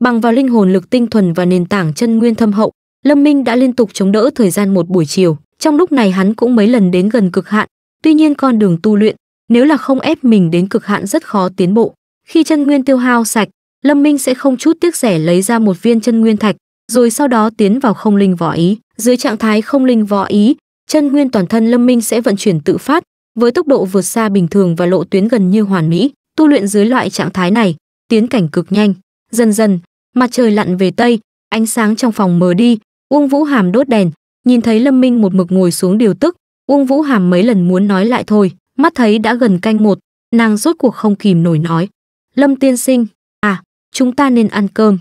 Bằng vào linh hồn lực tinh thuần và nền tảng chân nguyên thâm hậu, Lâm Minh đã liên tục chống đỡ thời gian một buổi chiều. Trong lúc này hắn cũng mấy lần đến gần cực hạn, tuy nhiên con đường tu luyện, nếu là không ép mình đến cực hạn rất khó tiến bộ. Khi chân nguyên tiêu hao sạch, Lâm Minh sẽ không chút tiếc rẻ lấy ra một viên chân nguyên thạch, rồi sau đó tiến vào không linh võ ý. Dưới trạng thái không linh võ ý, chân nguyên toàn thân Lâm Minh sẽ vận chuyển tự phát, với tốc độ vượt xa bình thường và lộ tuyến gần như hoàn mỹ. Tu luyện dưới loại trạng thái này, tiến cảnh cực nhanh. Dần dần, Mặt trời lặn về tây, ánh sáng trong phòng mờ đi, Uông Vũ Hàm đốt đèn, nhìn thấy Lâm Minh một mực ngồi xuống điều tức, Uông Vũ Hàm mấy lần muốn nói lại thôi, mắt thấy đã gần canh một, nàng rốt cuộc không kìm nổi nói. Lâm tiên sinh, à, chúng ta nên ăn cơm.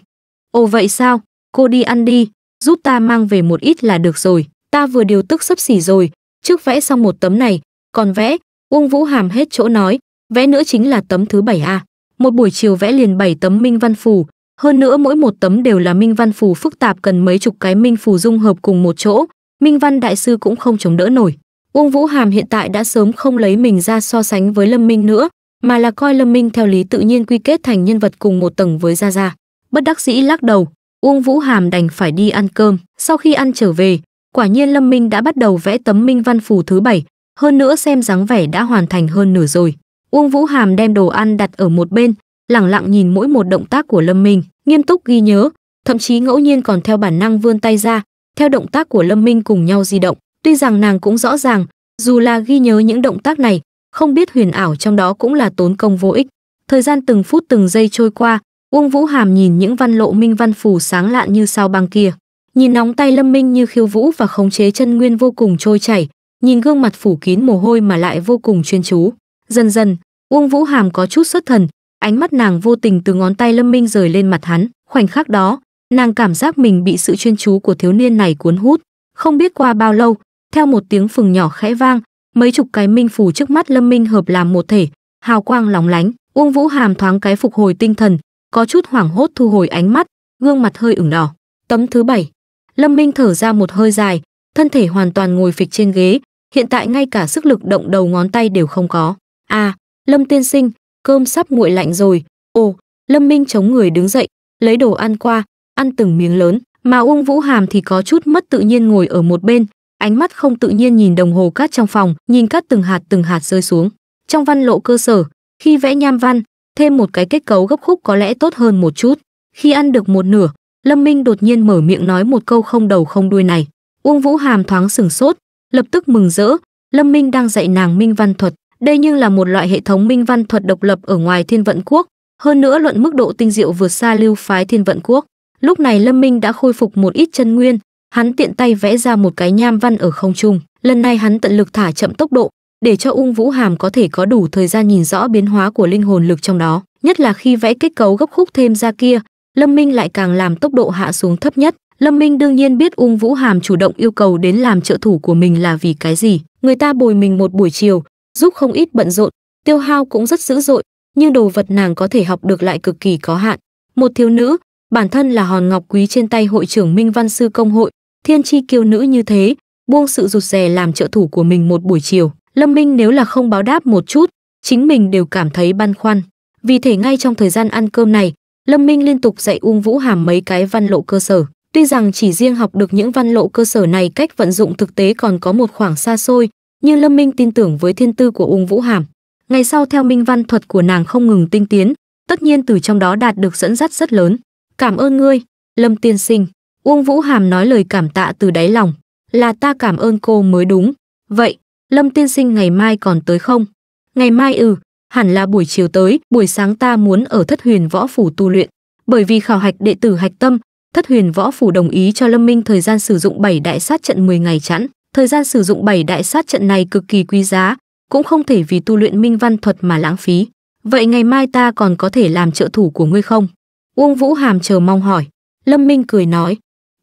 Ồ vậy sao, cô đi ăn đi, giúp ta mang về một ít là được rồi, ta vừa điều tức sấp xỉ rồi, trước vẽ xong một tấm này, còn vẽ, Uông Vũ Hàm hết chỗ nói, vẽ nữa chính là tấm thứ bảy a Một buổi chiều vẽ liền bảy tấm minh văn phù, hơn nữa mỗi một tấm đều là minh văn phù phức tạp cần mấy chục cái minh phù dung hợp cùng một chỗ, minh văn đại sư cũng không chống đỡ nổi. Uông Vũ Hàm hiện tại đã sớm không lấy mình ra so sánh với Lâm Minh nữa, mà là coi Lâm Minh theo lý tự nhiên quy kết thành nhân vật cùng một tầng với Gia Gia. Bất đắc dĩ lắc đầu, Uông Vũ Hàm đành phải đi ăn cơm, sau khi ăn trở về, quả nhiên Lâm Minh đã bắt đầu vẽ tấm minh văn phù thứ bảy, hơn nữa xem dáng vẻ đã hoàn thành hơn nửa rồi. Uông Vũ Hàm đem đồ ăn đặt ở một bên, lẳng lặng nhìn mỗi một động tác của Lâm Minh, nghiêm túc ghi nhớ, thậm chí ngẫu nhiên còn theo bản năng vươn tay ra, theo động tác của Lâm Minh cùng nhau di động. Tuy rằng nàng cũng rõ ràng, dù là ghi nhớ những động tác này, không biết huyền ảo trong đó cũng là tốn công vô ích. Thời gian từng phút từng giây trôi qua, Uông Vũ Hàm nhìn những văn lộ minh văn phù sáng lạn như sao băng kia, nhìn nóng tay Lâm Minh như khiêu vũ và khống chế chân nguyên vô cùng trôi chảy, nhìn gương mặt phủ kín mồ hôi mà lại vô cùng chuyên chú. Dần dần, Uông Vũ Hàm có chút xuất thần, ánh mắt nàng vô tình từ ngón tay lâm minh rời lên mặt hắn khoảnh khắc đó nàng cảm giác mình bị sự chuyên chú của thiếu niên này cuốn hút không biết qua bao lâu theo một tiếng phừng nhỏ khẽ vang mấy chục cái minh phù trước mắt lâm minh hợp làm một thể hào quang lóng lánh uông vũ hàm thoáng cái phục hồi tinh thần có chút hoảng hốt thu hồi ánh mắt gương mặt hơi ửng đỏ tấm thứ bảy lâm minh thở ra một hơi dài thân thể hoàn toàn ngồi phịch trên ghế hiện tại ngay cả sức lực động đầu ngón tay đều không có a à, lâm tiên sinh cơm sắp nguội lạnh rồi. Ồ, Lâm Minh chống người đứng dậy, lấy đồ ăn qua, ăn từng miếng lớn, mà Uông Vũ Hàm thì có chút mất tự nhiên ngồi ở một bên, ánh mắt không tự nhiên nhìn đồng hồ cát trong phòng, nhìn cát từng hạt từng hạt rơi xuống. Trong văn lộ cơ sở, khi vẽ nham văn, thêm một cái kết cấu gấp khúc có lẽ tốt hơn một chút. Khi ăn được một nửa, Lâm Minh đột nhiên mở miệng nói một câu không đầu không đuôi này. Uông Vũ Hàm thoáng sửng sốt, lập tức mừng rỡ, Lâm Minh đang dạy nàng minh văn thuật, đây nhưng là một loại hệ thống minh văn thuật độc lập ở ngoài Thiên Vận Quốc, hơn nữa luận mức độ tinh diệu vượt xa lưu phái Thiên Vận Quốc. Lúc này Lâm Minh đã khôi phục một ít chân nguyên, hắn tiện tay vẽ ra một cái nham văn ở không trung, lần này hắn tận lực thả chậm tốc độ, để cho Ung Vũ Hàm có thể có đủ thời gian nhìn rõ biến hóa của linh hồn lực trong đó, nhất là khi vẽ kết cấu gấp khúc thêm ra kia, Lâm Minh lại càng làm tốc độ hạ xuống thấp nhất. Lâm Minh đương nhiên biết Ung Vũ Hàm chủ động yêu cầu đến làm trợ thủ của mình là vì cái gì. Người ta bồi mình một buổi chiều, giúp không ít bận rộn, tiêu hao cũng rất dữ dội, nhưng đồ vật nàng có thể học được lại cực kỳ có hạn. Một thiếu nữ, bản thân là hòn ngọc quý trên tay hội trưởng Minh Văn Sư Công hội, thiên chi kiêu nữ như thế, buông sự rụt rè làm trợ thủ của mình một buổi chiều. Lâm Minh nếu là không báo đáp một chút, chính mình đều cảm thấy băn khoăn. Vì thể ngay trong thời gian ăn cơm này, Lâm Minh liên tục dạy ung Vũ Hàm mấy cái văn lộ cơ sở. Tuy rằng chỉ riêng học được những văn lộ cơ sở này cách vận dụng thực tế còn có một khoảng xa xôi, như lâm minh tin tưởng với thiên tư của ung vũ hàm ngày sau theo minh văn thuật của nàng không ngừng tinh tiến tất nhiên từ trong đó đạt được dẫn dắt rất lớn cảm ơn ngươi lâm tiên sinh Ung vũ hàm nói lời cảm tạ từ đáy lòng là ta cảm ơn cô mới đúng vậy lâm tiên sinh ngày mai còn tới không ngày mai ừ hẳn là buổi chiều tới buổi sáng ta muốn ở thất huyền võ phủ tu luyện bởi vì khảo hạch đệ tử hạch tâm thất huyền võ phủ đồng ý cho lâm minh thời gian sử dụng bảy đại sát trận 10 ngày chẵn Thời gian sử dụng bảy đại sát trận này cực kỳ quý giá, cũng không thể vì tu luyện minh văn thuật mà lãng phí. Vậy ngày mai ta còn có thể làm trợ thủ của ngươi không? Uông Vũ Hàm chờ mong hỏi. Lâm Minh cười nói,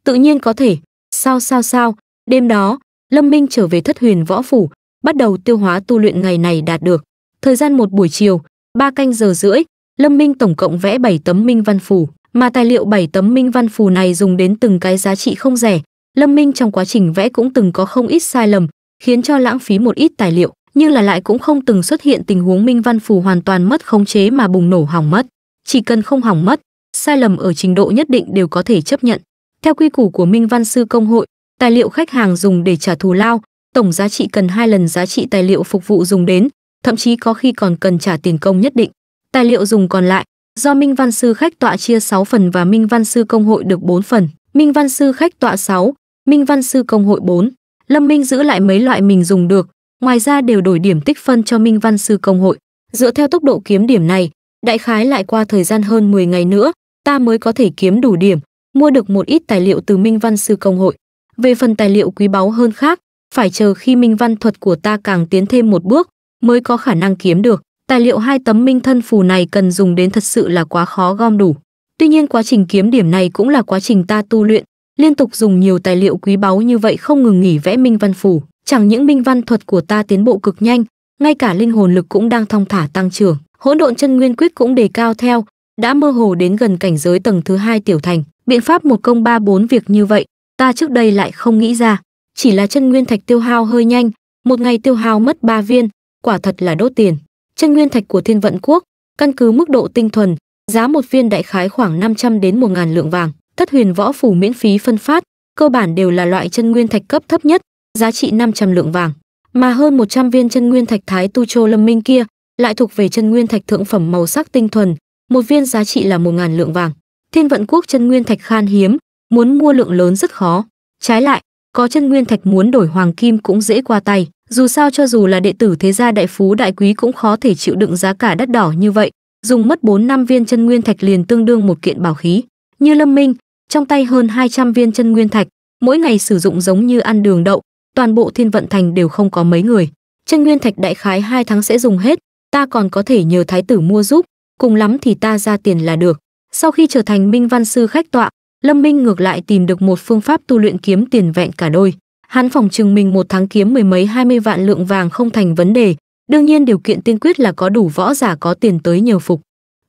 tự nhiên có thể, sao sao sao, đêm đó, Lâm Minh trở về thất huyền võ phủ, bắt đầu tiêu hóa tu luyện ngày này đạt được. Thời gian một buổi chiều, ba canh giờ rưỡi, Lâm Minh tổng cộng vẽ 7 tấm minh văn phủ mà tài liệu 7 tấm minh văn phù này dùng đến từng cái giá trị không rẻ, Lâm Minh trong quá trình vẽ cũng từng có không ít sai lầm, khiến cho lãng phí một ít tài liệu, nhưng là lại cũng không từng xuất hiện tình huống Minh Văn Phù hoàn toàn mất khống chế mà bùng nổ hỏng mất. Chỉ cần không hỏng mất, sai lầm ở trình độ nhất định đều có thể chấp nhận. Theo quy củ của Minh Văn Sư Công hội, tài liệu khách hàng dùng để trả thù lao, tổng giá trị cần hai lần giá trị tài liệu phục vụ dùng đến, thậm chí có khi còn cần trả tiền công nhất định. Tài liệu dùng còn lại, do Minh Văn Sư khách tọa chia 6 phần và Minh Văn Sư Công hội được 4 phần. Minh Văn Sư khách tọa 6, Minh Văn Sư Công hội 4. Lâm Minh giữ lại mấy loại mình dùng được, ngoài ra đều đổi điểm tích phân cho Minh Văn Sư Công hội. Dựa theo tốc độ kiếm điểm này, đại khái lại qua thời gian hơn 10 ngày nữa, ta mới có thể kiếm đủ điểm, mua được một ít tài liệu từ Minh Văn Sư Công hội. Về phần tài liệu quý báu hơn khác, phải chờ khi Minh Văn thuật của ta càng tiến thêm một bước, mới có khả năng kiếm được. Tài liệu hai tấm minh thân phù này cần dùng đến thật sự là quá khó gom đủ. Tuy nhiên quá trình kiếm điểm này cũng là quá trình ta tu luyện, liên tục dùng nhiều tài liệu quý báu như vậy không ngừng nghỉ vẽ minh văn phủ chẳng những minh văn thuật của ta tiến bộ cực nhanh ngay cả linh hồn lực cũng đang thong thả tăng trưởng hỗn độn chân nguyên quyết cũng đề cao theo đã mơ hồ đến gần cảnh giới tầng thứ hai tiểu thành biện pháp một công ba bốn việc như vậy ta trước đây lại không nghĩ ra chỉ là chân nguyên thạch tiêu hao hơi nhanh một ngày tiêu hao mất ba viên quả thật là đốt tiền chân nguyên thạch của thiên vận quốc căn cứ mức độ tinh thuần giá một viên đại khái khoảng 500 đến một ngàn lượng vàng thất huyền võ phủ miễn phí phân phát, cơ bản đều là loại chân nguyên thạch cấp thấp nhất, giá trị 500 lượng vàng, mà hơn 100 viên chân nguyên thạch thái tu trô lâm minh kia lại thuộc về chân nguyên thạch thượng phẩm màu sắc tinh thuần, một viên giá trị là 1000 lượng vàng. Thiên vận quốc chân nguyên thạch khan hiếm, muốn mua lượng lớn rất khó. Trái lại, có chân nguyên thạch muốn đổi hoàng kim cũng dễ qua tay, dù sao cho dù là đệ tử thế gia đại phú đại quý cũng khó thể chịu đựng giá cả đắt đỏ như vậy, dùng mất 4 năm viên chân nguyên thạch liền tương đương một kiện bảo khí. Như Lâm Minh, trong tay hơn 200 viên chân nguyên thạch, mỗi ngày sử dụng giống như ăn đường đậu, toàn bộ thiên vận thành đều không có mấy người. Chân nguyên thạch đại khái 2 tháng sẽ dùng hết, ta còn có thể nhờ thái tử mua giúp, cùng lắm thì ta ra tiền là được. Sau khi trở thành minh văn sư khách tọa, Lâm Minh ngược lại tìm được một phương pháp tu luyện kiếm tiền vẹn cả đôi. Hắn phòng trừng mình một tháng kiếm mười mấy hai mươi vạn lượng vàng không thành vấn đề, đương nhiên điều kiện tiên quyết là có đủ võ giả có tiền tới nhiều phục.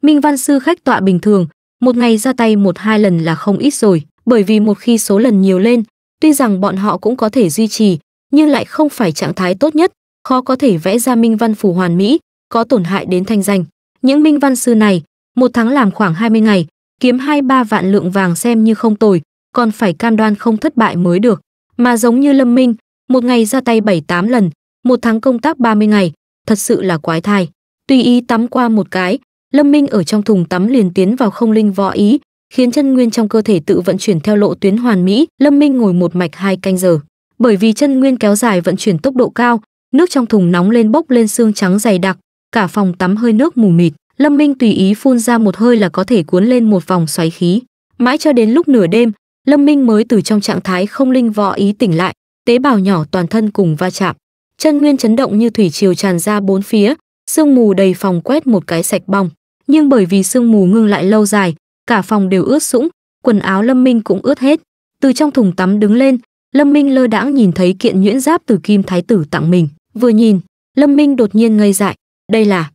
Minh văn sư khách tọa bình thường, một ngày ra tay một hai lần là không ít rồi, bởi vì một khi số lần nhiều lên, tuy rằng bọn họ cũng có thể duy trì, nhưng lại không phải trạng thái tốt nhất, khó có thể vẽ ra minh văn phù hoàn mỹ, có tổn hại đến thanh danh. Những minh văn sư này, một tháng làm khoảng 20 ngày, kiếm hai ba vạn lượng vàng xem như không tồi, còn phải cam đoan không thất bại mới được. Mà giống như Lâm Minh, một ngày ra tay bảy tám lần, một tháng công tác 30 ngày, thật sự là quái thai. Tùy ý tắm qua một cái, Lâm Minh ở trong thùng tắm liền tiến vào không linh võ ý, khiến chân nguyên trong cơ thể tự vận chuyển theo lộ tuyến hoàn mỹ, Lâm Minh ngồi một mạch hai canh giờ. Bởi vì chân nguyên kéo dài vận chuyển tốc độ cao, nước trong thùng nóng lên bốc lên xương trắng dày đặc, cả phòng tắm hơi nước mù mịt, Lâm Minh tùy ý phun ra một hơi là có thể cuốn lên một vòng xoáy khí. Mãi cho đến lúc nửa đêm, Lâm Minh mới từ trong trạng thái không linh võ ý tỉnh lại, tế bào nhỏ toàn thân cùng va chạm. Chân nguyên chấn động như thủy triều tràn ra bốn phía, sương mù đầy phòng quét một cái sạch bong nhưng bởi vì sương mù ngưng lại lâu dài, cả phòng đều ướt sũng, quần áo Lâm Minh cũng ướt hết. Từ trong thùng tắm đứng lên, Lâm Minh lơ đãng nhìn thấy kiện nhuyễn giáp từ Kim Thái tử tặng mình, vừa nhìn, Lâm Minh đột nhiên ngây dại, đây là.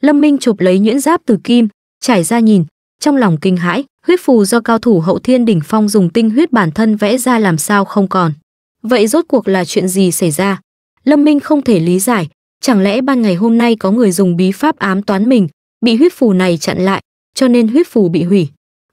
Lâm Minh chụp lấy nhuyễn giáp từ Kim, trải ra nhìn, trong lòng kinh hãi, huyết phù do cao thủ hậu thiên đỉnh phong dùng tinh huyết bản thân vẽ ra làm sao không còn. Vậy rốt cuộc là chuyện gì xảy ra? Lâm Minh không thể lý giải, chẳng lẽ ban ngày hôm nay có người dùng bí pháp ám toán mình, bị huyết phù này chặn lại, cho nên huyết phù bị hủy.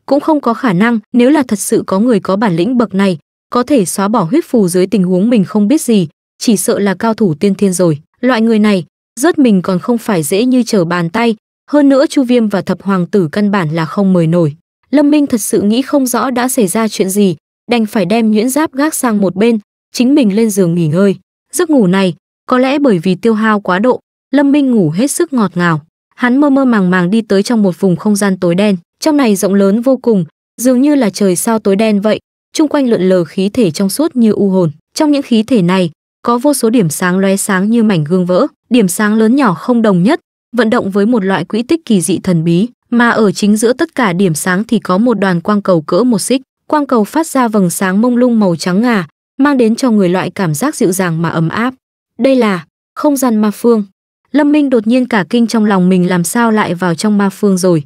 Cũng không có khả năng, nếu là thật sự có người có bản lĩnh bậc này, có thể xóa bỏ huyết phù dưới tình huống mình không biết gì, chỉ sợ là cao thủ tiên thiên rồi. Loại người này, rớt mình còn không phải dễ như trở bàn tay, hơn nữa Chu Viêm và Thập Hoàng tử căn bản là không mời nổi. Lâm Minh thật sự nghĩ không rõ đã xảy ra chuyện gì, đành phải đem nhuyễn giáp gác sang một bên, chính mình lên giường nghỉ ngơi. Giấc ngủ này, có lẽ bởi vì tiêu hao quá độ, Lâm Minh ngủ hết sức ngọt ngào. Hắn mơ mơ màng màng đi tới trong một vùng không gian tối đen, trong này rộng lớn vô cùng, dường như là trời sao tối đen vậy, chung quanh lượn lờ khí thể trong suốt như u hồn, trong những khí thể này có vô số điểm sáng lóe sáng như mảnh gương vỡ, điểm sáng lớn nhỏ không đồng nhất, vận động với một loại quỹ tích kỳ dị thần bí, mà ở chính giữa tất cả điểm sáng thì có một đoàn quang cầu cỡ một xích, quang cầu phát ra vầng sáng mông lung màu trắng ngà, mang đến cho người loại cảm giác dịu dàng mà ấm áp. Đây là không gian ma phương. Lâm Minh đột nhiên cả kinh trong lòng mình làm sao lại vào trong ma phương rồi.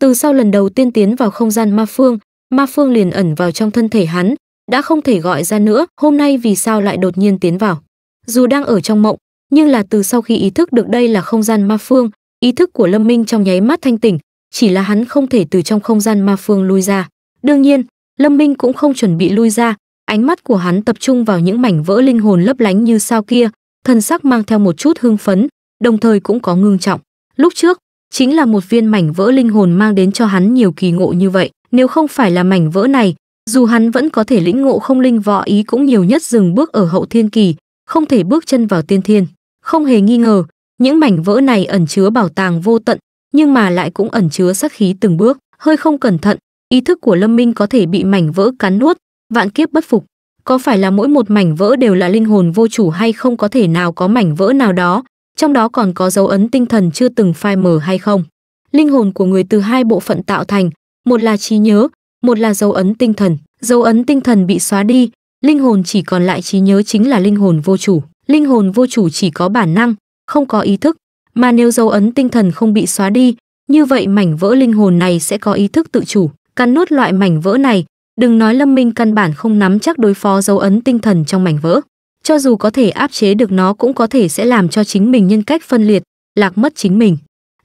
Từ sau lần đầu tiên tiến vào không gian ma phương, ma phương liền ẩn vào trong thân thể hắn, đã không thể gọi ra nữa, hôm nay vì sao lại đột nhiên tiến vào. Dù đang ở trong mộng, nhưng là từ sau khi ý thức được đây là không gian ma phương, ý thức của Lâm Minh trong nháy mắt thanh tỉnh, chỉ là hắn không thể từ trong không gian ma phương lui ra. Đương nhiên, Lâm Minh cũng không chuẩn bị lui ra, ánh mắt của hắn tập trung vào những mảnh vỡ linh hồn lấp lánh như sao kia, thần sắc mang theo một chút hưng phấn, đồng thời cũng có ngưng trọng. Lúc trước, chính là một viên mảnh vỡ linh hồn mang đến cho hắn nhiều kỳ ngộ như vậy, nếu không phải là mảnh vỡ này, dù hắn vẫn có thể lĩnh ngộ không linh võ ý cũng nhiều nhất dừng bước ở hậu thiên kỳ, không thể bước chân vào tiên thiên. Không hề nghi ngờ, những mảnh vỡ này ẩn chứa bảo tàng vô tận, nhưng mà lại cũng ẩn chứa sát khí từng bước, hơi không cẩn thận, ý thức của Lâm Minh có thể bị mảnh vỡ cắn nuốt, vạn kiếp bất phục. Có phải là mỗi một mảnh vỡ đều là linh hồn vô chủ hay không có thể nào có mảnh vỡ nào đó trong đó còn có dấu ấn tinh thần chưa từng phai mờ hay không. Linh hồn của người từ hai bộ phận tạo thành, một là trí nhớ, một là dấu ấn tinh thần. Dấu ấn tinh thần bị xóa đi, linh hồn chỉ còn lại trí nhớ chính là linh hồn vô chủ. Linh hồn vô chủ chỉ có bản năng, không có ý thức, mà nếu dấu ấn tinh thần không bị xóa đi, như vậy mảnh vỡ linh hồn này sẽ có ý thức tự chủ, cắn nốt loại mảnh vỡ này, đừng nói Lâm Minh căn bản không nắm chắc đối phó dấu ấn tinh thần trong mảnh vỡ cho dù có thể áp chế được nó cũng có thể sẽ làm cho chính mình nhân cách phân liệt, lạc mất chính mình.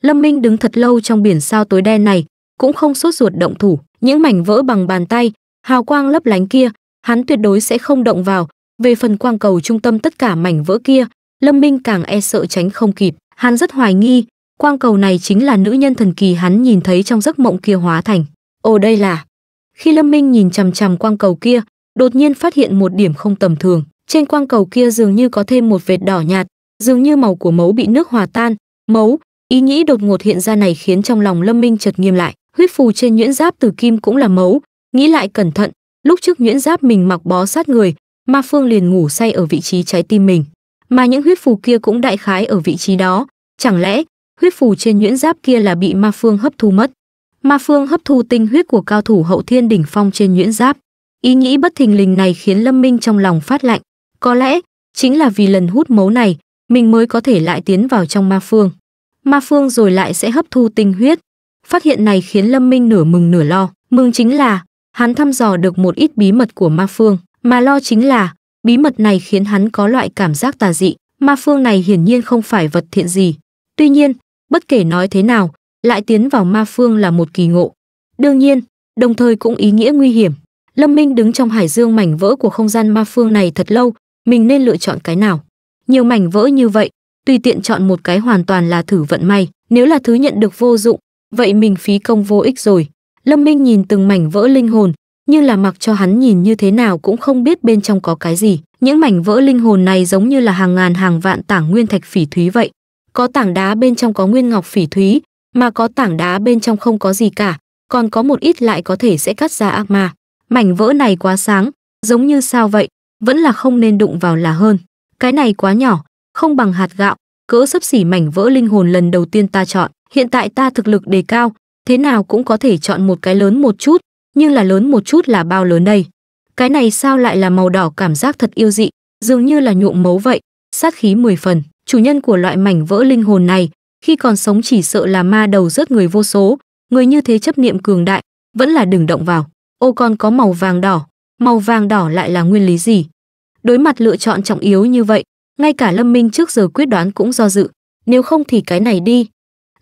Lâm Minh đứng thật lâu trong biển sao tối đen này, cũng không sốt ruột động thủ, những mảnh vỡ bằng bàn tay, hào quang lấp lánh kia, hắn tuyệt đối sẽ không động vào, về phần quang cầu trung tâm tất cả mảnh vỡ kia, Lâm Minh càng e sợ tránh không kịp, hắn rất hoài nghi, quang cầu này chính là nữ nhân thần kỳ hắn nhìn thấy trong giấc mộng kia hóa thành. Ồ đây là. Khi Lâm Minh nhìn chằm chằm quang cầu kia, đột nhiên phát hiện một điểm không tầm thường, trên quang cầu kia dường như có thêm một vệt đỏ nhạt, dường như màu của mấu bị nước hòa tan. Mấu, ý nghĩ đột ngột hiện ra này khiến trong lòng Lâm Minh chợt nghiêm lại. Huyết phù trên nhuyễn giáp từ kim cũng là mấu. Nghĩ lại cẩn thận, lúc trước nhuyễn giáp mình mặc bó sát người, Ma Phương liền ngủ say ở vị trí trái tim mình, mà những huyết phù kia cũng đại khái ở vị trí đó. Chẳng lẽ huyết phù trên nhuyễn giáp kia là bị Ma Phương hấp thu mất? Ma Phương hấp thu tinh huyết của cao thủ hậu thiên đỉnh phong trên nhuyễn giáp. Ý nghĩ bất thình lình này khiến Lâm Minh trong lòng phát lạnh, có lẽ, chính là vì lần hút máu này, mình mới có thể lại tiến vào trong ma phương. Ma phương rồi lại sẽ hấp thu tinh huyết. Phát hiện này khiến Lâm Minh nửa mừng nửa lo. Mừng chính là, hắn thăm dò được một ít bí mật của ma phương, mà lo chính là, bí mật này khiến hắn có loại cảm giác tà dị. Ma phương này hiển nhiên không phải vật thiện gì. Tuy nhiên, bất kể nói thế nào, lại tiến vào ma phương là một kỳ ngộ. Đương nhiên, đồng thời cũng ý nghĩa nguy hiểm. Lâm Minh đứng trong hải dương mảnh vỡ của không gian ma phương này thật lâu, mình nên lựa chọn cái nào. Nhiều mảnh vỡ như vậy, tùy tiện chọn một cái hoàn toàn là thử vận may, nếu là thứ nhận được vô dụng, vậy mình phí công vô ích rồi. Lâm Minh nhìn từng mảnh vỡ linh hồn, nhưng là mặc cho hắn nhìn như thế nào cũng không biết bên trong có cái gì. Những mảnh vỡ linh hồn này giống như là hàng ngàn hàng vạn tảng nguyên thạch phỉ thúy vậy. Có tảng đá bên trong có nguyên ngọc phỉ thúy, mà có tảng đá bên trong không có gì cả, còn có một ít lại có thể sẽ cắt ra ác ma. Mảnh vỡ này quá sáng, giống như sao vậy, vẫn là không nên đụng vào là hơn. Cái này quá nhỏ, không bằng hạt gạo, cỡ sấp xỉ mảnh vỡ linh hồn lần đầu tiên ta chọn, hiện tại ta thực lực đề cao, thế nào cũng có thể chọn một cái lớn một chút, nhưng là lớn một chút là bao lớn đây. Cái này sao lại là màu đỏ cảm giác thật yêu dị, dường như là nhuộm mấu vậy, sát khí mười phần, chủ nhân của loại mảnh vỡ linh hồn này, khi còn sống chỉ sợ là ma đầu rớt người vô số, người như thế chấp niệm cường đại, vẫn là đừng động vào. Ô con có màu vàng đỏ, màu vàng đỏ lại là nguyên lý gì? Đối mặt lựa chọn trọng yếu như vậy, ngay cả Lâm Minh trước giờ quyết đoán cũng do dự, nếu không thì cái này đi.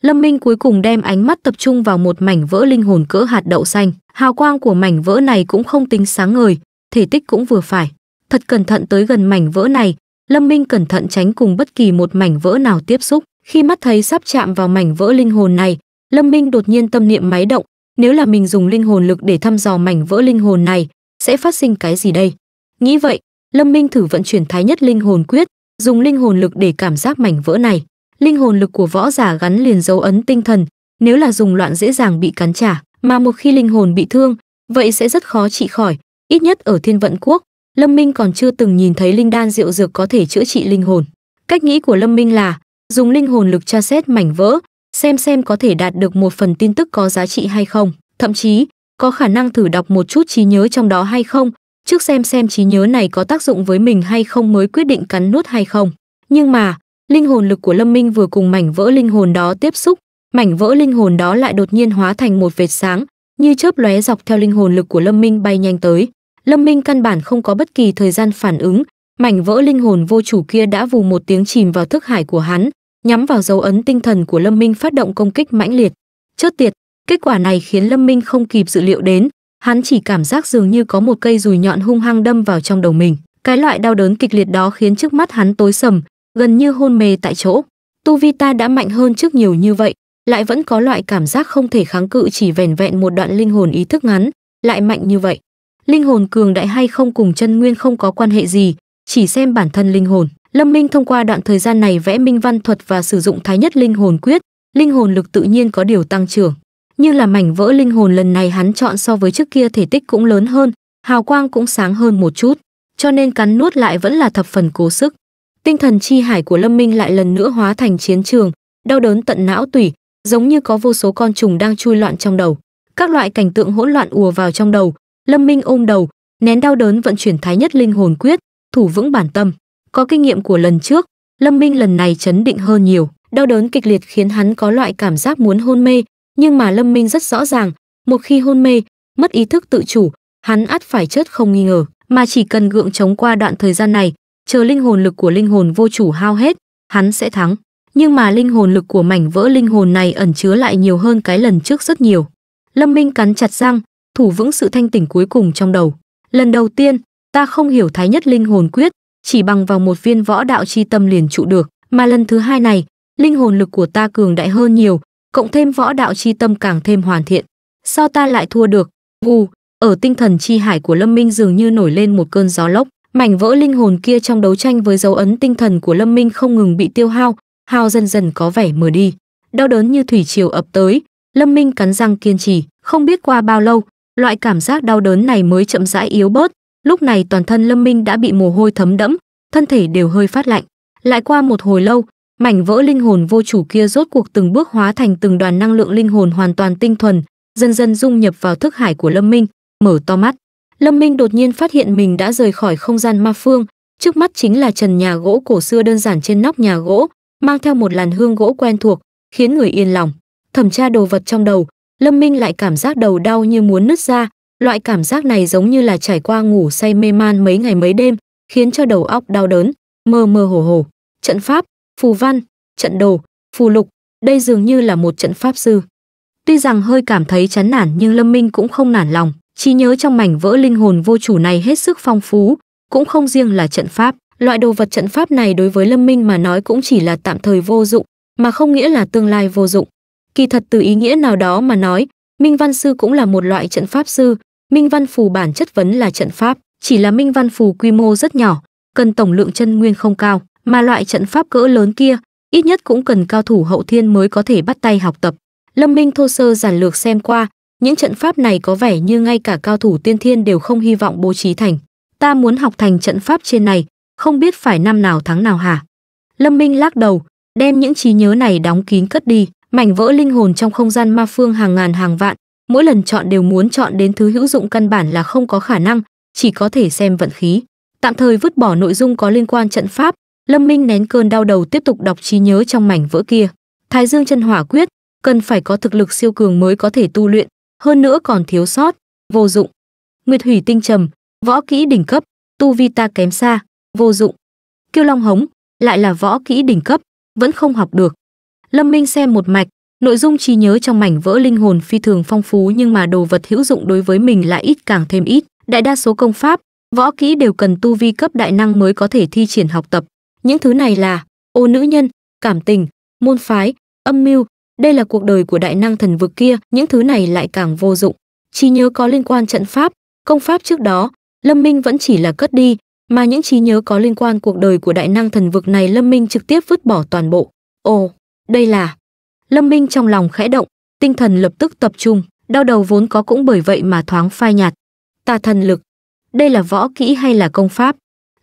Lâm Minh cuối cùng đem ánh mắt tập trung vào một mảnh vỡ linh hồn cỡ hạt đậu xanh, hào quang của mảnh vỡ này cũng không tính sáng ngời, thể tích cũng vừa phải. Thật cẩn thận tới gần mảnh vỡ này, Lâm Minh cẩn thận tránh cùng bất kỳ một mảnh vỡ nào tiếp xúc. Khi mắt thấy sắp chạm vào mảnh vỡ linh hồn này, Lâm Minh đột nhiên tâm niệm máy động, nếu là mình dùng linh hồn lực để thăm dò mảnh vỡ linh hồn này, sẽ phát sinh cái gì đây nghĩ vậy lâm minh thử vận chuyển thái nhất linh hồn quyết dùng linh hồn lực để cảm giác mảnh vỡ này linh hồn lực của võ giả gắn liền dấu ấn tinh thần nếu là dùng loạn dễ dàng bị cắn trả mà một khi linh hồn bị thương vậy sẽ rất khó trị khỏi ít nhất ở thiên vận quốc lâm minh còn chưa từng nhìn thấy linh đan rượu dược có thể chữa trị linh hồn cách nghĩ của lâm minh là dùng linh hồn lực tra xét mảnh vỡ xem xem có thể đạt được một phần tin tức có giá trị hay không thậm chí có khả năng thử đọc một chút trí nhớ trong đó hay không, trước xem xem trí nhớ này có tác dụng với mình hay không mới quyết định cắn nút hay không. Nhưng mà, linh hồn lực của Lâm Minh vừa cùng mảnh vỡ linh hồn đó tiếp xúc, mảnh vỡ linh hồn đó lại đột nhiên hóa thành một vệt sáng, như chớp lóe dọc theo linh hồn lực của Lâm Minh bay nhanh tới. Lâm Minh căn bản không có bất kỳ thời gian phản ứng, mảnh vỡ linh hồn vô chủ kia đã vù một tiếng chìm vào thức hải của hắn, nhắm vào dấu ấn tinh thần của Lâm Minh phát động công kích mãnh liệt. chớp tiệt, Kết quả này khiến Lâm Minh không kịp dự liệu đến, hắn chỉ cảm giác dường như có một cây dùi nhọn hung hăng đâm vào trong đầu mình. Cái loại đau đớn kịch liệt đó khiến trước mắt hắn tối sầm, gần như hôn mê tại chỗ. Tu vi ta đã mạnh hơn trước nhiều như vậy, lại vẫn có loại cảm giác không thể kháng cự chỉ vẻn vẹn một đoạn linh hồn ý thức ngắn, lại mạnh như vậy. Linh hồn cường đại hay không cùng chân nguyên không có quan hệ gì, chỉ xem bản thân linh hồn. Lâm Minh thông qua đoạn thời gian này vẽ minh văn thuật và sử dụng thái nhất linh hồn quyết, linh hồn lực tự nhiên có điều tăng trưởng như là mảnh vỡ linh hồn lần này hắn chọn so với trước kia thể tích cũng lớn hơn, hào quang cũng sáng hơn một chút, cho nên cắn nuốt lại vẫn là thập phần cố sức. Tinh thần chi hải của Lâm Minh lại lần nữa hóa thành chiến trường, đau đớn tận não tủy, giống như có vô số con trùng đang chui loạn trong đầu. Các loại cảnh tượng hỗn loạn ùa vào trong đầu, Lâm Minh ôm đầu, nén đau đớn vận chuyển thái nhất linh hồn quyết, thủ vững bản tâm. Có kinh nghiệm của lần trước, Lâm Minh lần này chấn định hơn nhiều, đau đớn kịch liệt khiến hắn có loại cảm giác muốn hôn mê, nhưng mà Lâm Minh rất rõ ràng, một khi hôn mê, mất ý thức tự chủ, hắn ắt phải chết không nghi ngờ, mà chỉ cần gượng chống qua đoạn thời gian này, chờ linh hồn lực của linh hồn vô chủ hao hết, hắn sẽ thắng. Nhưng mà linh hồn lực của mảnh vỡ linh hồn này ẩn chứa lại nhiều hơn cái lần trước rất nhiều. Lâm Minh cắn chặt răng, thủ vững sự thanh tỉnh cuối cùng trong đầu. Lần đầu tiên, ta không hiểu thái nhất linh hồn quyết, chỉ bằng vào một viên võ đạo chi tâm liền trụ được, mà lần thứ hai này, linh hồn lực của ta cường đại hơn nhiều, cộng thêm võ đạo chi tâm càng thêm hoàn thiện. Sao ta lại thua được? Gù, ở tinh thần chi hải của Lâm Minh dường như nổi lên một cơn gió lốc, mảnh vỡ linh hồn kia trong đấu tranh với dấu ấn tinh thần của Lâm Minh không ngừng bị tiêu hao, hao dần dần có vẻ mờ đi. Đau đớn như thủy triều ập tới, Lâm Minh cắn răng kiên trì, không biết qua bao lâu, loại cảm giác đau đớn này mới chậm rãi yếu bớt, lúc này toàn thân Lâm Minh đã bị mồ hôi thấm đẫm, thân thể đều hơi phát lạnh. Lại qua một hồi lâu, mảnh vỡ linh hồn vô chủ kia rốt cuộc từng bước hóa thành từng đoàn năng lượng linh hồn hoàn toàn tinh thuần dần dần dung nhập vào thức hải của lâm minh mở to mắt lâm minh đột nhiên phát hiện mình đã rời khỏi không gian ma phương trước mắt chính là trần nhà gỗ cổ xưa đơn giản trên nóc nhà gỗ mang theo một làn hương gỗ quen thuộc khiến người yên lòng thẩm tra đồ vật trong đầu lâm minh lại cảm giác đầu đau như muốn nứt ra loại cảm giác này giống như là trải qua ngủ say mê man mấy ngày mấy đêm khiến cho đầu óc đau đớn mơ mơ hồ hồ trận pháp phù văn, trận đồ, phù lục, đây dường như là một trận pháp sư. Tuy rằng hơi cảm thấy chán nản nhưng Lâm Minh cũng không nản lòng, Chỉ nhớ trong mảnh vỡ linh hồn vô chủ này hết sức phong phú, cũng không riêng là trận pháp, loại đồ vật trận pháp này đối với Lâm Minh mà nói cũng chỉ là tạm thời vô dụng, mà không nghĩa là tương lai vô dụng. Kỳ thật từ ý nghĩa nào đó mà nói, Minh Văn Sư cũng là một loại trận pháp sư, Minh Văn Phù bản chất vấn là trận pháp, chỉ là Minh Văn Phù quy mô rất nhỏ, cần tổng lượng chân nguyên không cao mà loại trận pháp cỡ lớn kia ít nhất cũng cần cao thủ hậu thiên mới có thể bắt tay học tập lâm minh thô sơ giản lược xem qua những trận pháp này có vẻ như ngay cả cao thủ tiên thiên đều không hy vọng bố trí thành ta muốn học thành trận pháp trên này không biết phải năm nào tháng nào hả lâm minh lắc đầu đem những trí nhớ này đóng kín cất đi mảnh vỡ linh hồn trong không gian ma phương hàng ngàn hàng vạn mỗi lần chọn đều muốn chọn đến thứ hữu dụng căn bản là không có khả năng chỉ có thể xem vận khí tạm thời vứt bỏ nội dung có liên quan trận pháp Lâm Minh nén cơn đau đầu tiếp tục đọc trí nhớ trong mảnh vỡ kia. Thái Dương chân hỏa quyết, cần phải có thực lực siêu cường mới có thể tu luyện, hơn nữa còn thiếu sót, vô dụng. Nguyệt Hủy tinh trầm, võ kỹ đỉnh cấp, tu vi ta kém xa, vô dụng. Kiêu Long hống, lại là võ kỹ đỉnh cấp, vẫn không học được. Lâm Minh xem một mạch, nội dung trí nhớ trong mảnh vỡ linh hồn phi thường phong phú nhưng mà đồ vật hữu dụng đối với mình lại ít càng thêm ít, đại đa số công pháp, võ kỹ đều cần tu vi cấp đại năng mới có thể thi triển học tập. Những thứ này là ô nữ nhân, cảm tình, môn phái, âm mưu, đây là cuộc đời của đại năng thần vực kia, những thứ này lại càng vô dụng. Trí nhớ có liên quan trận pháp, công pháp trước đó, Lâm Minh vẫn chỉ là cất đi, mà những trí nhớ có liên quan cuộc đời của đại năng thần vực này Lâm Minh trực tiếp vứt bỏ toàn bộ. Ồ, đây là... Lâm Minh trong lòng khẽ động, tinh thần lập tức tập trung, đau đầu vốn có cũng bởi vậy mà thoáng phai nhạt. Tà thần lực, đây là võ kỹ hay là công pháp?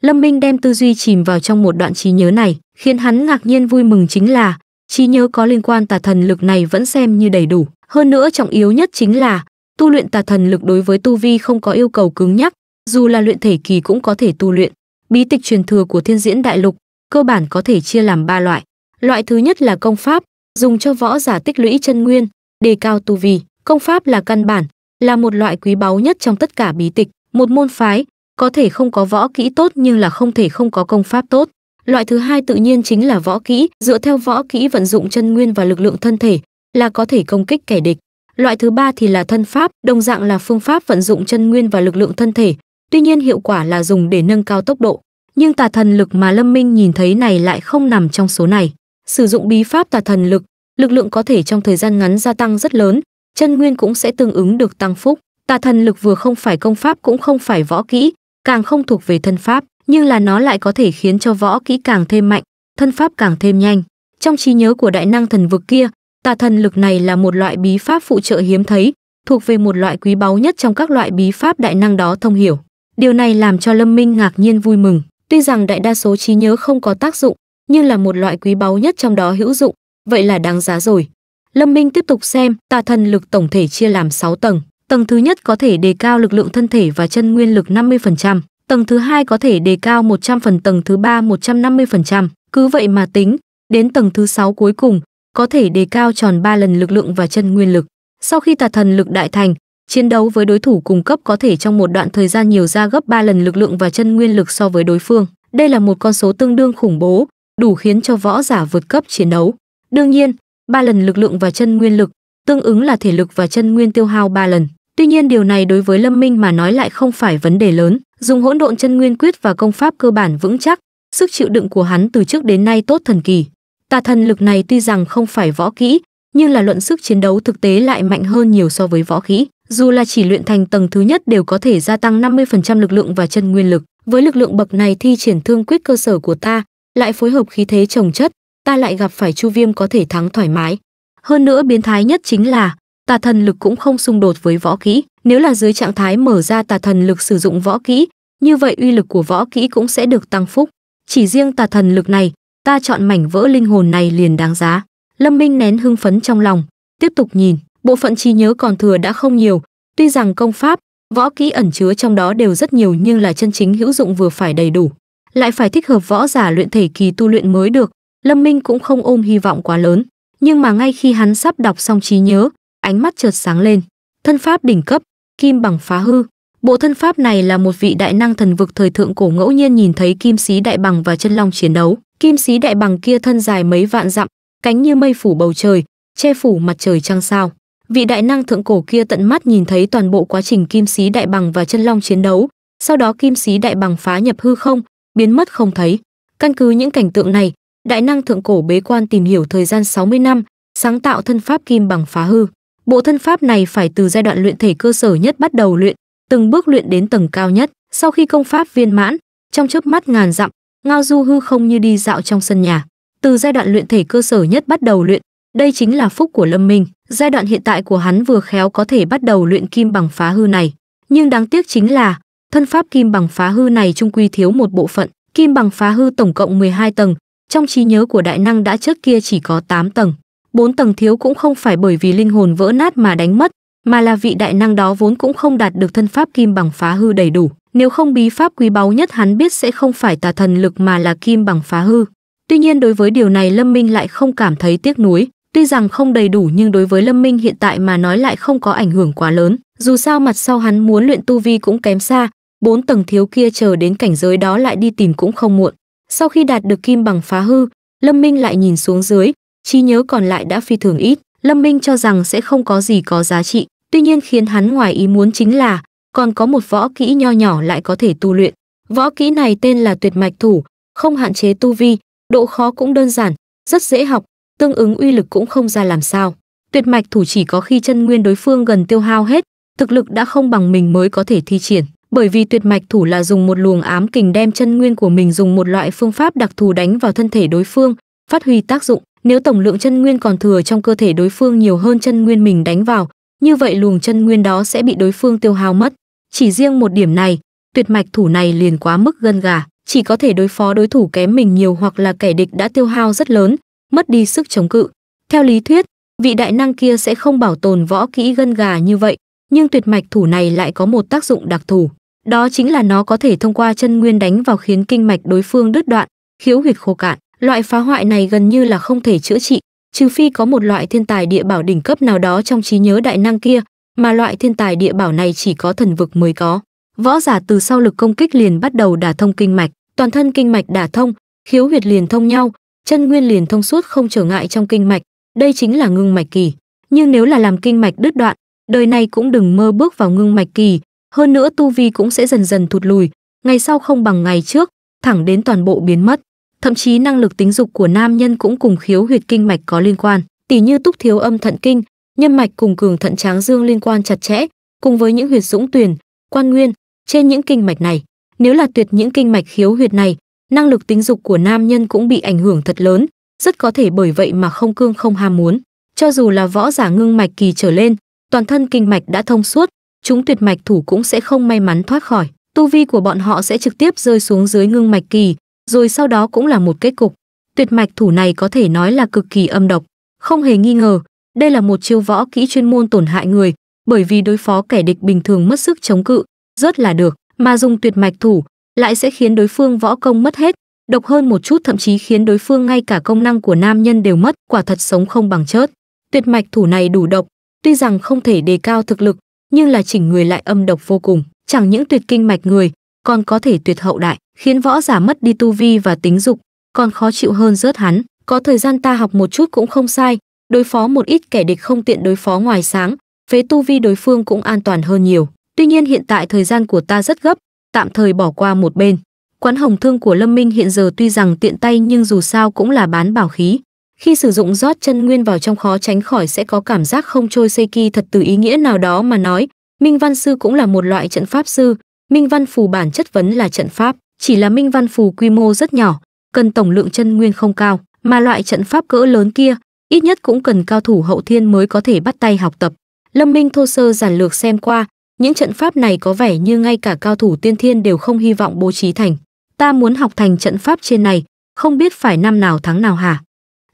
Lâm Minh đem tư duy chìm vào trong một đoạn trí nhớ này, khiến hắn ngạc nhiên vui mừng chính là trí nhớ có liên quan tà thần lực này vẫn xem như đầy đủ. Hơn nữa trọng yếu nhất chính là tu luyện tà thần lực đối với tu vi không có yêu cầu cứng nhắc, dù là luyện thể kỳ cũng có thể tu luyện. Bí tịch truyền thừa của Thiên Diễn Đại Lục cơ bản có thể chia làm ba loại. Loại thứ nhất là công pháp, dùng cho võ giả tích lũy chân nguyên, đề cao tu vi. Công pháp là căn bản, là một loại quý báu nhất trong tất cả bí tịch. Một môn phái, có thể không có võ kỹ tốt nhưng là không thể không có công pháp tốt loại thứ hai tự nhiên chính là võ kỹ dựa theo võ kỹ vận dụng chân nguyên và lực lượng thân thể là có thể công kích kẻ địch loại thứ ba thì là thân pháp đồng dạng là phương pháp vận dụng chân nguyên và lực lượng thân thể tuy nhiên hiệu quả là dùng để nâng cao tốc độ nhưng tà thần lực mà lâm minh nhìn thấy này lại không nằm trong số này sử dụng bí pháp tà thần lực lực lượng có thể trong thời gian ngắn gia tăng rất lớn chân nguyên cũng sẽ tương ứng được tăng phúc tà thần lực vừa không phải công pháp cũng không phải võ kỹ càng không thuộc về thân pháp nhưng là nó lại có thể khiến cho võ kỹ càng thêm mạnh thân pháp càng thêm nhanh trong trí nhớ của đại năng thần vực kia tà thần lực này là một loại bí pháp phụ trợ hiếm thấy thuộc về một loại quý báu nhất trong các loại bí pháp đại năng đó thông hiểu điều này làm cho lâm minh ngạc nhiên vui mừng tuy rằng đại đa số trí nhớ không có tác dụng nhưng là một loại quý báu nhất trong đó hữu dụng vậy là đáng giá rồi lâm minh tiếp tục xem tà thần lực tổng thể chia làm 6 tầng Tầng thứ nhất có thể đề cao lực lượng thân thể và chân nguyên lực 50%, tầng thứ hai có thể đề cao 100 phần tầng thứ ba 150%, cứ vậy mà tính, đến tầng thứ sáu cuối cùng, có thể đề cao tròn 3 lần lực lượng và chân nguyên lực. Sau khi tà thần lực đại thành, chiến đấu với đối thủ cung cấp có thể trong một đoạn thời gian nhiều ra gấp 3 lần lực lượng và chân nguyên lực so với đối phương. Đây là một con số tương đương khủng bố, đủ khiến cho võ giả vượt cấp chiến đấu. Đương nhiên, 3 lần lực lượng và chân nguyên lực, tương ứng là thể lực và chân nguyên tiêu hao 3 lần. Tuy nhiên điều này đối với Lâm Minh mà nói lại không phải vấn đề lớn, dùng hỗn độn chân nguyên quyết và công pháp cơ bản vững chắc, sức chịu đựng của hắn từ trước đến nay tốt thần kỳ. Tà thần lực này tuy rằng không phải võ kỹ, nhưng là luận sức chiến đấu thực tế lại mạnh hơn nhiều so với võ kỹ, dù là chỉ luyện thành tầng thứ nhất đều có thể gia tăng 50% lực lượng và chân nguyên lực. Với lực lượng bậc này thi triển thương quyết cơ sở của ta, lại phối hợp khí thế trồng chất, ta lại gặp phải Chu Viêm có thể thắng thoải mái. Hơn nữa biến thái nhất chính là tà thần lực cũng không xung đột với võ kỹ nếu là dưới trạng thái mở ra tà thần lực sử dụng võ kỹ như vậy uy lực của võ kỹ cũng sẽ được tăng phúc chỉ riêng tà thần lực này ta chọn mảnh vỡ linh hồn này liền đáng giá lâm minh nén hưng phấn trong lòng tiếp tục nhìn bộ phận trí nhớ còn thừa đã không nhiều tuy rằng công pháp võ kỹ ẩn chứa trong đó đều rất nhiều nhưng là chân chính hữu dụng vừa phải đầy đủ lại phải thích hợp võ giả luyện thể kỳ tu luyện mới được lâm minh cũng không ôm hy vọng quá lớn nhưng mà ngay khi hắn sắp đọc xong trí nhớ ánh mắt chợt sáng lên. Thân pháp đỉnh cấp, kim bằng phá hư. Bộ thân pháp này là một vị đại năng thần vực thời thượng cổ ngẫu nhiên nhìn thấy kim sĩ đại bằng và chân long chiến đấu. Kim sĩ đại bằng kia thân dài mấy vạn dặm, cánh như mây phủ bầu trời, che phủ mặt trời trăng sao. Vị đại năng thượng cổ kia tận mắt nhìn thấy toàn bộ quá trình kim sĩ đại bằng và chân long chiến đấu, sau đó kim sĩ đại bằng phá nhập hư không, biến mất không thấy. Căn cứ những cảnh tượng này, đại năng thượng cổ bế quan tìm hiểu thời gian 60 năm, sáng tạo thân pháp kim bằng phá hư. Bộ thân pháp này phải từ giai đoạn luyện thể cơ sở nhất bắt đầu luyện, từng bước luyện đến tầng cao nhất, sau khi công pháp viên mãn, trong chớp mắt ngàn dặm, Ngao Du hư không như đi dạo trong sân nhà. Từ giai đoạn luyện thể cơ sở nhất bắt đầu luyện, đây chính là phúc của Lâm Minh, giai đoạn hiện tại của hắn vừa khéo có thể bắt đầu luyện kim bằng phá hư này, nhưng đáng tiếc chính là thân pháp kim bằng phá hư này trung quy thiếu một bộ phận, kim bằng phá hư tổng cộng 12 tầng, trong trí nhớ của đại năng đã trước kia chỉ có 8 tầng, bốn tầng thiếu cũng không phải bởi vì linh hồn vỡ nát mà đánh mất, mà là vị đại năng đó vốn cũng không đạt được thân pháp kim bằng phá hư đầy đủ, nếu không bí pháp quý báu nhất hắn biết sẽ không phải tà thần lực mà là kim bằng phá hư. Tuy nhiên đối với điều này Lâm Minh lại không cảm thấy tiếc nuối, tuy rằng không đầy đủ nhưng đối với Lâm Minh hiện tại mà nói lại không có ảnh hưởng quá lớn, dù sao mặt sau hắn muốn luyện tu vi cũng kém xa, bốn tầng thiếu kia chờ đến cảnh giới đó lại đi tìm cũng không muộn. Sau khi đạt được kim bằng phá hư, Lâm Minh lại nhìn xuống dưới, trí nhớ còn lại đã phi thường ít lâm minh cho rằng sẽ không có gì có giá trị tuy nhiên khiến hắn ngoài ý muốn chính là còn có một võ kỹ nho nhỏ lại có thể tu luyện võ kỹ này tên là tuyệt mạch thủ không hạn chế tu vi độ khó cũng đơn giản rất dễ học tương ứng uy lực cũng không ra làm sao tuyệt mạch thủ chỉ có khi chân nguyên đối phương gần tiêu hao hết thực lực đã không bằng mình mới có thể thi triển bởi vì tuyệt mạch thủ là dùng một luồng ám kình đem chân nguyên của mình dùng một loại phương pháp đặc thù đánh vào thân thể đối phương phát huy tác dụng nếu tổng lượng chân nguyên còn thừa trong cơ thể đối phương nhiều hơn chân nguyên mình đánh vào, như vậy luồng chân nguyên đó sẽ bị đối phương tiêu hao mất. Chỉ riêng một điểm này, tuyệt mạch thủ này liền quá mức gân gà, chỉ có thể đối phó đối thủ kém mình nhiều hoặc là kẻ địch đã tiêu hao rất lớn, mất đi sức chống cự. Theo lý thuyết, vị đại năng kia sẽ không bảo tồn võ kỹ gân gà như vậy, nhưng tuyệt mạch thủ này lại có một tác dụng đặc thù, đó chính là nó có thể thông qua chân nguyên đánh vào khiến kinh mạch đối phương đứt đoạn, khiếu huyệt khô cạn. Loại phá hoại này gần như là không thể chữa trị, trừ phi có một loại thiên tài địa bảo đỉnh cấp nào đó trong trí nhớ đại năng kia, mà loại thiên tài địa bảo này chỉ có thần vực mới có. Võ giả từ sau lực công kích liền bắt đầu đả thông kinh mạch, toàn thân kinh mạch đả thông, khiếu huyệt liền thông nhau, chân nguyên liền thông suốt không trở ngại trong kinh mạch, đây chính là ngưng mạch kỳ. Nhưng nếu là làm kinh mạch đứt đoạn, đời này cũng đừng mơ bước vào ngưng mạch kỳ, hơn nữa tu vi cũng sẽ dần dần thụt lùi, ngày sau không bằng ngày trước, thẳng đến toàn bộ biến mất thậm chí năng lực tính dục của nam nhân cũng cùng khiếu huyệt kinh mạch có liên quan tỉ như túc thiếu âm thận kinh nhân mạch cùng cường thận tráng dương liên quan chặt chẽ cùng với những huyệt dũng tuyền, quan nguyên trên những kinh mạch này nếu là tuyệt những kinh mạch khiếu huyệt này năng lực tính dục của nam nhân cũng bị ảnh hưởng thật lớn rất có thể bởi vậy mà không cương không ham muốn cho dù là võ giả ngưng mạch kỳ trở lên toàn thân kinh mạch đã thông suốt chúng tuyệt mạch thủ cũng sẽ không may mắn thoát khỏi tu vi của bọn họ sẽ trực tiếp rơi xuống dưới ngưng mạch kỳ rồi sau đó cũng là một kết cục. Tuyệt mạch thủ này có thể nói là cực kỳ âm độc, không hề nghi ngờ, đây là một chiêu võ kỹ chuyên môn tổn hại người, bởi vì đối phó kẻ địch bình thường mất sức chống cự, rất là được, mà dùng tuyệt mạch thủ lại sẽ khiến đối phương võ công mất hết, độc hơn một chút thậm chí khiến đối phương ngay cả công năng của nam nhân đều mất, quả thật sống không bằng chết. Tuyệt mạch thủ này đủ độc, tuy rằng không thể đề cao thực lực, nhưng là chỉnh người lại âm độc vô cùng, chẳng những tuyệt kinh mạch người, còn có thể tuyệt hậu đại, khiến võ giả mất đi tu vi và tính dục, còn khó chịu hơn rớt hắn. Có thời gian ta học một chút cũng không sai, đối phó một ít kẻ địch không tiện đối phó ngoài sáng, phế tu vi đối phương cũng an toàn hơn nhiều. Tuy nhiên hiện tại thời gian của ta rất gấp, tạm thời bỏ qua một bên. Quán hồng thương của Lâm Minh hiện giờ tuy rằng tiện tay nhưng dù sao cũng là bán bảo khí. Khi sử dụng rót chân nguyên vào trong khó tránh khỏi sẽ có cảm giác không trôi xây kỳ thật từ ý nghĩa nào đó mà nói. Minh Văn Sư cũng là một loại trận pháp sư, Minh Văn Phù bản chất vấn là trận pháp, chỉ là Minh Văn Phù quy mô rất nhỏ, cần tổng lượng chân nguyên không cao, mà loại trận pháp cỡ lớn kia, ít nhất cũng cần cao thủ hậu thiên mới có thể bắt tay học tập. Lâm Minh thô sơ giản lược xem qua, những trận pháp này có vẻ như ngay cả cao thủ tiên thiên đều không hy vọng bố trí thành. Ta muốn học thành trận pháp trên này, không biết phải năm nào tháng nào hả?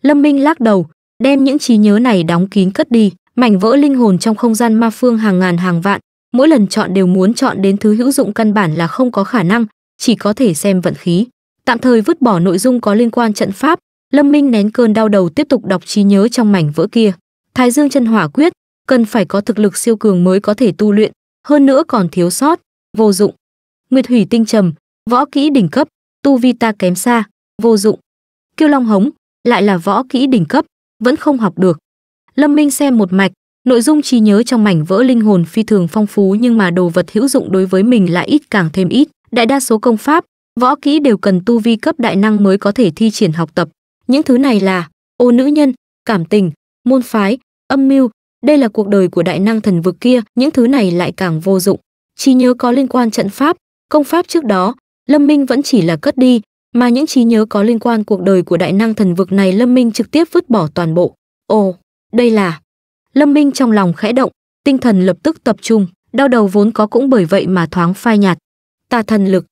Lâm Minh lắc đầu, đem những trí nhớ này đóng kín cất đi, mảnh vỡ linh hồn trong không gian ma phương hàng ngàn hàng vạn, mỗi lần chọn đều muốn chọn đến thứ hữu dụng căn bản là không có khả năng, chỉ có thể xem vận khí. Tạm thời vứt bỏ nội dung có liên quan trận pháp, Lâm Minh nén cơn đau đầu tiếp tục đọc trí nhớ trong mảnh vỡ kia. Thái Dương chân hỏa quyết, cần phải có thực lực siêu cường mới có thể tu luyện, hơn nữa còn thiếu sót, vô dụng. Nguyệt Hủy tinh trầm, võ kỹ đỉnh cấp, tu vi ta kém xa, vô dụng. Kiêu Long hống, lại là võ kỹ đỉnh cấp, vẫn không học được. Lâm Minh xem một mạch, Nội dung trí nhớ trong mảnh vỡ linh hồn phi thường phong phú nhưng mà đồ vật hữu dụng đối với mình lại ít càng thêm ít. Đại đa số công pháp, võ kỹ đều cần tu vi cấp đại năng mới có thể thi triển học tập. Những thứ này là ô nữ nhân, cảm tình, môn phái, âm mưu, đây là cuộc đời của đại năng thần vực kia, những thứ này lại càng vô dụng. Trí nhớ có liên quan trận pháp, công pháp trước đó, Lâm Minh vẫn chỉ là cất đi, mà những trí nhớ có liên quan cuộc đời của đại năng thần vực này Lâm Minh trực tiếp vứt bỏ toàn bộ. Ồ, đây là Lâm Minh trong lòng khẽ động, tinh thần lập tức tập trung, đau đầu vốn có cũng bởi vậy mà thoáng phai nhạt. Tà thần lực,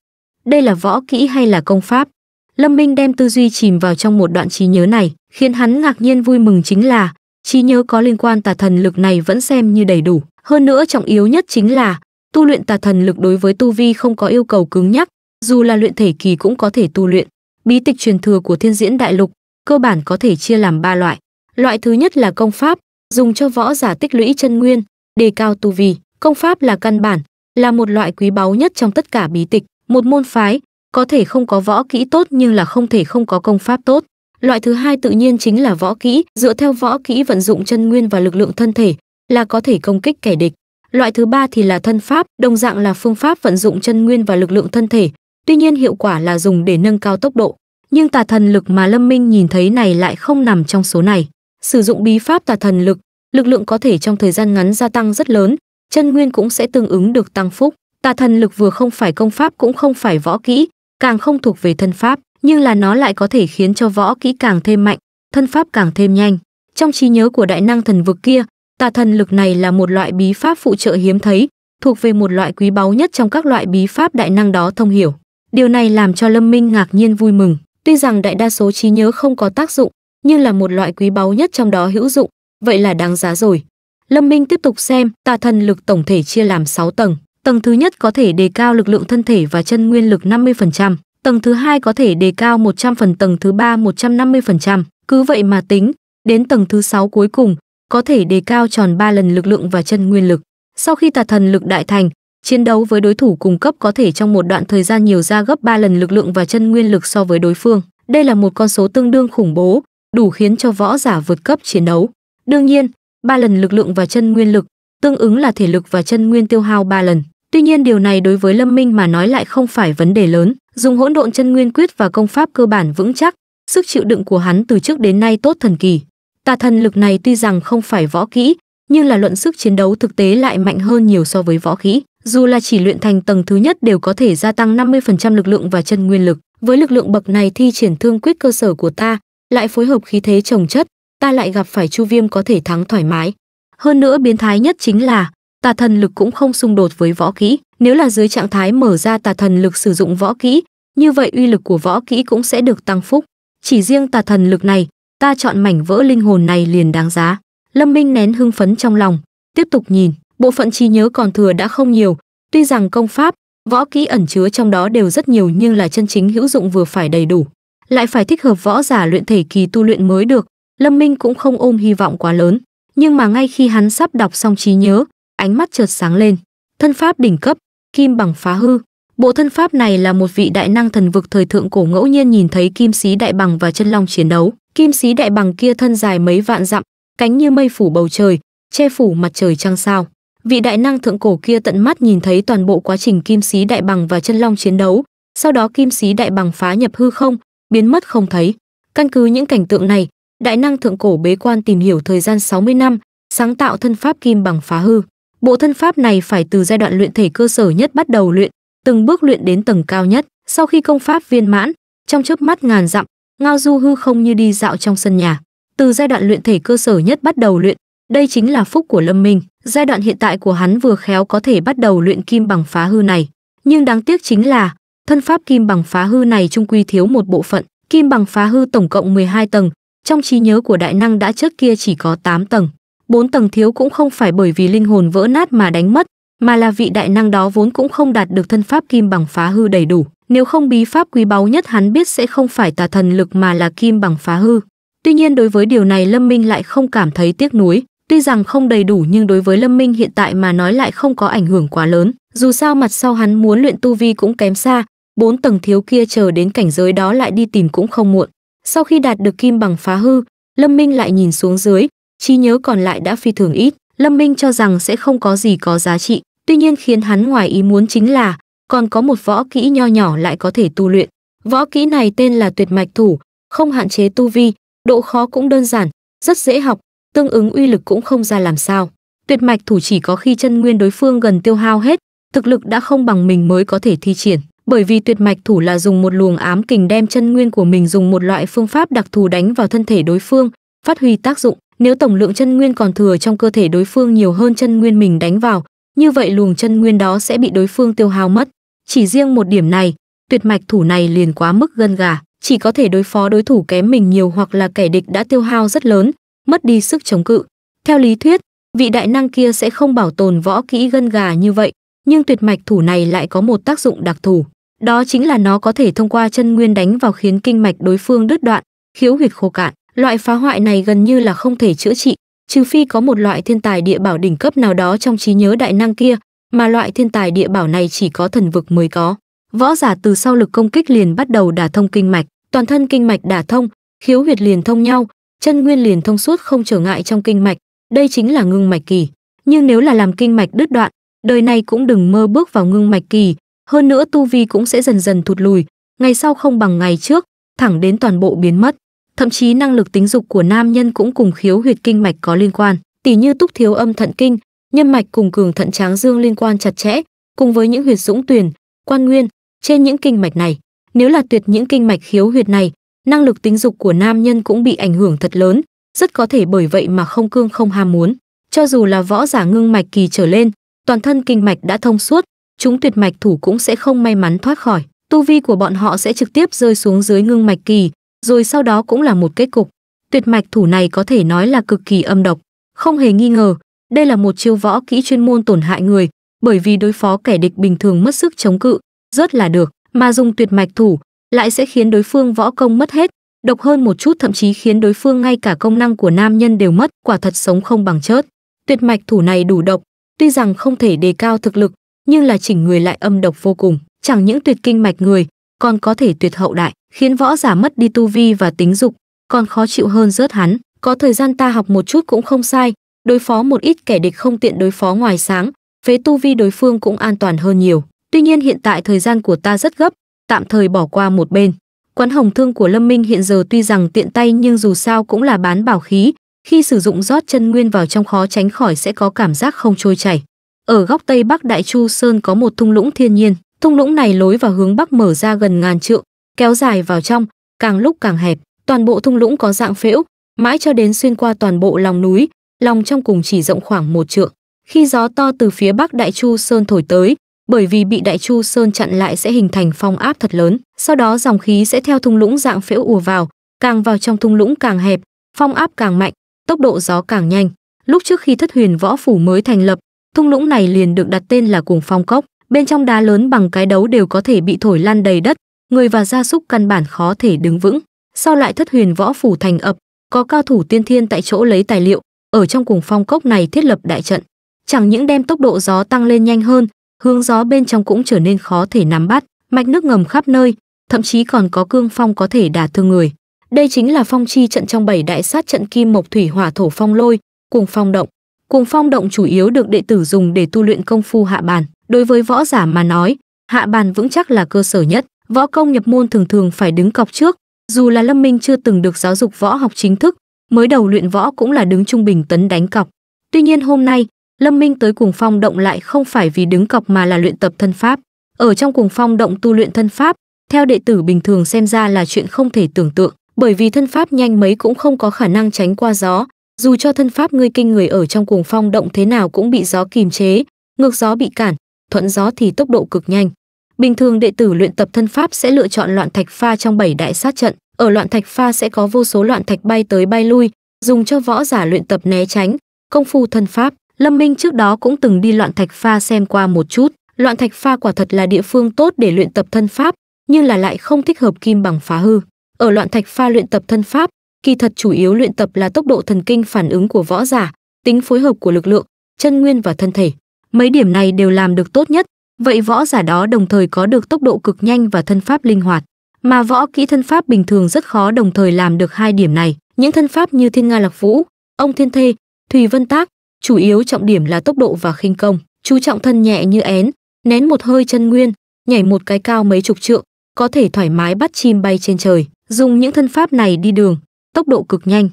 đây là võ kỹ hay là công pháp? Lâm Minh đem tư duy chìm vào trong một đoạn trí nhớ này, khiến hắn ngạc nhiên vui mừng chính là trí nhớ có liên quan tà thần lực này vẫn xem như đầy đủ. Hơn nữa trọng yếu nhất chính là tu luyện tà thần lực đối với tu vi không có yêu cầu cứng nhắc, dù là luyện thể kỳ cũng có thể tu luyện. Bí tịch truyền thừa của Thiên Diễn Đại Lục cơ bản có thể chia làm ba loại. Loại thứ nhất là công pháp, dùng cho võ giả tích lũy chân nguyên, đề cao tu vi. Công pháp là căn bản, là một loại quý báu nhất trong tất cả bí tịch, một môn phái, có thể không có võ kỹ tốt nhưng là không thể không có công pháp tốt. Loại thứ hai tự nhiên chính là võ kỹ, dựa theo võ kỹ vận dụng chân nguyên và lực lượng thân thể là có thể công kích kẻ địch. Loại thứ ba thì là thân pháp, đồng dạng là phương pháp vận dụng chân nguyên và lực lượng thân thể, tuy nhiên hiệu quả là dùng để nâng cao tốc độ. Nhưng tà thần lực mà Lâm Minh nhìn thấy này lại không nằm trong số này. Sử dụng bí pháp tà thần lực, lực lượng có thể trong thời gian ngắn gia tăng rất lớn, chân nguyên cũng sẽ tương ứng được tăng phúc. Tà thần lực vừa không phải công pháp cũng không phải võ kỹ, càng không thuộc về thân pháp, nhưng là nó lại có thể khiến cho võ kỹ càng thêm mạnh, thân pháp càng thêm nhanh. Trong trí nhớ của đại năng thần vực kia, tà thần lực này là một loại bí pháp phụ trợ hiếm thấy, thuộc về một loại quý báu nhất trong các loại bí pháp đại năng đó thông hiểu. Điều này làm cho Lâm Minh ngạc nhiên vui mừng. Tuy rằng đại đa số trí nhớ không có tác dụng, như là một loại quý báu nhất trong đó hữu dụng, vậy là đáng giá rồi. Lâm Minh tiếp tục xem, tà thần lực tổng thể chia làm 6 tầng. Tầng thứ nhất có thể đề cao lực lượng thân thể và chân nguyên lực 50%, tầng thứ hai có thể đề cao 100 phần tầng thứ ba 150%, cứ vậy mà tính, đến tầng thứ sáu cuối cùng, có thể đề cao tròn 3 lần lực lượng và chân nguyên lực. Sau khi tà thần lực đại thành, chiến đấu với đối thủ cùng cấp có thể trong một đoạn thời gian nhiều ra gấp 3 lần lực lượng và chân nguyên lực so với đối phương. Đây là một con số tương đương khủng bố, đủ khiến cho võ giả vượt cấp chiến đấu. Đương nhiên, ba lần lực lượng và chân nguyên lực, tương ứng là thể lực và chân nguyên tiêu hao ba lần. Tuy nhiên điều này đối với Lâm Minh mà nói lại không phải vấn đề lớn, dùng hỗn độn chân nguyên quyết và công pháp cơ bản vững chắc, sức chịu đựng của hắn từ trước đến nay tốt thần kỳ. Tà thần lực này tuy rằng không phải võ kỹ, nhưng là luận sức chiến đấu thực tế lại mạnh hơn nhiều so với võ kỹ, dù là chỉ luyện thành tầng thứ nhất đều có thể gia tăng 50% lực lượng và chân nguyên lực. Với lực lượng bậc này thi triển thương quyết cơ sở của ta, lại phối hợp khí thế trồng chất, ta lại gặp phải Chu Viêm có thể thắng thoải mái. Hơn nữa biến thái nhất chính là tà thần lực cũng không xung đột với võ kỹ, nếu là dưới trạng thái mở ra tà thần lực sử dụng võ kỹ, như vậy uy lực của võ kỹ cũng sẽ được tăng phúc. Chỉ riêng tà thần lực này, ta chọn mảnh vỡ linh hồn này liền đáng giá. Lâm Minh nén hưng phấn trong lòng, tiếp tục nhìn, bộ phận trí nhớ còn thừa đã không nhiều, tuy rằng công pháp, võ kỹ ẩn chứa trong đó đều rất nhiều nhưng là chân chính hữu dụng vừa phải đầy đủ lại phải thích hợp võ giả luyện thể kỳ tu luyện mới được lâm minh cũng không ôm hy vọng quá lớn nhưng mà ngay khi hắn sắp đọc xong trí nhớ ánh mắt chợt sáng lên thân pháp đỉnh cấp kim bằng phá hư bộ thân pháp này là một vị đại năng thần vực thời thượng cổ ngẫu nhiên nhìn thấy kim sĩ đại bằng và chân long chiến đấu kim sĩ đại bằng kia thân dài mấy vạn dặm cánh như mây phủ bầu trời che phủ mặt trời trăng sao vị đại năng thượng cổ kia tận mắt nhìn thấy toàn bộ quá trình kim sĩ đại bằng và chân long chiến đấu sau đó kim sĩ đại bằng phá nhập hư không biến mất không thấy. Căn cứ những cảnh tượng này, đại năng thượng cổ bế quan tìm hiểu thời gian 60 năm, sáng tạo thân pháp kim bằng phá hư. Bộ thân pháp này phải từ giai đoạn luyện thể cơ sở nhất bắt đầu luyện, từng bước luyện đến tầng cao nhất. Sau khi công pháp viên mãn, trong chớp mắt ngàn dặm, ngao du hư không như đi dạo trong sân nhà. Từ giai đoạn luyện thể cơ sở nhất bắt đầu luyện, đây chính là phúc của Lâm Minh, giai đoạn hiện tại của hắn vừa khéo có thể bắt đầu luyện kim bằng phá hư này. Nhưng đáng tiếc chính là thân pháp kim bằng phá hư này trung quy thiếu một bộ phận, kim bằng phá hư tổng cộng 12 tầng, trong trí nhớ của đại năng đã trước kia chỉ có 8 tầng. 4 tầng thiếu cũng không phải bởi vì linh hồn vỡ nát mà đánh mất, mà là vị đại năng đó vốn cũng không đạt được thân pháp kim bằng phá hư đầy đủ, nếu không bí pháp quý báu nhất hắn biết sẽ không phải tà thần lực mà là kim bằng phá hư. Tuy nhiên đối với điều này Lâm Minh lại không cảm thấy tiếc nuối, tuy rằng không đầy đủ nhưng đối với Lâm Minh hiện tại mà nói lại không có ảnh hưởng quá lớn, dù sao mặt sau hắn muốn luyện tu vi cũng kém xa, bốn tầng thiếu kia chờ đến cảnh giới đó lại đi tìm cũng không muộn. Sau khi đạt được kim bằng phá hư, Lâm Minh lại nhìn xuống dưới, trí nhớ còn lại đã phi thường ít, Lâm Minh cho rằng sẽ không có gì có giá trị, tuy nhiên khiến hắn ngoài ý muốn chính là còn có một võ kỹ nho nhỏ lại có thể tu luyện. Võ kỹ này tên là Tuyệt Mạch Thủ, không hạn chế tu vi, độ khó cũng đơn giản, rất dễ học, tương ứng uy lực cũng không ra làm sao. Tuyệt Mạch Thủ chỉ có khi chân nguyên đối phương gần tiêu hao hết, thực lực đã không bằng mình mới có thể thi triển bởi vì tuyệt mạch thủ là dùng một luồng ám kình đem chân nguyên của mình dùng một loại phương pháp đặc thù đánh vào thân thể đối phương, phát huy tác dụng, nếu tổng lượng chân nguyên còn thừa trong cơ thể đối phương nhiều hơn chân nguyên mình đánh vào, như vậy luồng chân nguyên đó sẽ bị đối phương tiêu hao mất. Chỉ riêng một điểm này, tuyệt mạch thủ này liền quá mức gân gà, chỉ có thể đối phó đối thủ kém mình nhiều hoặc là kẻ địch đã tiêu hao rất lớn, mất đi sức chống cự. Theo lý thuyết, vị đại năng kia sẽ không bảo tồn võ kỹ gân gà như vậy, nhưng tuyệt mạch thủ này lại có một tác dụng đặc thù. Đó chính là nó có thể thông qua chân nguyên đánh vào khiến kinh mạch đối phương đứt đoạn, khiếu huyệt khô cạn. Loại phá hoại này gần như là không thể chữa trị, trừ phi có một loại thiên tài địa bảo đỉnh cấp nào đó trong trí nhớ đại năng kia, mà loại thiên tài địa bảo này chỉ có thần vực mới có. Võ giả từ sau lực công kích liền bắt đầu đả thông kinh mạch, toàn thân kinh mạch đả thông, khiếu huyệt liền thông nhau, chân nguyên liền thông suốt không trở ngại trong kinh mạch, đây chính là ngưng mạch kỳ. Nhưng nếu là làm kinh mạch đứt đoạn, đời này cũng đừng mơ bước vào ngưng mạch kỳ, hơn nữa tu vi cũng sẽ dần dần thụt lùi, ngày sau không bằng ngày trước, thẳng đến toàn bộ biến mất. Thậm chí năng lực tính dục của nam nhân cũng cùng khiếu huyệt kinh mạch có liên quan, tỉ như túc thiếu âm thận kinh, nhân mạch cùng cường thận tráng dương liên quan chặt chẽ, cùng với những huyệt dũng tuyền quan nguyên, trên những kinh mạch này. Nếu là tuyệt những kinh mạch khiếu huyệt này, năng lực tính dục của nam nhân cũng bị ảnh hưởng thật lớn, rất có thể bởi vậy mà không cương không ham muốn. Cho dù là võ giả ngưng mạch kỳ trở lên, toàn thân kinh mạch đã thông suốt, chúng tuyệt mạch thủ cũng sẽ không may mắn thoát khỏi. Tu vi của bọn họ sẽ trực tiếp rơi xuống dưới ngưng mạch kỳ, rồi sau đó cũng là một kết cục. Tuyệt mạch thủ này có thể nói là cực kỳ âm độc. Không hề nghi ngờ, đây là một chiêu võ kỹ chuyên môn tổn hại người, bởi vì đối phó kẻ địch bình thường mất sức chống cự, rất là được, mà dùng tuyệt mạch thủ lại sẽ khiến đối phương võ công mất hết, độc hơn một chút thậm chí khiến đối phương ngay cả công năng của nam nhân đều mất, quả thật sống không bằng chết. Tuyệt mạch thủ này đủ độc, tuy rằng không thể đề cao thực lực, nhưng là chỉnh người lại âm độc vô cùng, chẳng những tuyệt kinh mạch người, còn có thể tuyệt hậu đại, khiến võ giả mất đi tu vi và tính dục, còn khó chịu hơn rớt hắn, có thời gian ta học một chút cũng không sai, đối phó một ít kẻ địch không tiện đối phó ngoài sáng, phế tu vi đối phương cũng an toàn hơn nhiều. Tuy nhiên hiện tại thời gian của ta rất gấp, tạm thời bỏ qua một bên. Quán hồng thương của Lâm Minh hiện giờ tuy rằng tiện tay nhưng dù sao cũng là bán bảo khí, khi sử dụng rót chân nguyên vào trong khó tránh khỏi sẽ có cảm giác không trôi chảy. Ở góc tây bắc Đại Chu Sơn có một thung lũng thiên nhiên, thung lũng này lối vào hướng bắc mở ra gần ngàn trượng, kéo dài vào trong, càng lúc càng hẹp, toàn bộ thung lũng có dạng phễu, mãi cho đến xuyên qua toàn bộ lòng núi, lòng trong cùng chỉ rộng khoảng một trượng. Khi gió to từ phía bắc Đại Chu Sơn thổi tới, bởi vì bị Đại Chu Sơn chặn lại sẽ hình thành phong áp thật lớn, sau đó dòng khí sẽ theo thung lũng dạng phễu ùa vào, càng vào trong thung lũng càng hẹp, phong áp càng mạnh, tốc độ gió càng nhanh. Lúc trước khi Thất Huyền Võ phủ mới thành lập, Thung lũng này liền được đặt tên là cuồng phong cốc, bên trong đá lớn bằng cái đấu đều có thể bị thổi lan đầy đất, người và gia súc căn bản khó thể đứng vững. Sau lại thất huyền võ phủ thành ập, có cao thủ tiên thiên tại chỗ lấy tài liệu, ở trong cuồng phong cốc này thiết lập đại trận. Chẳng những đem tốc độ gió tăng lên nhanh hơn, hướng gió bên trong cũng trở nên khó thể nắm bắt, mạch nước ngầm khắp nơi, thậm chí còn có cương phong có thể đả thương người. Đây chính là phong chi trận trong bảy đại sát trận kim mộc thủy hỏa thổ phong lôi, cuồng phong động. Cuồng phong động chủ yếu được đệ tử dùng để tu luyện công phu hạ bàn. Đối với võ giả mà nói, hạ bàn vững chắc là cơ sở nhất. Võ công nhập môn thường thường phải đứng cọc trước. Dù là Lâm Minh chưa từng được giáo dục võ học chính thức, mới đầu luyện võ cũng là đứng trung bình tấn đánh cọc. Tuy nhiên hôm nay, Lâm Minh tới cuồng phong động lại không phải vì đứng cọc mà là luyện tập thân pháp. Ở trong cuồng phong động tu luyện thân pháp, theo đệ tử bình thường xem ra là chuyện không thể tưởng tượng bởi vì thân pháp nhanh mấy cũng không có khả năng tránh qua gió dù cho thân pháp ngươi kinh người ở trong cuồng phong động thế nào cũng bị gió kìm chế, ngược gió bị cản, thuận gió thì tốc độ cực nhanh. Bình thường đệ tử luyện tập thân pháp sẽ lựa chọn loạn thạch pha trong bảy đại sát trận, ở loạn thạch pha sẽ có vô số loạn thạch bay tới bay lui, dùng cho võ giả luyện tập né tránh, công phu thân pháp. Lâm Minh trước đó cũng từng đi loạn thạch pha xem qua một chút, loạn thạch pha quả thật là địa phương tốt để luyện tập thân pháp, nhưng là lại không thích hợp kim bằng phá hư. Ở loạn thạch pha luyện tập thân pháp, kỳ thật chủ yếu luyện tập là tốc độ thần kinh phản ứng của võ giả, tính phối hợp của lực lượng, chân nguyên và thân thể. Mấy điểm này đều làm được tốt nhất, vậy võ giả đó đồng thời có được tốc độ cực nhanh và thân pháp linh hoạt. Mà võ kỹ thân pháp bình thường rất khó đồng thời làm được hai điểm này. Những thân pháp như Thiên Nga Lạc Vũ, Ông Thiên Thê, Thùy Vân Tác, chủ yếu trọng điểm là tốc độ và khinh công, chú trọng thân nhẹ như én, nén một hơi chân nguyên, nhảy một cái cao mấy chục trượng, có thể thoải mái bắt chim bay trên trời. Dùng những thân pháp này đi đường, tốc độ cực nhanh.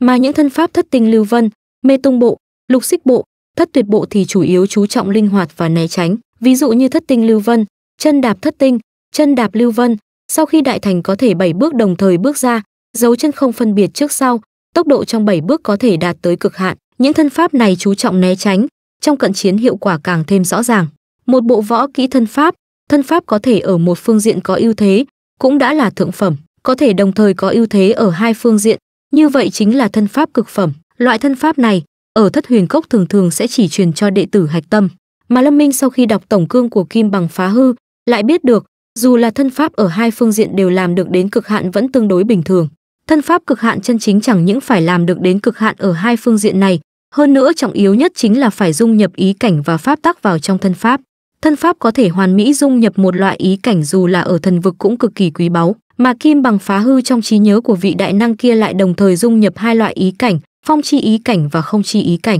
Mà những thân pháp thất tinh lưu vân, mê tung bộ, lục xích bộ, thất tuyệt bộ thì chủ yếu chú trọng linh hoạt và né tránh, ví dụ như thất tinh lưu vân, chân đạp thất tinh, chân đạp lưu vân, sau khi đại thành có thể 7 bước đồng thời bước ra, dấu chân không phân biệt trước sau, tốc độ trong 7 bước có thể đạt tới cực hạn. Những thân pháp này chú trọng né tránh, trong cận chiến hiệu quả càng thêm rõ ràng. Một bộ võ kỹ thân pháp, thân pháp có thể ở một phương diện có ưu thế, cũng đã là thượng phẩm có thể đồng thời có ưu thế ở hai phương diện, như vậy chính là thân pháp cực phẩm. Loại thân pháp này, ở thất huyền cốc thường thường sẽ chỉ truyền cho đệ tử hạch tâm, mà Lâm Minh sau khi đọc tổng cương của Kim Bằng Phá Hư, lại biết được, dù là thân pháp ở hai phương diện đều làm được đến cực hạn vẫn tương đối bình thường. Thân pháp cực hạn chân chính chẳng những phải làm được đến cực hạn ở hai phương diện này, hơn nữa trọng yếu nhất chính là phải dung nhập ý cảnh và pháp tắc vào trong thân pháp. Thân pháp có thể hoàn mỹ dung nhập một loại ý cảnh dù là ở thần vực cũng cực kỳ quý báu mà kim bằng phá hư trong trí nhớ của vị đại năng kia lại đồng thời dung nhập hai loại ý cảnh phong chi ý cảnh và không chi ý cảnh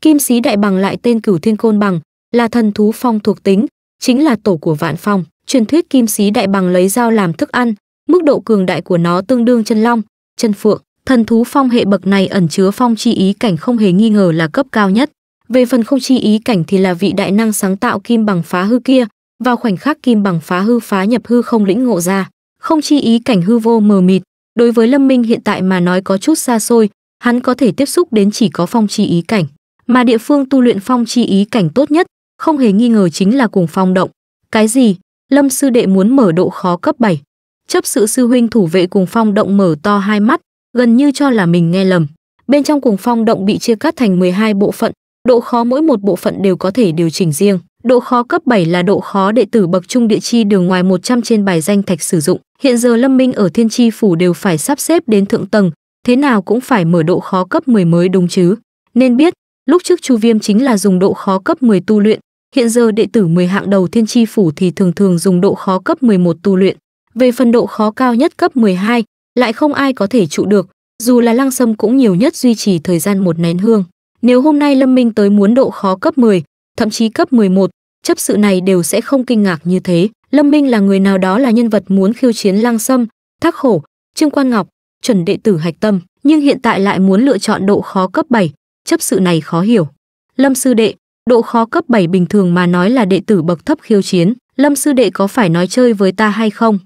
kim sĩ đại bằng lại tên cửu thiên côn bằng là thần thú phong thuộc tính chính là tổ của vạn phong truyền thuyết kim sĩ đại bằng lấy dao làm thức ăn mức độ cường đại của nó tương đương chân long chân phượng thần thú phong hệ bậc này ẩn chứa phong chi ý cảnh không hề nghi ngờ là cấp cao nhất về phần không chi ý cảnh thì là vị đại năng sáng tạo kim bằng phá hư kia vào khoảnh khắc kim bằng phá hư phá nhập hư không lĩnh ngộ ra không chi ý cảnh hư vô mờ mịt đối với lâm minh hiện tại mà nói có chút xa xôi hắn có thể tiếp xúc đến chỉ có phong chi ý cảnh mà địa phương tu luyện phong chi ý cảnh tốt nhất không hề nghi ngờ chính là cùng phong động cái gì lâm sư đệ muốn mở độ khó cấp 7. chấp sự sư huynh thủ vệ cùng phong động mở to hai mắt gần như cho là mình nghe lầm bên trong cùng phong động bị chia cắt thành 12 bộ phận độ khó mỗi một bộ phận đều có thể điều chỉnh riêng. Độ khó cấp 7 là độ khó đệ tử bậc trung địa chi đường ngoài 100 trên bài danh thạch sử dụng. Hiện giờ Lâm Minh ở Thiên Chi phủ đều phải sắp xếp đến thượng tầng, thế nào cũng phải mở độ khó cấp 10 mới đúng chứ. Nên biết, lúc trước Chu Viêm chính là dùng độ khó cấp 10 tu luyện, hiện giờ đệ tử 10 hạng đầu Thiên Chi phủ thì thường thường dùng độ khó cấp 11 tu luyện. Về phần độ khó cao nhất cấp 12, lại không ai có thể trụ được, dù là Lăng Sâm cũng nhiều nhất duy trì thời gian một nén hương. Nếu hôm nay Lâm Minh tới muốn độ khó cấp 10, thậm chí cấp 11, chấp sự này đều sẽ không kinh ngạc như thế. Lâm Minh là người nào đó là nhân vật muốn khiêu chiến Lăng Sâm, Thác Khổ, Trương Quan Ngọc, chuẩn đệ tử Hạch Tâm, nhưng hiện tại lại muốn lựa chọn độ khó cấp 7, chấp sự này khó hiểu. Lâm sư đệ, độ khó cấp 7 bình thường mà nói là đệ tử bậc thấp khiêu chiến, Lâm sư đệ có phải nói chơi với ta hay không?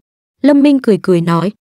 Lâm Minh cười cười nói,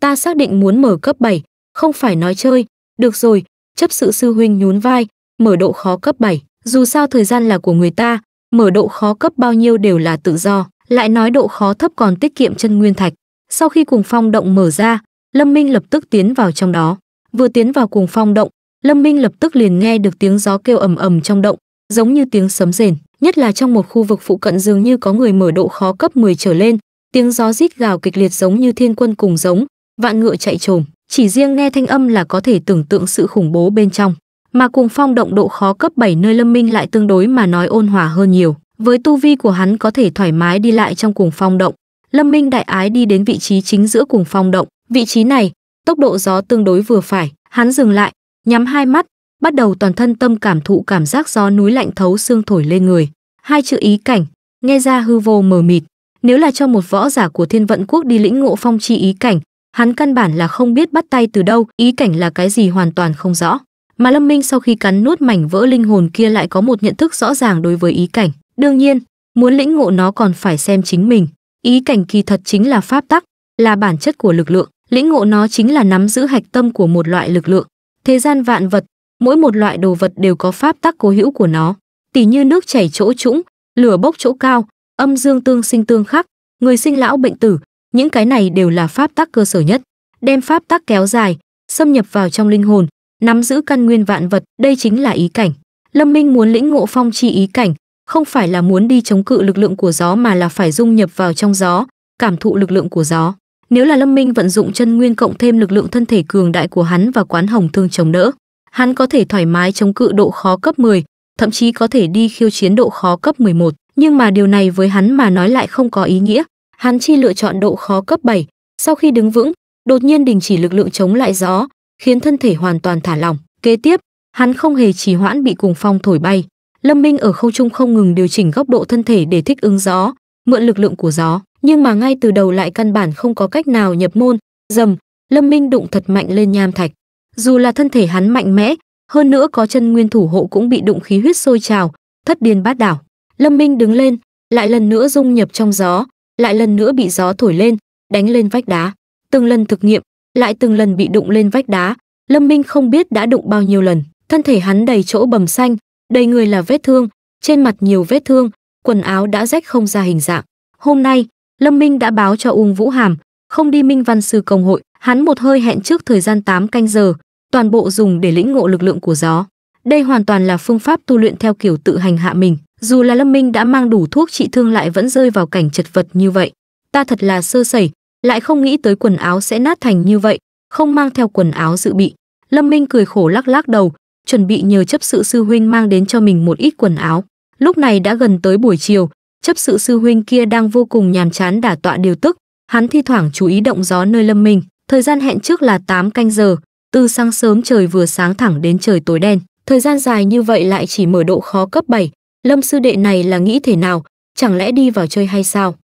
ta xác định muốn mở cấp 7, không phải nói chơi, được rồi, chấp sự sư huynh nhún vai, mở độ khó cấp 7. Dù sao thời gian là của người ta, mở độ khó cấp bao nhiêu đều là tự do, lại nói độ khó thấp còn tiết kiệm chân nguyên thạch. Sau khi cùng phong động mở ra, Lâm Minh lập tức tiến vào trong đó. Vừa tiến vào cùng phong động, Lâm Minh lập tức liền nghe được tiếng gió kêu ầm ầm trong động, giống như tiếng sấm rền, nhất là trong một khu vực phụ cận dường như có người mở độ khó cấp 10 trở lên, tiếng gió rít gào kịch liệt giống như thiên quân cùng giống, vạn ngựa chạy trồm, chỉ riêng nghe thanh âm là có thể tưởng tượng sự khủng bố bên trong mà cùng phong động độ khó cấp 7 nơi Lâm Minh lại tương đối mà nói ôn hòa hơn nhiều. Với tu vi của hắn có thể thoải mái đi lại trong cùng phong động. Lâm Minh đại ái đi đến vị trí chính giữa cùng phong động. Vị trí này, tốc độ gió tương đối vừa phải. Hắn dừng lại, nhắm hai mắt, bắt đầu toàn thân tâm cảm thụ cảm giác gió núi lạnh thấu xương thổi lên người. Hai chữ ý cảnh, nghe ra hư vô mờ mịt. Nếu là cho một võ giả của thiên vận quốc đi lĩnh ngộ phong chi ý cảnh, hắn căn bản là không biết bắt tay từ đâu, ý cảnh là cái gì hoàn toàn không rõ mà lâm minh sau khi cắn nuốt mảnh vỡ linh hồn kia lại có một nhận thức rõ ràng đối với ý cảnh đương nhiên muốn lĩnh ngộ nó còn phải xem chính mình ý cảnh kỳ thật chính là pháp tắc là bản chất của lực lượng lĩnh ngộ nó chính là nắm giữ hạch tâm của một loại lực lượng thế gian vạn vật mỗi một loại đồ vật đều có pháp tắc cố hữu của nó Tỷ như nước chảy chỗ trũng lửa bốc chỗ cao âm dương tương sinh tương khắc người sinh lão bệnh tử những cái này đều là pháp tắc cơ sở nhất đem pháp tắc kéo dài xâm nhập vào trong linh hồn nắm giữ căn nguyên vạn vật đây chính là ý cảnh lâm minh muốn lĩnh ngộ phong chi ý cảnh không phải là muốn đi chống cự lực lượng của gió mà là phải dung nhập vào trong gió cảm thụ lực lượng của gió nếu là lâm minh vận dụng chân nguyên cộng thêm lực lượng thân thể cường đại của hắn và quán hồng thương chống đỡ hắn có thể thoải mái chống cự độ khó cấp 10, thậm chí có thể đi khiêu chiến độ khó cấp 11, nhưng mà điều này với hắn mà nói lại không có ý nghĩa. Hắn chi lựa chọn độ khó cấp 7, sau khi đứng vững, đột nhiên đình chỉ lực lượng chống lại gió, khiến thân thể hoàn toàn thả lỏng. Kế tiếp, hắn không hề trì hoãn bị cùng phong thổi bay. Lâm Minh ở không trung không ngừng điều chỉnh góc độ thân thể để thích ứng gió, mượn lực lượng của gió, nhưng mà ngay từ đầu lại căn bản không có cách nào nhập môn. Dầm, Lâm Minh đụng thật mạnh lên nham thạch. Dù là thân thể hắn mạnh mẽ, hơn nữa có chân nguyên thủ hộ cũng bị đụng khí huyết sôi trào, thất điên bát đảo. Lâm Minh đứng lên, lại lần nữa dung nhập trong gió, lại lần nữa bị gió thổi lên, đánh lên vách đá. Từng lần thực nghiệm, lại từng lần bị đụng lên vách đá lâm minh không biết đã đụng bao nhiêu lần thân thể hắn đầy chỗ bầm xanh đầy người là vết thương trên mặt nhiều vết thương quần áo đã rách không ra hình dạng hôm nay lâm minh đã báo cho uông vũ hàm không đi minh văn sư công hội hắn một hơi hẹn trước thời gian 8 canh giờ toàn bộ dùng để lĩnh ngộ lực lượng của gió đây hoàn toàn là phương pháp tu luyện theo kiểu tự hành hạ mình dù là lâm minh đã mang đủ thuốc trị thương lại vẫn rơi vào cảnh chật vật như vậy ta thật là sơ sẩy lại không nghĩ tới quần áo sẽ nát thành như vậy, không mang theo quần áo dự bị. Lâm Minh cười khổ lắc lắc đầu, chuẩn bị nhờ chấp sự sư huynh mang đến cho mình một ít quần áo. Lúc này đã gần tới buổi chiều, chấp sự sư huynh kia đang vô cùng nhàm chán đả tọa điều tức, hắn thi thoảng chú ý động gió nơi Lâm Minh, thời gian hẹn trước là 8 canh giờ, từ sáng sớm trời vừa sáng thẳng đến trời tối đen, thời gian dài như vậy lại chỉ mở độ khó cấp 7, Lâm sư đệ này là nghĩ thế nào, chẳng lẽ đi vào chơi hay sao?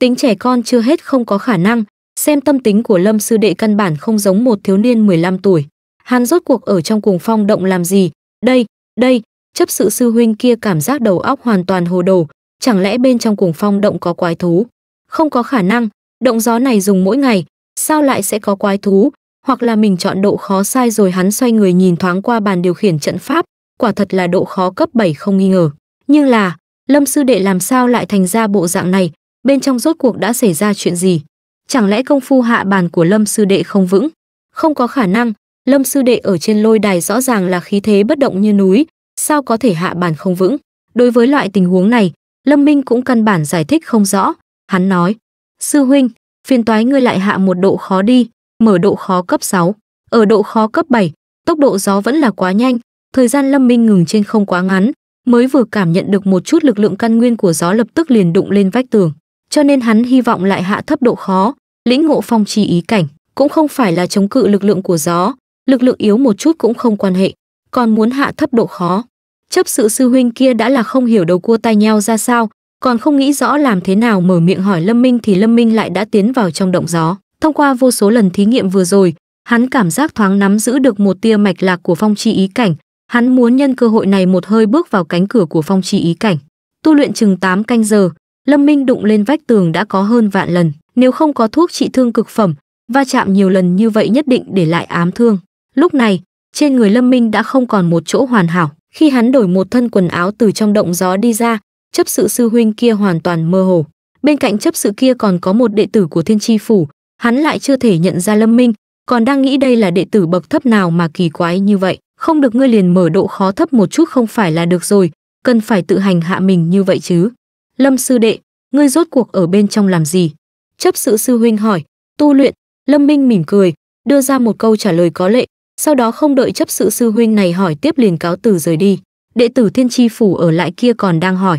tính trẻ con chưa hết không có khả năng, xem tâm tính của Lâm sư đệ căn bản không giống một thiếu niên 15 tuổi. Hắn rốt cuộc ở trong cùng phong động làm gì? Đây, đây, chấp sự sư huynh kia cảm giác đầu óc hoàn toàn hồ đồ, chẳng lẽ bên trong cùng phong động có quái thú? Không có khả năng, động gió này dùng mỗi ngày, sao lại sẽ có quái thú? Hoặc là mình chọn độ khó sai rồi hắn xoay người nhìn thoáng qua bàn điều khiển trận pháp, quả thật là độ khó cấp 7 không nghi ngờ. Nhưng là, Lâm sư đệ làm sao lại thành ra bộ dạng này, bên trong rốt cuộc đã xảy ra chuyện gì? Chẳng lẽ công phu hạ bàn của Lâm sư đệ không vững? Không có khả năng, Lâm sư đệ ở trên lôi đài rõ ràng là khí thế bất động như núi, sao có thể hạ bàn không vững? Đối với loại tình huống này, Lâm Minh cũng căn bản giải thích không rõ, hắn nói: "Sư huynh, phiền toái ngươi lại hạ một độ khó đi, mở độ khó cấp 6, ở độ khó cấp 7, tốc độ gió vẫn là quá nhanh, thời gian Lâm Minh ngừng trên không quá ngắn, mới vừa cảm nhận được một chút lực lượng căn nguyên của gió lập tức liền đụng lên vách tường cho nên hắn hy vọng lại hạ thấp độ khó, lĩnh ngộ phong chi ý cảnh, cũng không phải là chống cự lực lượng của gió, lực lượng yếu một chút cũng không quan hệ, còn muốn hạ thấp độ khó. Chấp sự sư huynh kia đã là không hiểu đầu cua tai nheo ra sao, còn không nghĩ rõ làm thế nào mở miệng hỏi Lâm Minh thì Lâm Minh lại đã tiến vào trong động gió. Thông qua vô số lần thí nghiệm vừa rồi, hắn cảm giác thoáng nắm giữ được một tia mạch lạc của phong chi ý cảnh, hắn muốn nhân cơ hội này một hơi bước vào cánh cửa của phong chi ý cảnh. Tu luyện chừng 8 canh giờ, Lâm Minh đụng lên vách tường đã có hơn vạn lần, nếu không có thuốc trị thương cực phẩm, va chạm nhiều lần như vậy nhất định để lại ám thương. Lúc này, trên người Lâm Minh đã không còn một chỗ hoàn hảo, khi hắn đổi một thân quần áo từ trong động gió đi ra, chấp sự sư huynh kia hoàn toàn mơ hồ. Bên cạnh chấp sự kia còn có một đệ tử của Thiên Chi phủ, hắn lại chưa thể nhận ra Lâm Minh, còn đang nghĩ đây là đệ tử bậc thấp nào mà kỳ quái như vậy, không được ngươi liền mở độ khó thấp một chút không phải là được rồi, cần phải tự hành hạ mình như vậy chứ. Lâm sư đệ, ngươi rốt cuộc ở bên trong làm gì? Chấp sự sư huynh hỏi, tu luyện, Lâm Minh mỉm cười, đưa ra một câu trả lời có lệ, sau đó không đợi chấp sự sư huynh này hỏi tiếp liền cáo từ rời đi. Đệ tử Thiên Chi phủ ở lại kia còn đang hỏi,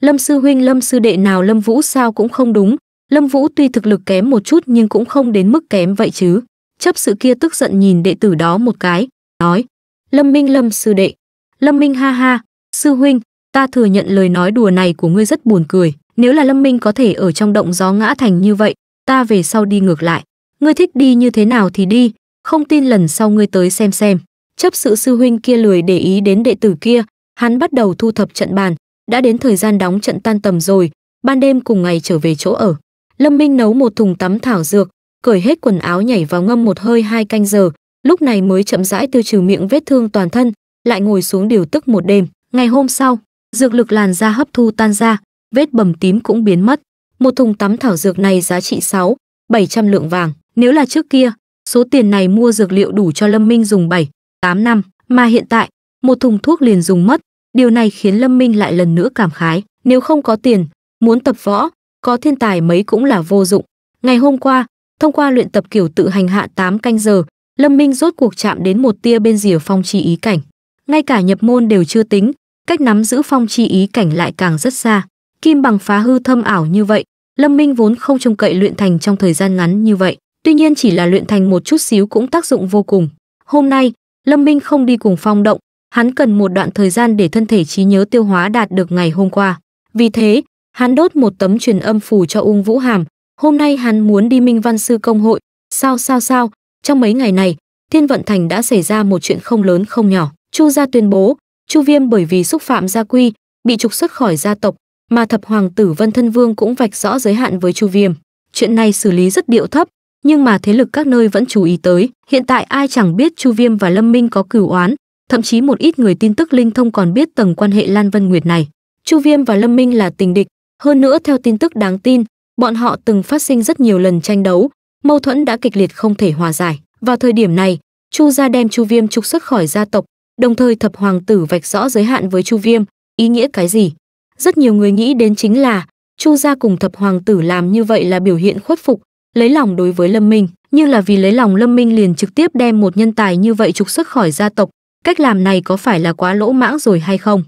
Lâm sư huynh Lâm sư đệ nào Lâm Vũ sao cũng không đúng, Lâm Vũ tuy thực lực kém một chút nhưng cũng không đến mức kém vậy chứ. Chấp sự kia tức giận nhìn đệ tử đó một cái, nói: "Lâm Minh Lâm sư đệ." Lâm Minh ha ha, "Sư huynh, ta thừa nhận lời nói đùa này của ngươi rất buồn cười nếu là lâm minh có thể ở trong động gió ngã thành như vậy ta về sau đi ngược lại ngươi thích đi như thế nào thì đi không tin lần sau ngươi tới xem xem chấp sự sư huynh kia lười để ý đến đệ tử kia hắn bắt đầu thu thập trận bàn đã đến thời gian đóng trận tan tầm rồi ban đêm cùng ngày trở về chỗ ở lâm minh nấu một thùng tắm thảo dược cởi hết quần áo nhảy vào ngâm một hơi hai canh giờ lúc này mới chậm rãi tiêu trừ miệng vết thương toàn thân lại ngồi xuống điều tức một đêm ngày hôm sau dược lực làn da hấp thu tan ra, vết bầm tím cũng biến mất. Một thùng tắm thảo dược này giá trị 6, 700 lượng vàng. Nếu là trước kia, số tiền này mua dược liệu đủ cho Lâm Minh dùng 7, 8 năm, mà hiện tại, một thùng thuốc liền dùng mất. Điều này khiến Lâm Minh lại lần nữa cảm khái, nếu không có tiền, muốn tập võ, có thiên tài mấy cũng là vô dụng. Ngày hôm qua, thông qua luyện tập kiểu tự hành hạ 8 canh giờ, Lâm Minh rốt cuộc chạm đến một tia bên rìa phong trì ý cảnh. Ngay cả nhập môn đều chưa tính, cách nắm giữ phong chi ý cảnh lại càng rất xa. Kim bằng phá hư thâm ảo như vậy, Lâm Minh vốn không trông cậy luyện thành trong thời gian ngắn như vậy, tuy nhiên chỉ là luyện thành một chút xíu cũng tác dụng vô cùng. Hôm nay, Lâm Minh không đi cùng phong động, hắn cần một đoạn thời gian để thân thể trí nhớ tiêu hóa đạt được ngày hôm qua. Vì thế, hắn đốt một tấm truyền âm phù cho Ung Vũ Hàm, hôm nay hắn muốn đi Minh Văn Sư Công Hội, sao sao sao, trong mấy ngày này, Thiên Vận Thành đã xảy ra một chuyện không lớn không nhỏ. Chu gia tuyên bố, Chu Viêm bởi vì xúc phạm gia quy, bị trục xuất khỏi gia tộc, mà thập hoàng tử Vân Thân Vương cũng vạch rõ giới hạn với Chu Viêm. Chuyện này xử lý rất điệu thấp, nhưng mà thế lực các nơi vẫn chú ý tới, hiện tại ai chẳng biết Chu Viêm và Lâm Minh có cửu oán, thậm chí một ít người tin tức linh thông còn biết tầng quan hệ Lan Vân Nguyệt này. Chu Viêm và Lâm Minh là tình địch, hơn nữa theo tin tức đáng tin, bọn họ từng phát sinh rất nhiều lần tranh đấu, mâu thuẫn đã kịch liệt không thể hòa giải. Vào thời điểm này, Chu gia đem Chu Viêm trục xuất khỏi gia tộc, đồng thời thập hoàng tử vạch rõ giới hạn với Chu Viêm, ý nghĩa cái gì. Rất nhiều người nghĩ đến chính là Chu gia cùng thập hoàng tử làm như vậy là biểu hiện khuất phục, lấy lòng đối với Lâm Minh, nhưng là vì lấy lòng Lâm Minh liền trực tiếp đem một nhân tài như vậy trục xuất khỏi gia tộc, cách làm này có phải là quá lỗ mãng rồi hay không?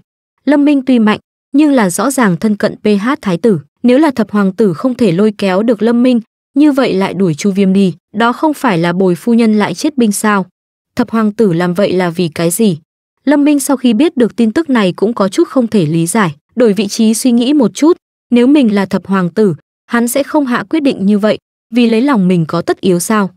Lâm Minh tuy mạnh, nhưng là rõ ràng thân cận PH thái tử, nếu là thập hoàng tử không thể lôi kéo được Lâm Minh, như vậy lại đuổi Chu Viêm đi, đó không phải là bồi phu nhân lại chết binh sao? thập hoàng tử làm vậy là vì cái gì? Lâm Minh sau khi biết được tin tức này cũng có chút không thể lý giải, đổi vị trí suy nghĩ một chút, nếu mình là thập hoàng tử, hắn sẽ không hạ quyết định như vậy, vì lấy lòng mình có tất yếu sao?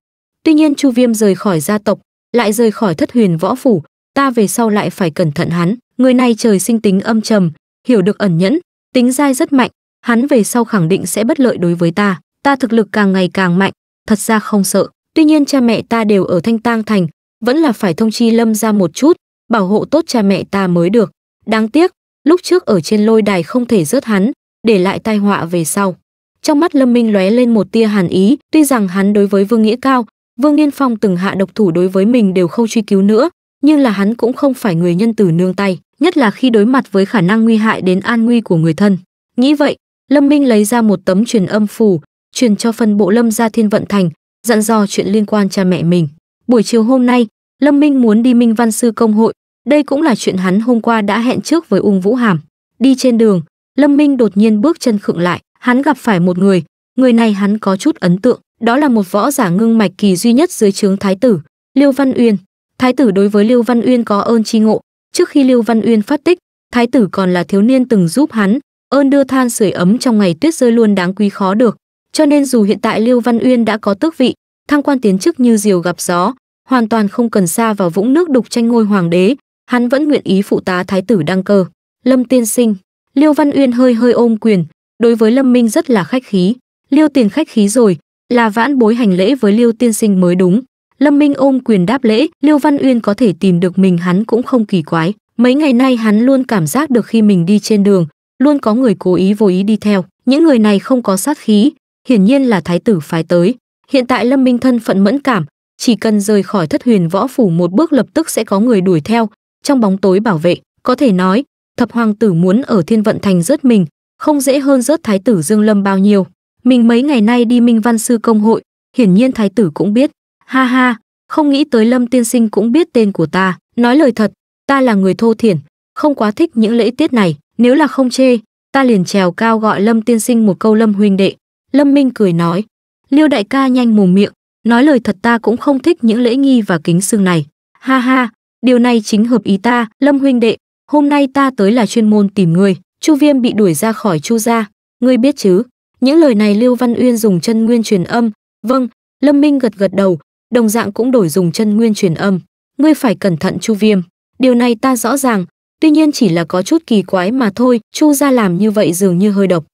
Tuy nhiên Chu Viêm rời khỏi gia tộc, lại rời khỏi thất huyền võ phủ, ta về sau lại phải cẩn thận hắn, người này trời sinh tính âm trầm, hiểu được ẩn nhẫn, tính dai rất mạnh, hắn về sau khẳng định sẽ bất lợi đối với ta, ta thực lực càng ngày càng mạnh, thật ra không sợ. Tuy nhiên cha mẹ ta đều ở Thanh Tang Thành, vẫn là phải thông chi lâm ra một chút, bảo hộ tốt cha mẹ ta mới được. Đáng tiếc, lúc trước ở trên lôi đài không thể rớt hắn, để lại tai họa về sau. Trong mắt Lâm Minh lóe lên một tia hàn ý, tuy rằng hắn đối với Vương Nghĩa Cao, Vương Nghiên Phong từng hạ độc thủ đối với mình đều không truy cứu nữa, nhưng là hắn cũng không phải người nhân từ nương tay, nhất là khi đối mặt với khả năng nguy hại đến an nguy của người thân. Nghĩ vậy, Lâm Minh lấy ra một tấm truyền âm phù, truyền cho phân bộ Lâm gia Thiên Vận Thành, dặn dò chuyện liên quan cha mẹ mình. Buổi chiều hôm nay, Lâm Minh muốn đi Minh Văn Sư Công hội, đây cũng là chuyện hắn hôm qua đã hẹn trước với Ung Vũ Hàm. Đi trên đường, Lâm Minh đột nhiên bước chân khựng lại, hắn gặp phải một người, người này hắn có chút ấn tượng, đó là một võ giả ngưng mạch kỳ duy nhất dưới trướng thái tử, Liêu Văn Uyên. Thái tử đối với Liêu Văn Uyên có ơn tri ngộ, trước khi Liêu Văn Uyên phát tích, thái tử còn là thiếu niên từng giúp hắn, ơn đưa than sưởi ấm trong ngày tuyết rơi luôn đáng quý khó được. Cho nên dù hiện tại Liêu Văn Uyên đã có tước vị, thăng quan tiến chức như diều gặp gió, hoàn toàn không cần xa vào vũng nước đục tranh ngôi hoàng đế, hắn vẫn nguyện ý phụ tá thái tử đăng cơ. Lâm tiên sinh, Liêu Văn Uyên hơi hơi ôm quyền, đối với Lâm Minh rất là khách khí. Liêu tiền khách khí rồi, là vãn bối hành lễ với Liêu tiên sinh mới đúng. Lâm Minh ôm quyền đáp lễ, Liêu Văn Uyên có thể tìm được mình hắn cũng không kỳ quái. Mấy ngày nay hắn luôn cảm giác được khi mình đi trên đường, luôn có người cố ý vô ý đi theo. Những người này không có sát khí, hiển nhiên là thái tử phái tới. Hiện tại Lâm Minh thân phận mẫn cảm, chỉ cần rời khỏi thất huyền võ phủ một bước lập tức sẽ có người đuổi theo, trong bóng tối bảo vệ, có thể nói, thập hoàng tử muốn ở thiên vận thành rớt mình, không dễ hơn rớt thái tử Dương Lâm bao nhiêu. Mình mấy ngày nay đi Minh Văn Sư Công hội, hiển nhiên thái tử cũng biết. Ha ha, không nghĩ tới Lâm Tiên Sinh cũng biết tên của ta. Nói lời thật, ta là người thô thiển, không quá thích những lễ tiết này. Nếu là không chê, ta liền trèo cao gọi Lâm Tiên Sinh một câu Lâm huynh đệ. Lâm Minh cười nói. Liêu đại ca nhanh mồm miệng, Nói lời thật ta cũng không thích những lễ nghi và kính xương này. Ha ha, điều này chính hợp ý ta, Lâm huynh đệ, hôm nay ta tới là chuyên môn tìm người Chu Viêm bị đuổi ra khỏi Chu gia, ngươi biết chứ? Những lời này Lưu Văn Uyên dùng chân nguyên truyền âm. Vâng, Lâm Minh gật gật đầu, đồng dạng cũng đổi dùng chân nguyên truyền âm. Ngươi phải cẩn thận Chu Viêm, điều này ta rõ ràng, tuy nhiên chỉ là có chút kỳ quái mà thôi, Chu gia làm như vậy dường như hơi độc.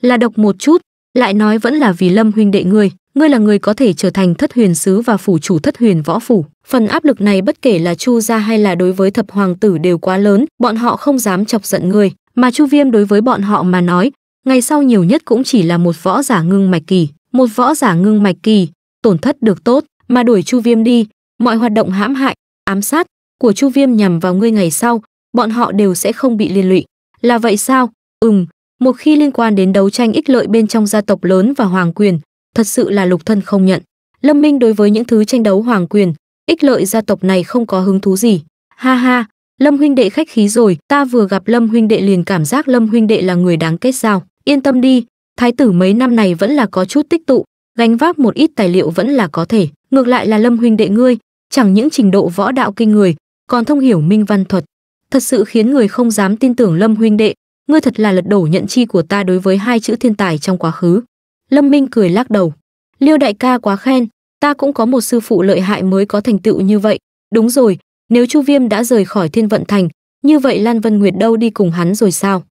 Là độc một chút, lại nói vẫn là vì Lâm huynh đệ ngươi ngươi là người có thể trở thành thất huyền sứ và phủ chủ thất huyền võ phủ phần áp lực này bất kể là chu gia hay là đối với thập hoàng tử đều quá lớn bọn họ không dám chọc giận ngươi mà chu viêm đối với bọn họ mà nói ngày sau nhiều nhất cũng chỉ là một võ giả ngưng mạch kỳ một võ giả ngưng mạch kỳ tổn thất được tốt mà đuổi chu viêm đi mọi hoạt động hãm hại ám sát của chu viêm nhằm vào ngươi ngày sau bọn họ đều sẽ không bị liên lụy là vậy sao ừm một khi liên quan đến đấu tranh ích lợi bên trong gia tộc lớn và hoàng quyền thật sự là lục thân không nhận lâm minh đối với những thứ tranh đấu hoàng quyền ích lợi gia tộc này không có hứng thú gì ha ha lâm huynh đệ khách khí rồi ta vừa gặp lâm huynh đệ liền cảm giác lâm huynh đệ là người đáng kết giao yên tâm đi thái tử mấy năm này vẫn là có chút tích tụ gánh vác một ít tài liệu vẫn là có thể ngược lại là lâm huynh đệ ngươi chẳng những trình độ võ đạo kinh người còn thông hiểu minh văn thuật thật sự khiến người không dám tin tưởng lâm huynh đệ ngươi thật là lật đổ nhận chi của ta đối với hai chữ thiên tài trong quá khứ Lâm Minh cười lắc đầu. Liêu đại ca quá khen, ta cũng có một sư phụ lợi hại mới có thành tựu như vậy. Đúng rồi, nếu Chu Viêm đã rời khỏi Thiên Vận Thành, như vậy Lan Vân Nguyệt đâu đi cùng hắn rồi sao?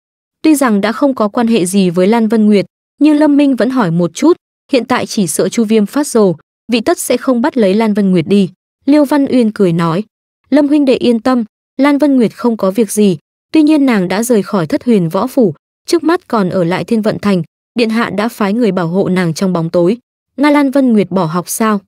Tuy rằng đã không có quan hệ gì với Lan Vân Nguyệt, nhưng Lâm Minh vẫn hỏi một chút, hiện tại chỉ sợ Chu Viêm phát rồ, vị tất sẽ không bắt lấy Lan Vân Nguyệt đi. Liêu Văn Uyên cười nói, Lâm huynh đệ yên tâm, Lan Vân Nguyệt không có việc gì, tuy nhiên nàng đã rời khỏi thất huyền võ phủ, trước mắt còn ở lại thiên vận thành, điện hạ đã phái người bảo hộ nàng trong bóng tối nga lan vân nguyệt bỏ học sao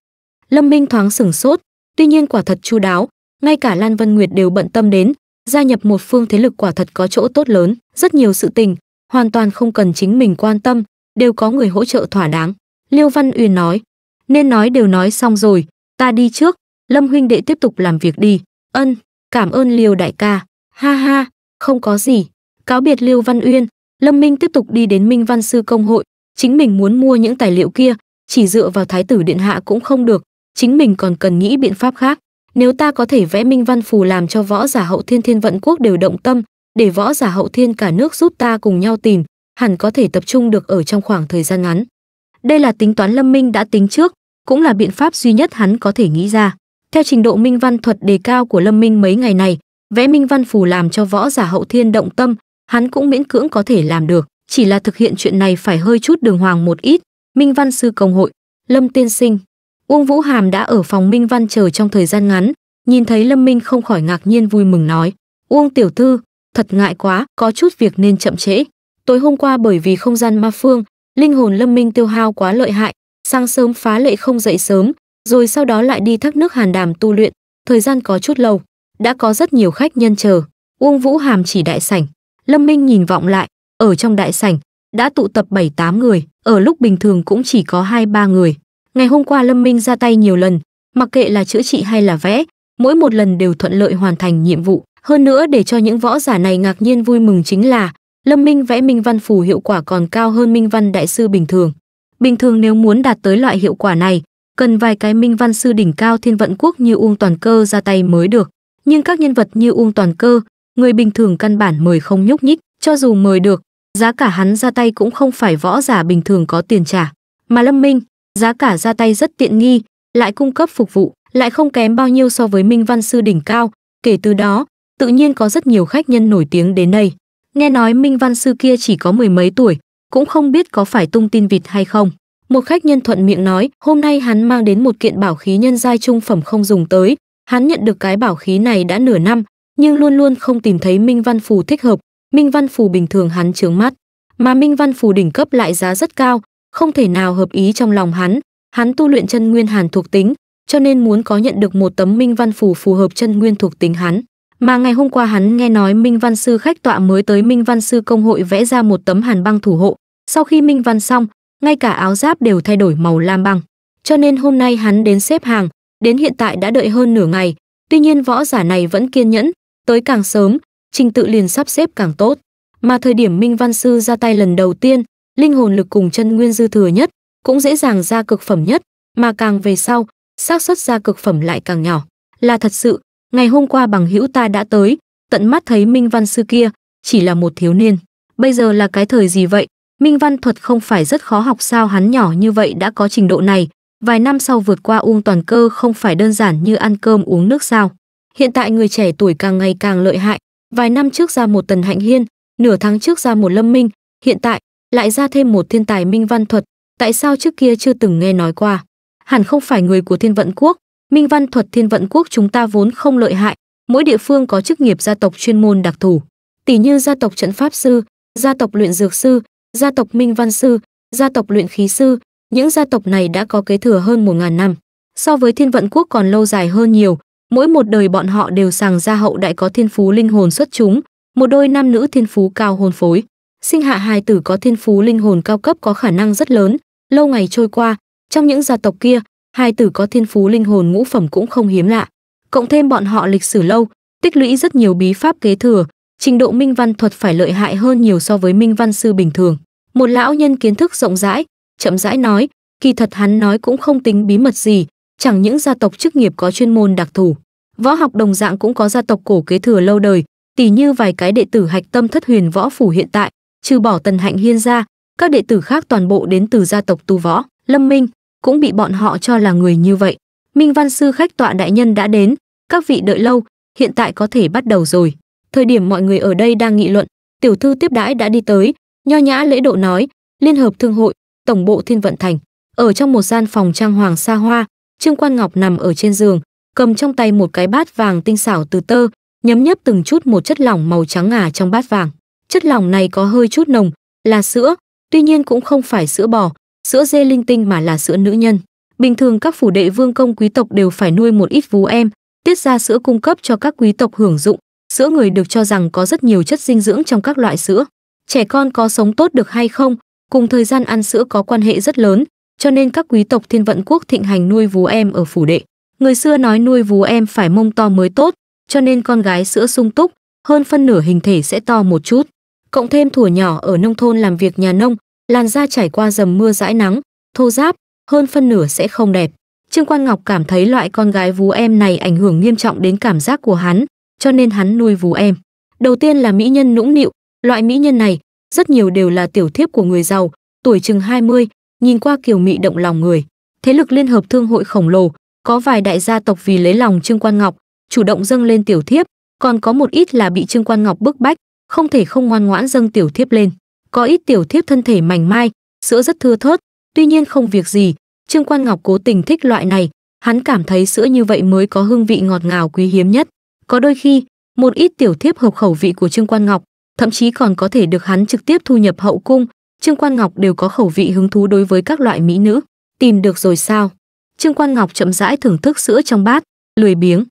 lâm minh thoáng sửng sốt tuy nhiên quả thật chu đáo ngay cả lan vân nguyệt đều bận tâm đến gia nhập một phương thế lực quả thật có chỗ tốt lớn rất nhiều sự tình hoàn toàn không cần chính mình quan tâm đều có người hỗ trợ thỏa đáng liêu văn uyên nói nên nói đều nói xong rồi ta đi trước lâm huynh đệ tiếp tục làm việc đi ân cảm ơn liêu đại ca ha ha không có gì cáo biệt liêu văn uyên Lâm Minh tiếp tục đi đến Minh Văn Sư Công hội, chính mình muốn mua những tài liệu kia, chỉ dựa vào Thái tử Điện Hạ cũng không được, chính mình còn cần nghĩ biện pháp khác. Nếu ta có thể vẽ Minh Văn Phù làm cho võ giả hậu thiên thiên vận quốc đều động tâm, để võ giả hậu thiên cả nước giúp ta cùng nhau tìm, hẳn có thể tập trung được ở trong khoảng thời gian ngắn. Đây là tính toán Lâm Minh đã tính trước, cũng là biện pháp duy nhất hắn có thể nghĩ ra. Theo trình độ minh văn thuật đề cao của Lâm Minh mấy ngày này, vẽ minh văn phù làm cho võ giả hậu thiên động tâm, hắn cũng miễn cưỡng có thể làm được chỉ là thực hiện chuyện này phải hơi chút đường hoàng một ít minh văn sư công hội lâm tiên sinh uông vũ hàm đã ở phòng minh văn chờ trong thời gian ngắn nhìn thấy lâm minh không khỏi ngạc nhiên vui mừng nói uông tiểu thư thật ngại quá có chút việc nên chậm trễ tối hôm qua bởi vì không gian ma phương linh hồn lâm minh tiêu hao quá lợi hại sáng sớm phá lệ không dậy sớm rồi sau đó lại đi thác nước hàn đàm tu luyện thời gian có chút lâu đã có rất nhiều khách nhân chờ uông vũ hàm chỉ đại sảnh Lâm Minh nhìn vọng lại, ở trong đại sảnh đã tụ tập 7-8 người, ở lúc bình thường cũng chỉ có 2-3 người. Ngày hôm qua Lâm Minh ra tay nhiều lần, mặc kệ là chữa trị hay là vẽ, mỗi một lần đều thuận lợi hoàn thành nhiệm vụ. Hơn nữa để cho những võ giả này ngạc nhiên vui mừng chính là Lâm Minh vẽ minh văn phù hiệu quả còn cao hơn minh văn đại sư bình thường. Bình thường nếu muốn đạt tới loại hiệu quả này, cần vài cái minh văn sư đỉnh cao thiên vận quốc như Uông Toàn Cơ ra tay mới được. Nhưng các nhân vật như Uông Toàn Cơ, người bình thường căn bản mời không nhúc nhích, cho dù mời được, giá cả hắn ra tay cũng không phải võ giả bình thường có tiền trả. Mà Lâm Minh, giá cả ra tay rất tiện nghi, lại cung cấp phục vụ, lại không kém bao nhiêu so với Minh Văn Sư đỉnh cao, kể từ đó, tự nhiên có rất nhiều khách nhân nổi tiếng đến đây. Nghe nói Minh Văn Sư kia chỉ có mười mấy tuổi, cũng không biết có phải tung tin vịt hay không. Một khách nhân thuận miệng nói, hôm nay hắn mang đến một kiện bảo khí nhân giai trung phẩm không dùng tới, hắn nhận được cái bảo khí này đã nửa năm, nhưng luôn luôn không tìm thấy minh văn phù thích hợp minh văn phù bình thường hắn trướng mắt mà minh văn phù đỉnh cấp lại giá rất cao không thể nào hợp ý trong lòng hắn hắn tu luyện chân nguyên hàn thuộc tính cho nên muốn có nhận được một tấm minh văn phù phù hợp chân nguyên thuộc tính hắn mà ngày hôm qua hắn nghe nói minh văn sư khách tọa mới tới minh văn sư công hội vẽ ra một tấm hàn băng thủ hộ sau khi minh văn xong ngay cả áo giáp đều thay đổi màu lam băng cho nên hôm nay hắn đến xếp hàng đến hiện tại đã đợi hơn nửa ngày tuy nhiên võ giả này vẫn kiên nhẫn Tới càng sớm, trình tự liền sắp xếp càng tốt. Mà thời điểm Minh Văn Sư ra tay lần đầu tiên, linh hồn lực cùng chân nguyên dư thừa nhất, cũng dễ dàng ra cực phẩm nhất, mà càng về sau, xác suất ra cực phẩm lại càng nhỏ. Là thật sự, ngày hôm qua bằng hữu ta đã tới, tận mắt thấy Minh Văn Sư kia, chỉ là một thiếu niên. Bây giờ là cái thời gì vậy? Minh Văn Thuật không phải rất khó học sao hắn nhỏ như vậy đã có trình độ này, vài năm sau vượt qua uông toàn cơ không phải đơn giản như ăn cơm uống nước sao. Hiện tại người trẻ tuổi càng ngày càng lợi hại, vài năm trước ra một Tần Hạnh Hiên, nửa tháng trước ra một Lâm Minh, hiện tại lại ra thêm một thiên tài Minh Văn Thuật, tại sao trước kia chưa từng nghe nói qua? Hẳn không phải người của Thiên Vận Quốc, Minh Văn Thuật Thiên Vận Quốc chúng ta vốn không lợi hại, mỗi địa phương có chức nghiệp gia tộc chuyên môn đặc thù, tỷ như gia tộc trận pháp sư, gia tộc luyện dược sư, gia tộc Minh Văn sư, gia tộc luyện khí sư, những gia tộc này đã có kế thừa hơn một ngàn năm. So với Thiên Vận Quốc còn lâu dài hơn nhiều, Mỗi một đời bọn họ đều sàng ra hậu đại có thiên phú linh hồn xuất chúng, một đôi nam nữ thiên phú cao hôn phối. Sinh hạ hai tử có thiên phú linh hồn cao cấp có khả năng rất lớn, lâu ngày trôi qua, trong những gia tộc kia, hai tử có thiên phú linh hồn ngũ phẩm cũng không hiếm lạ. Cộng thêm bọn họ lịch sử lâu, tích lũy rất nhiều bí pháp kế thừa, trình độ minh văn thuật phải lợi hại hơn nhiều so với minh văn sư bình thường. Một lão nhân kiến thức rộng rãi, chậm rãi nói, kỳ thật hắn nói cũng không tính bí mật gì, chẳng những gia tộc chức nghiệp có chuyên môn đặc thù, võ học đồng dạng cũng có gia tộc cổ kế thừa lâu đời, tỷ như vài cái đệ tử hạch tâm thất huyền võ phủ hiện tại, trừ bỏ Tần Hạnh Hiên ra, các đệ tử khác toàn bộ đến từ gia tộc tu võ, Lâm Minh cũng bị bọn họ cho là người như vậy. Minh Văn sư khách tọa đại nhân đã đến, các vị đợi lâu, hiện tại có thể bắt đầu rồi. Thời điểm mọi người ở đây đang nghị luận, tiểu thư tiếp đãi đã đi tới, nho nhã lễ độ nói, Liên hợp thương hội, tổng bộ Thiên vận thành, ở trong một gian phòng trang hoàng xa hoa, Trương Quan Ngọc nằm ở trên giường, cầm trong tay một cái bát vàng tinh xảo từ tơ, nhấm nhấp từng chút một chất lỏng màu trắng ngà trong bát vàng. Chất lỏng này có hơi chút nồng, là sữa, tuy nhiên cũng không phải sữa bò, sữa dê linh tinh mà là sữa nữ nhân. Bình thường các phủ đệ vương công quý tộc đều phải nuôi một ít vú em, tiết ra sữa cung cấp cho các quý tộc hưởng dụng. Sữa người được cho rằng có rất nhiều chất dinh dưỡng trong các loại sữa. Trẻ con có sống tốt được hay không, cùng thời gian ăn sữa có quan hệ rất lớn, cho nên các quý tộc thiên vận quốc thịnh hành nuôi vú em ở phủ đệ. Người xưa nói nuôi vú em phải mông to mới tốt, cho nên con gái sữa sung túc, hơn phân nửa hình thể sẽ to một chút. Cộng thêm thủa nhỏ ở nông thôn làm việc nhà nông, làn da trải qua dầm mưa dãi nắng, thô ráp, hơn phân nửa sẽ không đẹp. Trương Quan Ngọc cảm thấy loại con gái vú em này ảnh hưởng nghiêm trọng đến cảm giác của hắn, cho nên hắn nuôi vú em. Đầu tiên là mỹ nhân nũng nịu, loại mỹ nhân này rất nhiều đều là tiểu thiếp của người giàu, tuổi chừng 20, nhìn qua kiều mị động lòng người thế lực liên hợp thương hội khổng lồ có vài đại gia tộc vì lấy lòng trương quan ngọc chủ động dâng lên tiểu thiếp còn có một ít là bị trương quan ngọc bức bách không thể không ngoan ngoãn dâng tiểu thiếp lên có ít tiểu thiếp thân thể mảnh mai sữa rất thưa thớt tuy nhiên không việc gì trương quan ngọc cố tình thích loại này hắn cảm thấy sữa như vậy mới có hương vị ngọt ngào quý hiếm nhất có đôi khi một ít tiểu thiếp hợp khẩu vị của trương quan ngọc thậm chí còn có thể được hắn trực tiếp thu nhập hậu cung Trương Quan Ngọc đều có khẩu vị hứng thú đối với các loại mỹ nữ. Tìm được rồi sao? Trương Quan Ngọc chậm rãi thưởng thức sữa trong bát, lười biếng.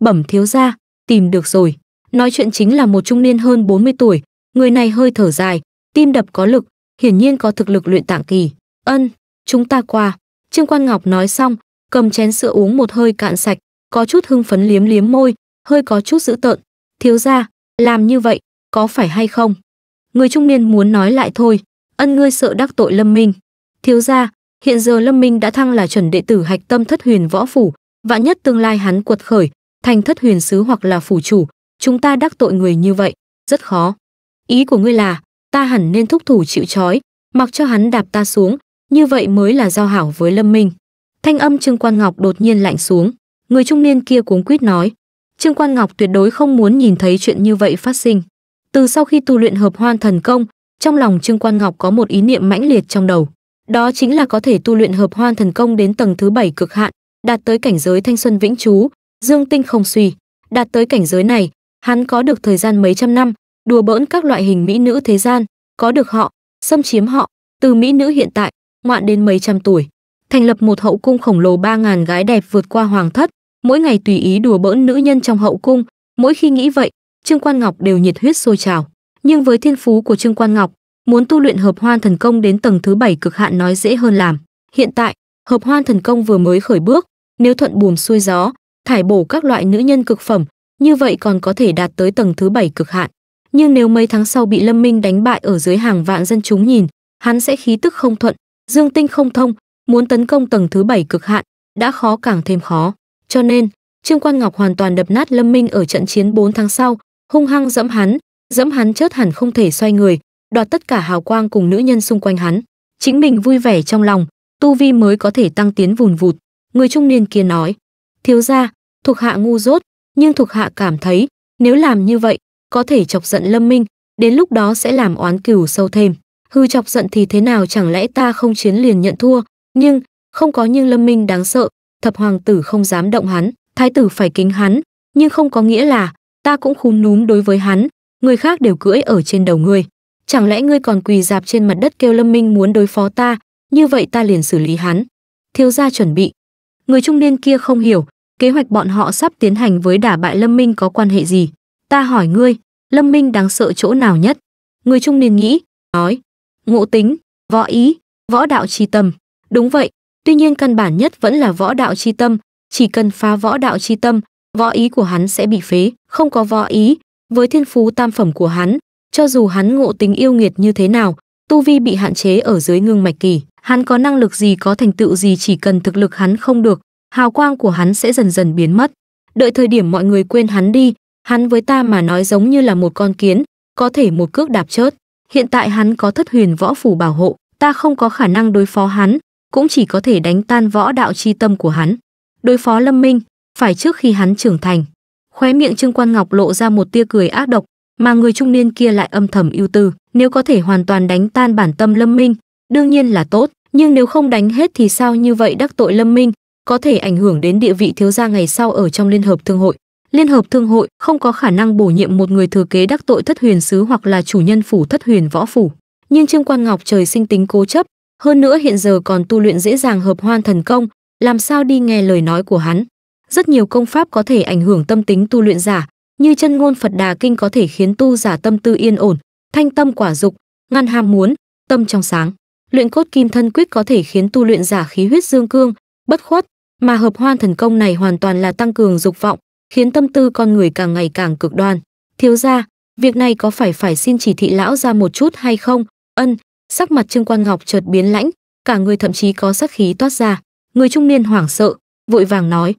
Bẩm thiếu gia, tìm được rồi. Nói chuyện chính là một trung niên hơn 40 tuổi, người này hơi thở dài, tim đập có lực, hiển nhiên có thực lực luyện tạng kỳ. Ân, chúng ta qua. Trương Quan Ngọc nói xong, cầm chén sữa uống một hơi cạn sạch, có chút hưng phấn liếm liếm môi, hơi có chút dữ tợn. Thiếu gia, làm như vậy, có phải hay không? Người trung niên muốn nói lại thôi, ân ngươi sợ đắc tội lâm minh thiếu gia hiện giờ lâm minh đã thăng là chuẩn đệ tử hạch tâm thất huyền võ phủ vạn nhất tương lai hắn quật khởi thành thất huyền sứ hoặc là phủ chủ chúng ta đắc tội người như vậy rất khó ý của ngươi là ta hẳn nên thúc thủ chịu trói mặc cho hắn đạp ta xuống như vậy mới là giao hảo với lâm minh thanh âm trương quan ngọc đột nhiên lạnh xuống người trung niên kia cuống quýt nói trương quan ngọc tuyệt đối không muốn nhìn thấy chuyện như vậy phát sinh từ sau khi tu luyện hợp hoan thần công trong lòng Trương Quan Ngọc có một ý niệm mãnh liệt trong đầu, đó chính là có thể tu luyện hợp hoan thần công đến tầng thứ bảy cực hạn, đạt tới cảnh giới thanh xuân vĩnh trú, dương tinh không suy. Đạt tới cảnh giới này, hắn có được thời gian mấy trăm năm, đùa bỡn các loại hình mỹ nữ thế gian, có được họ, xâm chiếm họ, từ mỹ nữ hiện tại, ngoạn đến mấy trăm tuổi, thành lập một hậu cung khổng lồ ba ngàn gái đẹp vượt qua hoàng thất, mỗi ngày tùy ý đùa bỡn nữ nhân trong hậu cung, mỗi khi nghĩ vậy, Trương Quan Ngọc đều nhiệt huyết sôi trào nhưng với thiên phú của Trương Quan Ngọc, muốn tu luyện hợp hoan thần công đến tầng thứ bảy cực hạn nói dễ hơn làm. Hiện tại, hợp hoan thần công vừa mới khởi bước, nếu thuận buồm xuôi gió, thải bổ các loại nữ nhân cực phẩm, như vậy còn có thể đạt tới tầng thứ bảy cực hạn. Nhưng nếu mấy tháng sau bị Lâm Minh đánh bại ở dưới hàng vạn dân chúng nhìn, hắn sẽ khí tức không thuận, dương tinh không thông, muốn tấn công tầng thứ bảy cực hạn, đã khó càng thêm khó. Cho nên, Trương Quan Ngọc hoàn toàn đập nát Lâm Minh ở trận chiến 4 tháng sau, hung hăng dẫm hắn, dẫm hắn chớt hẳn không thể xoay người, đoạt tất cả hào quang cùng nữ nhân xung quanh hắn. Chính mình vui vẻ trong lòng, tu vi mới có thể tăng tiến vùn vụt. Người trung niên kia nói, thiếu gia, thuộc hạ ngu dốt, nhưng thuộc hạ cảm thấy, nếu làm như vậy, có thể chọc giận lâm minh, đến lúc đó sẽ làm oán cửu sâu thêm. Hư chọc giận thì thế nào chẳng lẽ ta không chiến liền nhận thua, nhưng, không có nhưng lâm minh đáng sợ, thập hoàng tử không dám động hắn, thái tử phải kính hắn, nhưng không có nghĩa là ta cũng khúm núm đối với hắn, người khác đều cưỡi ở trên đầu ngươi chẳng lẽ ngươi còn quỳ dạp trên mặt đất kêu lâm minh muốn đối phó ta như vậy ta liền xử lý hắn thiếu gia chuẩn bị người trung niên kia không hiểu kế hoạch bọn họ sắp tiến hành với đả bại lâm minh có quan hệ gì ta hỏi ngươi lâm minh đáng sợ chỗ nào nhất người trung niên nghĩ nói ngộ tính võ ý võ đạo tri tâm đúng vậy tuy nhiên căn bản nhất vẫn là võ đạo tri tâm chỉ cần phá võ đạo tri tâm võ ý của hắn sẽ bị phế không có võ ý với thiên phú tam phẩm của hắn, cho dù hắn ngộ tính yêu nghiệt như thế nào, tu vi bị hạn chế ở dưới ngưng mạch kỳ, hắn có năng lực gì có thành tựu gì chỉ cần thực lực hắn không được, hào quang của hắn sẽ dần dần biến mất. Đợi thời điểm mọi người quên hắn đi, hắn với ta mà nói giống như là một con kiến, có thể một cước đạp chớt. Hiện tại hắn có thất huyền võ phủ bảo hộ, ta không có khả năng đối phó hắn, cũng chỉ có thể đánh tan võ đạo chi tâm của hắn. Đối phó Lâm Minh, phải trước khi hắn trưởng thành. Khóe miệng Trương Quan Ngọc lộ ra một tia cười ác độc, mà người trung niên kia lại âm thầm ưu tư, nếu có thể hoàn toàn đánh tan bản tâm Lâm Minh, đương nhiên là tốt, nhưng nếu không đánh hết thì sao như vậy đắc tội Lâm Minh, có thể ảnh hưởng đến địa vị thiếu gia ngày sau ở trong liên hợp thương hội. Liên hợp thương hội không có khả năng bổ nhiệm một người thừa kế đắc tội thất huyền sứ hoặc là chủ nhân phủ thất huyền võ phủ, nhưng Trương Quan Ngọc trời sinh tính cố chấp, hơn nữa hiện giờ còn tu luyện dễ dàng hợp hoan thần công, làm sao đi nghe lời nói của hắn rất nhiều công pháp có thể ảnh hưởng tâm tính tu luyện giả như chân ngôn phật đà kinh có thể khiến tu giả tâm tư yên ổn thanh tâm quả dục ngăn ham muốn tâm trong sáng luyện cốt kim thân quyết có thể khiến tu luyện giả khí huyết dương cương bất khuất mà hợp hoan thần công này hoàn toàn là tăng cường dục vọng khiến tâm tư con người càng ngày càng cực đoan thiếu ra việc này có phải phải xin chỉ thị lão ra một chút hay không ân sắc mặt trương quan ngọc chợt biến lãnh cả người thậm chí có sát khí toát ra người trung niên hoảng sợ vội vàng nói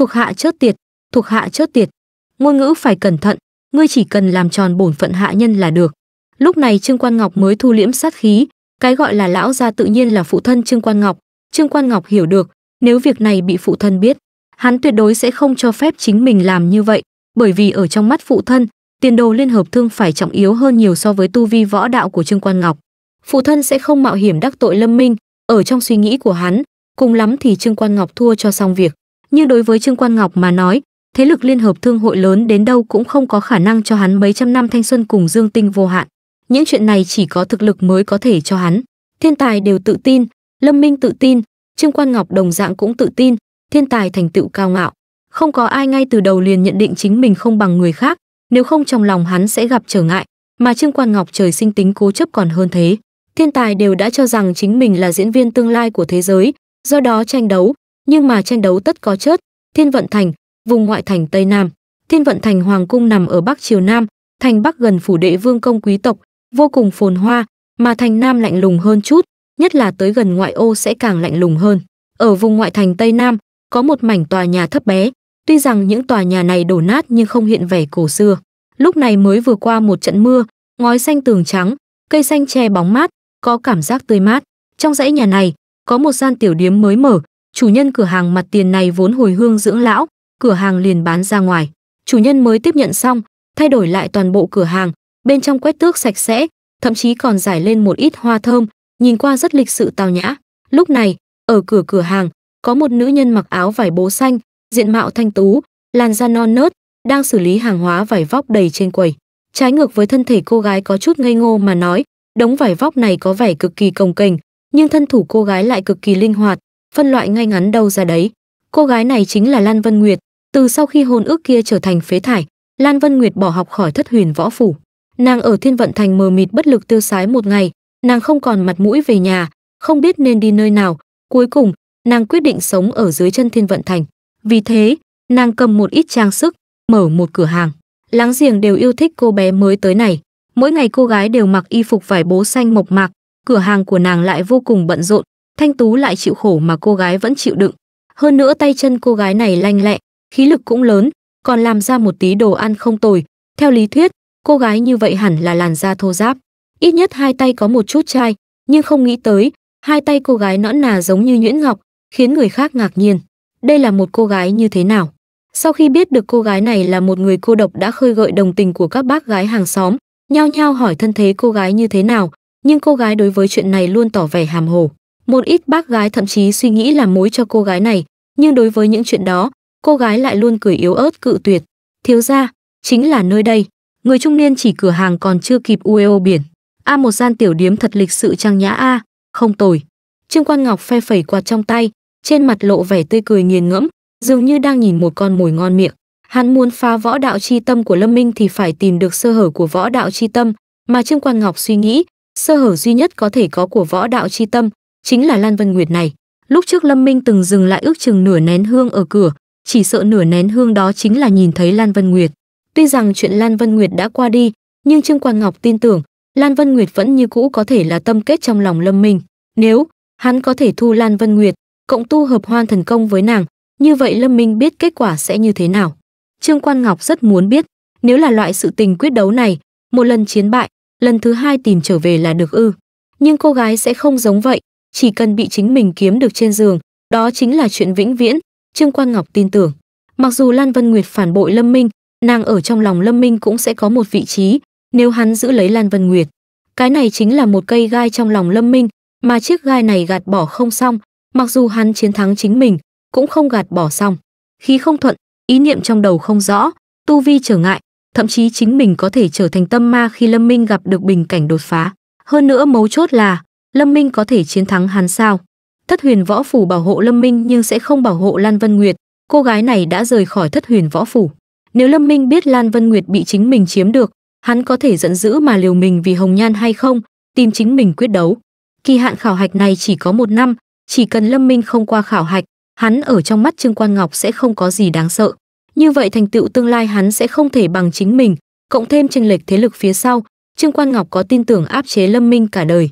Thuộc hạ chớt tiệt, thuộc hạ chớt tiệt. Ngôn ngữ phải cẩn thận, ngươi chỉ cần làm tròn bổn phận hạ nhân là được. Lúc này Trương Quan Ngọc mới thu liễm sát khí, cái gọi là lão gia tự nhiên là phụ thân Trương Quan Ngọc, Trương Quan Ngọc hiểu được, nếu việc này bị phụ thân biết, hắn tuyệt đối sẽ không cho phép chính mình làm như vậy, bởi vì ở trong mắt phụ thân, tiền đồ liên hợp thương phải trọng yếu hơn nhiều so với tu vi võ đạo của Trương Quan Ngọc. Phụ thân sẽ không mạo hiểm đắc tội Lâm Minh, ở trong suy nghĩ của hắn, cùng lắm thì Trương Quan Ngọc thua cho xong việc nhưng đối với Trương Quan Ngọc mà nói, thế lực liên hợp thương hội lớn đến đâu cũng không có khả năng cho hắn mấy trăm năm thanh xuân cùng dương tinh vô hạn. Những chuyện này chỉ có thực lực mới có thể cho hắn. Thiên tài đều tự tin, Lâm Minh tự tin, Trương Quan Ngọc đồng dạng cũng tự tin, thiên tài thành tựu cao ngạo. Không có ai ngay từ đầu liền nhận định chính mình không bằng người khác, nếu không trong lòng hắn sẽ gặp trở ngại, mà Trương Quan Ngọc trời sinh tính cố chấp còn hơn thế. Thiên tài đều đã cho rằng chính mình là diễn viên tương lai của thế giới, do đó tranh đấu, nhưng mà tranh đấu tất có chớt. Thiên Vận Thành, vùng ngoại thành Tây Nam. Thiên Vận Thành Hoàng Cung nằm ở Bắc Triều Nam, thành Bắc gần phủ đệ vương công quý tộc, vô cùng phồn hoa, mà thành Nam lạnh lùng hơn chút, nhất là tới gần ngoại ô sẽ càng lạnh lùng hơn. Ở vùng ngoại thành Tây Nam, có một mảnh tòa nhà thấp bé, tuy rằng những tòa nhà này đổ nát nhưng không hiện vẻ cổ xưa. Lúc này mới vừa qua một trận mưa, ngói xanh tường trắng, cây xanh che bóng mát, có cảm giác tươi mát. Trong dãy nhà này, có một gian tiểu điếm mới mở, chủ nhân cửa hàng mặt tiền này vốn hồi hương dưỡng lão, cửa hàng liền bán ra ngoài. Chủ nhân mới tiếp nhận xong, thay đổi lại toàn bộ cửa hàng, bên trong quét tước sạch sẽ, thậm chí còn giải lên một ít hoa thơm, nhìn qua rất lịch sự tao nhã. Lúc này, ở cửa cửa hàng, có một nữ nhân mặc áo vải bố xanh, diện mạo thanh tú, làn da non nớt, đang xử lý hàng hóa vải vóc đầy trên quầy. Trái ngược với thân thể cô gái có chút ngây ngô mà nói, đống vải vóc này có vẻ cực kỳ cồng kềnh, nhưng thân thủ cô gái lại cực kỳ linh hoạt, phân loại ngay ngắn đâu ra đấy. Cô gái này chính là Lan Vân Nguyệt, từ sau khi hồn ước kia trở thành phế thải, Lan Vân Nguyệt bỏ học khỏi Thất Huyền Võ phủ. Nàng ở Thiên Vận Thành mờ mịt bất lực tiêu sái một ngày, nàng không còn mặt mũi về nhà, không biết nên đi nơi nào, cuối cùng, nàng quyết định sống ở dưới chân Thiên Vận Thành. Vì thế, nàng cầm một ít trang sức, mở một cửa hàng. Láng giềng đều yêu thích cô bé mới tới này, mỗi ngày cô gái đều mặc y phục vải bố xanh mộc mạc, cửa hàng của nàng lại vô cùng bận rộn, Thanh Tú lại chịu khổ mà cô gái vẫn chịu đựng. Hơn nữa tay chân cô gái này lanh lẹ, khí lực cũng lớn, còn làm ra một tí đồ ăn không tồi. Theo lý thuyết, cô gái như vậy hẳn là làn da thô ráp. Ít nhất hai tay có một chút chai, nhưng không nghĩ tới, hai tay cô gái nõn nà giống như nhuyễn ngọc, khiến người khác ngạc nhiên. Đây là một cô gái như thế nào? Sau khi biết được cô gái này là một người cô độc đã khơi gợi đồng tình của các bác gái hàng xóm, nhao nhao hỏi thân thế cô gái như thế nào, nhưng cô gái đối với chuyện này luôn tỏ vẻ hàm hồ một ít bác gái thậm chí suy nghĩ làm mối cho cô gái này, nhưng đối với những chuyện đó, cô gái lại luôn cười yếu ớt cự tuyệt. Thiếu gia, chính là nơi đây. Người trung niên chỉ cửa hàng còn chưa kịp ueo biển. A một gian tiểu điếm thật lịch sự trang nhã a, không tồi. Trương Quan Ngọc phe phẩy quạt trong tay, trên mặt lộ vẻ tươi cười nghiền ngẫm, dường như đang nhìn một con mồi ngon miệng. Hắn muốn phá võ đạo chi tâm của Lâm Minh thì phải tìm được sơ hở của võ đạo chi tâm, mà Trương Quan Ngọc suy nghĩ, sơ hở duy nhất có thể có của võ đạo chi tâm chính là Lan Vân Nguyệt này. Lúc trước Lâm Minh từng dừng lại ước chừng nửa nén hương ở cửa, chỉ sợ nửa nén hương đó chính là nhìn thấy Lan Vân Nguyệt. Tuy rằng chuyện Lan Vân Nguyệt đã qua đi, nhưng Trương Quan Ngọc tin tưởng, Lan Vân Nguyệt vẫn như cũ có thể là tâm kết trong lòng Lâm Minh. Nếu hắn có thể thu Lan Vân Nguyệt, cộng tu hợp hoan thần công với nàng, như vậy Lâm Minh biết kết quả sẽ như thế nào. Trương Quan Ngọc rất muốn biết, nếu là loại sự tình quyết đấu này, một lần chiến bại, lần thứ hai tìm trở về là được ư. Nhưng cô gái sẽ không giống vậy, chỉ cần bị chính mình kiếm được trên giường, đó chính là chuyện vĩnh viễn, Trương Quan Ngọc tin tưởng. Mặc dù Lan Vân Nguyệt phản bội Lâm Minh, nàng ở trong lòng Lâm Minh cũng sẽ có một vị trí, nếu hắn giữ lấy Lan Vân Nguyệt. Cái này chính là một cây gai trong lòng Lâm Minh, mà chiếc gai này gạt bỏ không xong, mặc dù hắn chiến thắng chính mình, cũng không gạt bỏ xong. Khí không thuận, ý niệm trong đầu không rõ, tu vi trở ngại, thậm chí chính mình có thể trở thành tâm ma khi Lâm Minh gặp được bình cảnh đột phá. Hơn nữa mấu chốt là, Lâm Minh có thể chiến thắng hắn sao? Thất Huyền Võ phủ bảo hộ Lâm Minh nhưng sẽ không bảo hộ Lan Vân Nguyệt, cô gái này đã rời khỏi Thất Huyền Võ phủ. Nếu Lâm Minh biết Lan Vân Nguyệt bị chính mình chiếm được, hắn có thể giận dữ mà liều mình vì Hồng Nhan hay không, tìm chính mình quyết đấu. Kỳ hạn khảo hạch này chỉ có một năm, chỉ cần Lâm Minh không qua khảo hạch, hắn ở trong mắt Trương Quan Ngọc sẽ không có gì đáng sợ. Như vậy thành tựu tương lai hắn sẽ không thể bằng chính mình, cộng thêm chênh lệch thế lực phía sau, Trương Quan Ngọc có tin tưởng áp chế Lâm Minh cả đời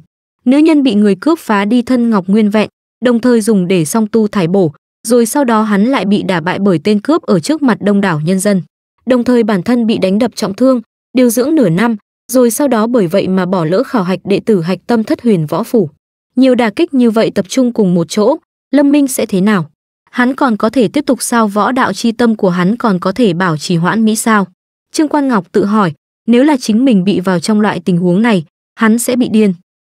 nữ nhân bị người cướp phá đi thân ngọc nguyên vẹn, đồng thời dùng để song tu thải bổ, rồi sau đó hắn lại bị đả bại bởi tên cướp ở trước mặt đông đảo nhân dân. Đồng thời bản thân bị đánh đập trọng thương, điều dưỡng nửa năm, rồi sau đó bởi vậy mà bỏ lỡ khảo hạch đệ tử hạch tâm thất huyền võ phủ. Nhiều đà kích như vậy tập trung cùng một chỗ, Lâm Minh sẽ thế nào? Hắn còn có thể tiếp tục sao võ đạo chi tâm của hắn còn có thể bảo trì hoãn Mỹ sao? Trương Quan Ngọc tự hỏi, nếu là chính mình bị vào trong loại tình huống này, hắn sẽ bị điên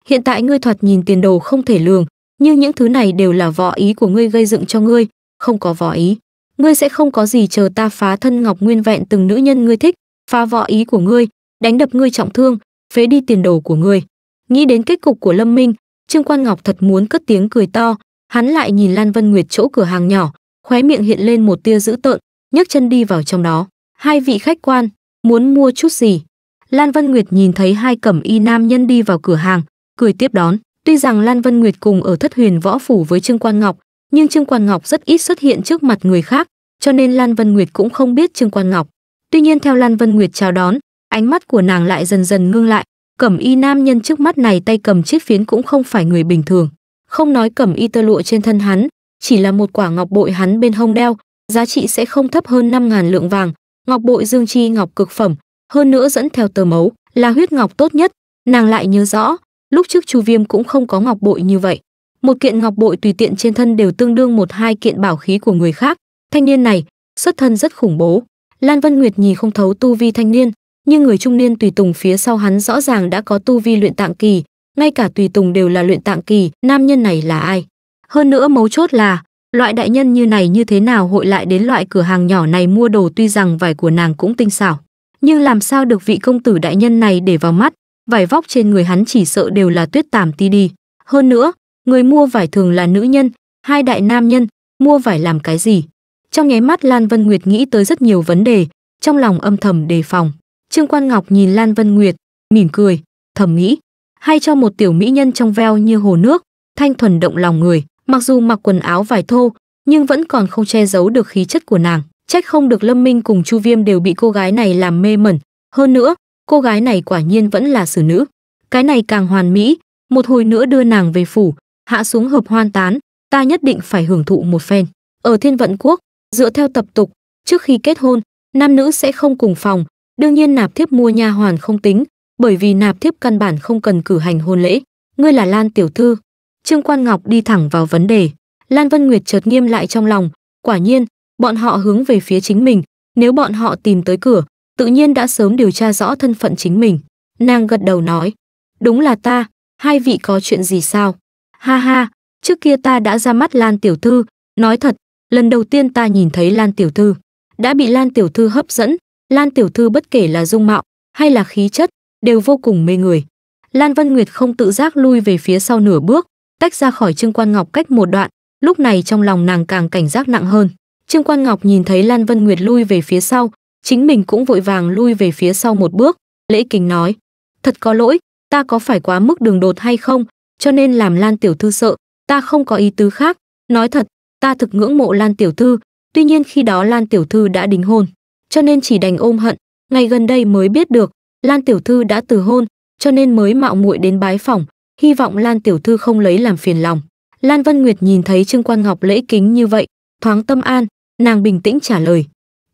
hiện tại ngươi thoạt nhìn tiền đồ không thể lường nhưng những thứ này đều là võ ý của ngươi gây dựng cho ngươi không có võ ý ngươi sẽ không có gì chờ ta phá thân ngọc nguyên vẹn từng nữ nhân ngươi thích phá võ ý của ngươi đánh đập ngươi trọng thương phế đi tiền đồ của ngươi nghĩ đến kết cục của lâm minh trương quan ngọc thật muốn cất tiếng cười to hắn lại nhìn lan vân nguyệt chỗ cửa hàng nhỏ khóe miệng hiện lên một tia dữ tợn nhấc chân đi vào trong đó hai vị khách quan muốn mua chút gì lan vân nguyệt nhìn thấy hai cẩm y nam nhân đi vào cửa hàng cười tiếp đón tuy rằng lan vân nguyệt cùng ở thất huyền võ phủ với trương quan ngọc nhưng trương quan ngọc rất ít xuất hiện trước mặt người khác cho nên lan vân nguyệt cũng không biết trương quan ngọc tuy nhiên theo lan vân nguyệt chào đón ánh mắt của nàng lại dần dần ngưng lại cẩm y nam nhân trước mắt này tay cầm chiếc phiến cũng không phải người bình thường không nói cẩm y tơ lụa trên thân hắn chỉ là một quả ngọc bội hắn bên hông đeo giá trị sẽ không thấp hơn 5.000 lượng vàng ngọc bội dương chi ngọc cực phẩm hơn nữa dẫn theo tờ mấu là huyết ngọc tốt nhất nàng lại nhớ rõ lúc trước chu viêm cũng không có ngọc bội như vậy một kiện ngọc bội tùy tiện trên thân đều tương đương một hai kiện bảo khí của người khác thanh niên này xuất thân rất khủng bố lan vân nguyệt nhìn không thấu tu vi thanh niên nhưng người trung niên tùy tùng phía sau hắn rõ ràng đã có tu vi luyện tạng kỳ ngay cả tùy tùng đều là luyện tạng kỳ nam nhân này là ai hơn nữa mấu chốt là loại đại nhân như này như thế nào hội lại đến loại cửa hàng nhỏ này mua đồ tuy rằng vải của nàng cũng tinh xảo nhưng làm sao được vị công tử đại nhân này để vào mắt vải vóc trên người hắn chỉ sợ đều là tuyết tàm ti đi. Hơn nữa, người mua vải thường là nữ nhân, hai đại nam nhân, mua vải làm cái gì? Trong nháy mắt Lan Vân Nguyệt nghĩ tới rất nhiều vấn đề, trong lòng âm thầm đề phòng. Trương Quan Ngọc nhìn Lan Vân Nguyệt, mỉm cười, thầm nghĩ, hay cho một tiểu mỹ nhân trong veo như hồ nước, thanh thuần động lòng người, mặc dù mặc quần áo vải thô, nhưng vẫn còn không che giấu được khí chất của nàng. Trách không được Lâm Minh cùng Chu Viêm đều bị cô gái này làm mê mẩn, hơn nữa, cô gái này quả nhiên vẫn là xử nữ cái này càng hoàn mỹ một hồi nữa đưa nàng về phủ hạ xuống hợp hoan tán ta nhất định phải hưởng thụ một phen ở thiên vận quốc dựa theo tập tục trước khi kết hôn nam nữ sẽ không cùng phòng đương nhiên nạp thiếp mua nha hoàn không tính bởi vì nạp thiếp căn bản không cần cử hành hôn lễ ngươi là lan tiểu thư trương quan ngọc đi thẳng vào vấn đề lan vân nguyệt chợt nghiêm lại trong lòng quả nhiên bọn họ hướng về phía chính mình nếu bọn họ tìm tới cửa tự nhiên đã sớm điều tra rõ thân phận chính mình. Nàng gật đầu nói, đúng là ta, hai vị có chuyện gì sao? Ha ha, trước kia ta đã ra mắt Lan Tiểu Thư, nói thật, lần đầu tiên ta nhìn thấy Lan Tiểu Thư, đã bị Lan Tiểu Thư hấp dẫn, Lan Tiểu Thư bất kể là dung mạo hay là khí chất, đều vô cùng mê người. Lan Vân Nguyệt không tự giác lui về phía sau nửa bước, tách ra khỏi Trương Quan Ngọc cách một đoạn, lúc này trong lòng nàng càng cảnh giác nặng hơn. Trương Quan Ngọc nhìn thấy Lan Vân Nguyệt lui về phía sau, chính mình cũng vội vàng lui về phía sau một bước lễ kính nói thật có lỗi ta có phải quá mức đường đột hay không cho nên làm lan tiểu thư sợ ta không có ý tứ khác nói thật ta thực ngưỡng mộ lan tiểu thư tuy nhiên khi đó lan tiểu thư đã đính hôn cho nên chỉ đành ôm hận ngày gần đây mới biết được lan tiểu thư đã từ hôn cho nên mới mạo muội đến bái phòng hy vọng lan tiểu thư không lấy làm phiền lòng lan vân nguyệt nhìn thấy trương quan ngọc lễ kính như vậy thoáng tâm an nàng bình tĩnh trả lời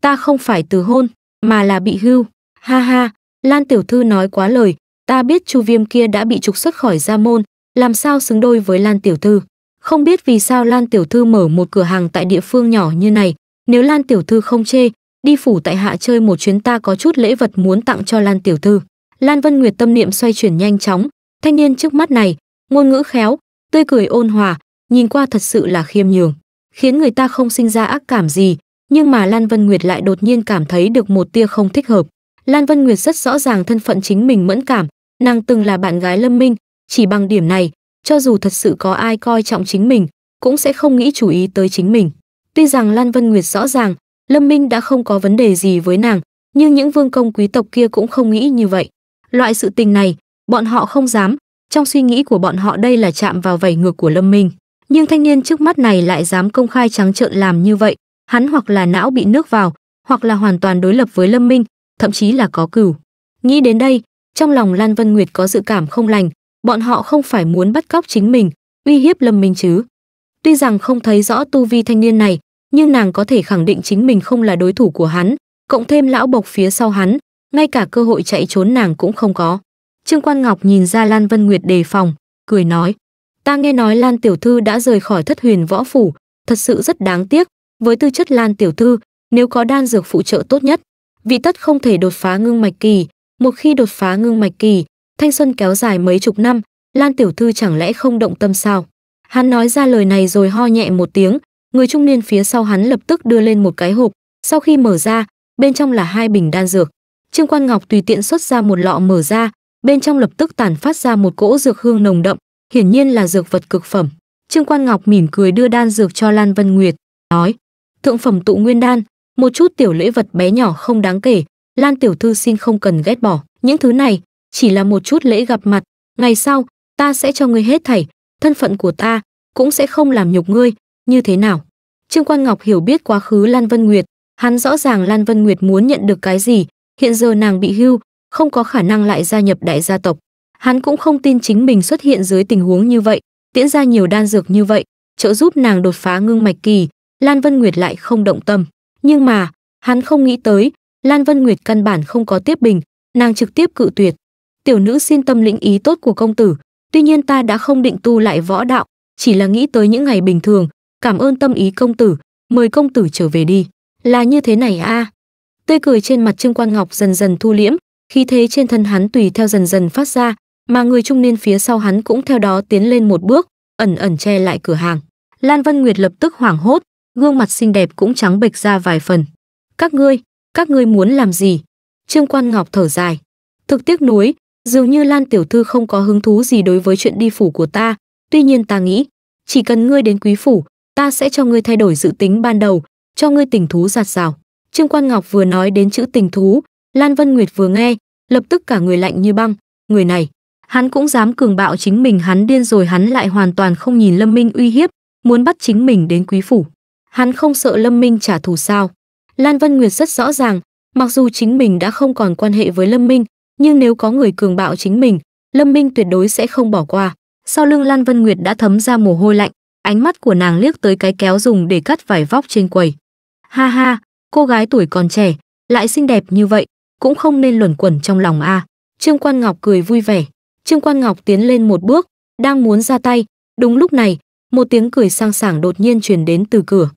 ta không phải từ hôn, mà là bị hưu. Ha ha, Lan tiểu thư nói quá lời, ta biết Chu Viêm kia đã bị trục xuất khỏi gia môn, làm sao xứng đôi với Lan tiểu thư. Không biết vì sao Lan tiểu thư mở một cửa hàng tại địa phương nhỏ như này, nếu Lan tiểu thư không chê, đi phủ tại hạ chơi một chuyến ta có chút lễ vật muốn tặng cho Lan tiểu thư. Lan Vân Nguyệt tâm niệm xoay chuyển nhanh chóng, thanh niên trước mắt này, ngôn ngữ khéo, tươi cười ôn hòa, nhìn qua thật sự là khiêm nhường, khiến người ta không sinh ra ác cảm gì, nhưng mà Lan Vân Nguyệt lại đột nhiên cảm thấy được một tia không thích hợp. Lan Vân Nguyệt rất rõ ràng thân phận chính mình mẫn cảm, nàng từng là bạn gái Lâm Minh, chỉ bằng điểm này, cho dù thật sự có ai coi trọng chính mình, cũng sẽ không nghĩ chú ý tới chính mình. Tuy rằng Lan Vân Nguyệt rõ ràng, Lâm Minh đã không có vấn đề gì với nàng, nhưng những vương công quý tộc kia cũng không nghĩ như vậy. Loại sự tình này, bọn họ không dám, trong suy nghĩ của bọn họ đây là chạm vào vảy ngược của Lâm Minh. Nhưng thanh niên trước mắt này lại dám công khai trắng trợn làm như vậy, hắn hoặc là não bị nước vào hoặc là hoàn toàn đối lập với lâm minh thậm chí là có cửu nghĩ đến đây trong lòng lan vân nguyệt có dự cảm không lành bọn họ không phải muốn bắt cóc chính mình uy hiếp lâm minh chứ tuy rằng không thấy rõ tu vi thanh niên này nhưng nàng có thể khẳng định chính mình không là đối thủ của hắn cộng thêm lão bộc phía sau hắn ngay cả cơ hội chạy trốn nàng cũng không có trương quan ngọc nhìn ra lan vân nguyệt đề phòng cười nói ta nghe nói lan tiểu thư đã rời khỏi thất huyền võ phủ thật sự rất đáng tiếc với tư chất Lan tiểu thư, nếu có đan dược phụ trợ tốt nhất, vị tất không thể đột phá ngưng mạch kỳ, một khi đột phá ngưng mạch kỳ, thanh xuân kéo dài mấy chục năm, Lan tiểu thư chẳng lẽ không động tâm sao? Hắn nói ra lời này rồi ho nhẹ một tiếng, người trung niên phía sau hắn lập tức đưa lên một cái hộp, sau khi mở ra, bên trong là hai bình đan dược. Trương Quan Ngọc tùy tiện xuất ra một lọ mở ra, bên trong lập tức tản phát ra một cỗ dược hương nồng đậm, hiển nhiên là dược vật cực phẩm. Trương Quan Ngọc mỉm cười đưa đan dược cho Lan Vân Nguyệt, nói: thượng phẩm tụ nguyên đan, một chút tiểu lễ vật bé nhỏ không đáng kể, Lan tiểu thư xin không cần ghét bỏ, những thứ này chỉ là một chút lễ gặp mặt, ngày sau ta sẽ cho ngươi hết thảy, thân phận của ta cũng sẽ không làm nhục ngươi, như thế nào? Trương Quan Ngọc hiểu biết quá khứ Lan Vân Nguyệt, hắn rõ ràng Lan Vân Nguyệt muốn nhận được cái gì, hiện giờ nàng bị hưu, không có khả năng lại gia nhập đại gia tộc. Hắn cũng không tin chính mình xuất hiện dưới tình huống như vậy, tiễn ra nhiều đan dược như vậy, trợ giúp nàng đột phá ngưng mạch kỳ, Lan Vân Nguyệt lại không động tâm. Nhưng mà, hắn không nghĩ tới, Lan Vân Nguyệt căn bản không có tiếp bình, nàng trực tiếp cự tuyệt. Tiểu nữ xin tâm lĩnh ý tốt của công tử, tuy nhiên ta đã không định tu lại võ đạo, chỉ là nghĩ tới những ngày bình thường, cảm ơn tâm ý công tử, mời công tử trở về đi. Là như thế này À. Tươi cười trên mặt Trương Quan Ngọc dần dần thu liễm, khí thế trên thân hắn tùy theo dần dần phát ra, mà người trung niên phía sau hắn cũng theo đó tiến lên một bước, ẩn ẩn che lại cửa hàng. Lan Vân Nguyệt lập tức hoảng hốt, gương mặt xinh đẹp cũng trắng bệch ra vài phần. Các ngươi, các ngươi muốn làm gì? Trương Quan Ngọc thở dài. Thực tiếc nuối, dường như Lan tiểu thư không có hứng thú gì đối với chuyện đi phủ của ta, tuy nhiên ta nghĩ, chỉ cần ngươi đến quý phủ, ta sẽ cho ngươi thay đổi dự tính ban đầu, cho ngươi tình thú giạt rào. Trương Quan Ngọc vừa nói đến chữ tình thú, Lan Vân Nguyệt vừa nghe, lập tức cả người lạnh như băng, người này, hắn cũng dám cường bạo chính mình, hắn điên rồi hắn lại hoàn toàn không nhìn Lâm Minh uy hiếp, muốn bắt chính mình đến quý phủ hắn không sợ Lâm Minh trả thù sao? Lan Vân Nguyệt rất rõ ràng, mặc dù chính mình đã không còn quan hệ với Lâm Minh, nhưng nếu có người cường bạo chính mình, Lâm Minh tuyệt đối sẽ không bỏ qua. Sau lưng Lan Vân Nguyệt đã thấm ra mồ hôi lạnh, ánh mắt của nàng liếc tới cái kéo dùng để cắt vải vóc trên quầy. Ha ha, cô gái tuổi còn trẻ, lại xinh đẹp như vậy, cũng không nên luẩn quẩn trong lòng a. Trương Quan Ngọc cười vui vẻ, Trương Quan Ngọc tiến lên một bước, đang muốn ra tay, đúng lúc này, một tiếng cười sang sảng đột nhiên truyền đến từ cửa.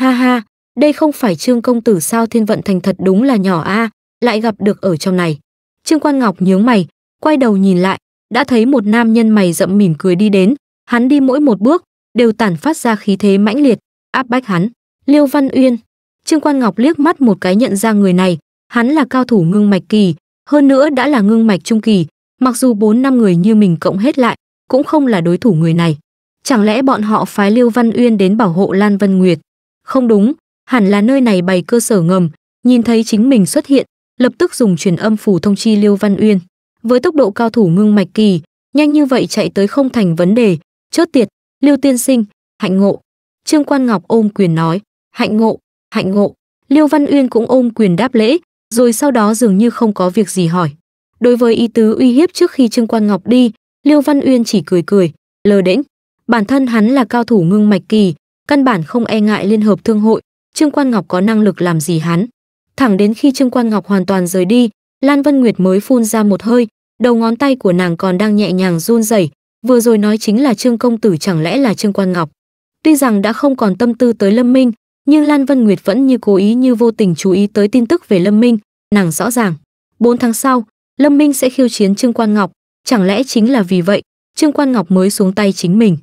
Ha ha, đây không phải Trương công tử sao thiên vận thành thật đúng là nhỏ a, lại gặp được ở trong này. Trương Quan Ngọc nhướng mày, quay đầu nhìn lại, đã thấy một nam nhân mày rậm mỉm cười đi đến, hắn đi mỗi một bước đều tản phát ra khí thế mãnh liệt, áp bách hắn. Liêu Văn Uyên, Trương Quan Ngọc liếc mắt một cái nhận ra người này, hắn là cao thủ ngưng mạch kỳ, hơn nữa đã là ngưng mạch trung kỳ, mặc dù bốn năm người như mình cộng hết lại, cũng không là đối thủ người này. Chẳng lẽ bọn họ phái Liêu Văn Uyên đến bảo hộ Lan Vân Nguyệt? Không đúng, hẳn là nơi này bày cơ sở ngầm, nhìn thấy chính mình xuất hiện, lập tức dùng truyền âm phủ thông chi Liêu Văn Uyên. Với tốc độ cao thủ ngưng mạch kỳ, nhanh như vậy chạy tới không thành vấn đề, chốt tiệt, Liêu tiên sinh, hạnh ngộ. Trương Quan Ngọc ôm quyền nói, hạnh ngộ, hạnh ngộ. Liêu Văn Uyên cũng ôm quyền đáp lễ, rồi sau đó dường như không có việc gì hỏi. Đối với ý tứ uy hiếp trước khi Trương Quan Ngọc đi, Liêu Văn Uyên chỉ cười cười, lờ đễnh. Bản thân hắn là cao thủ ngưng mạch kỳ, căn bản không e ngại liên hợp thương hội, Trương Quan Ngọc có năng lực làm gì hắn. Thẳng đến khi Trương Quan Ngọc hoàn toàn rời đi, Lan Vân Nguyệt mới phun ra một hơi, đầu ngón tay của nàng còn đang nhẹ nhàng run rẩy, vừa rồi nói chính là Trương công tử chẳng lẽ là Trương Quan Ngọc. Tuy rằng đã không còn tâm tư tới Lâm Minh, nhưng Lan Vân Nguyệt vẫn như cố ý như vô tình chú ý tới tin tức về Lâm Minh, nàng rõ ràng, 4 tháng sau, Lâm Minh sẽ khiêu chiến Trương Quan Ngọc, chẳng lẽ chính là vì vậy, Trương Quan Ngọc mới xuống tay chính mình.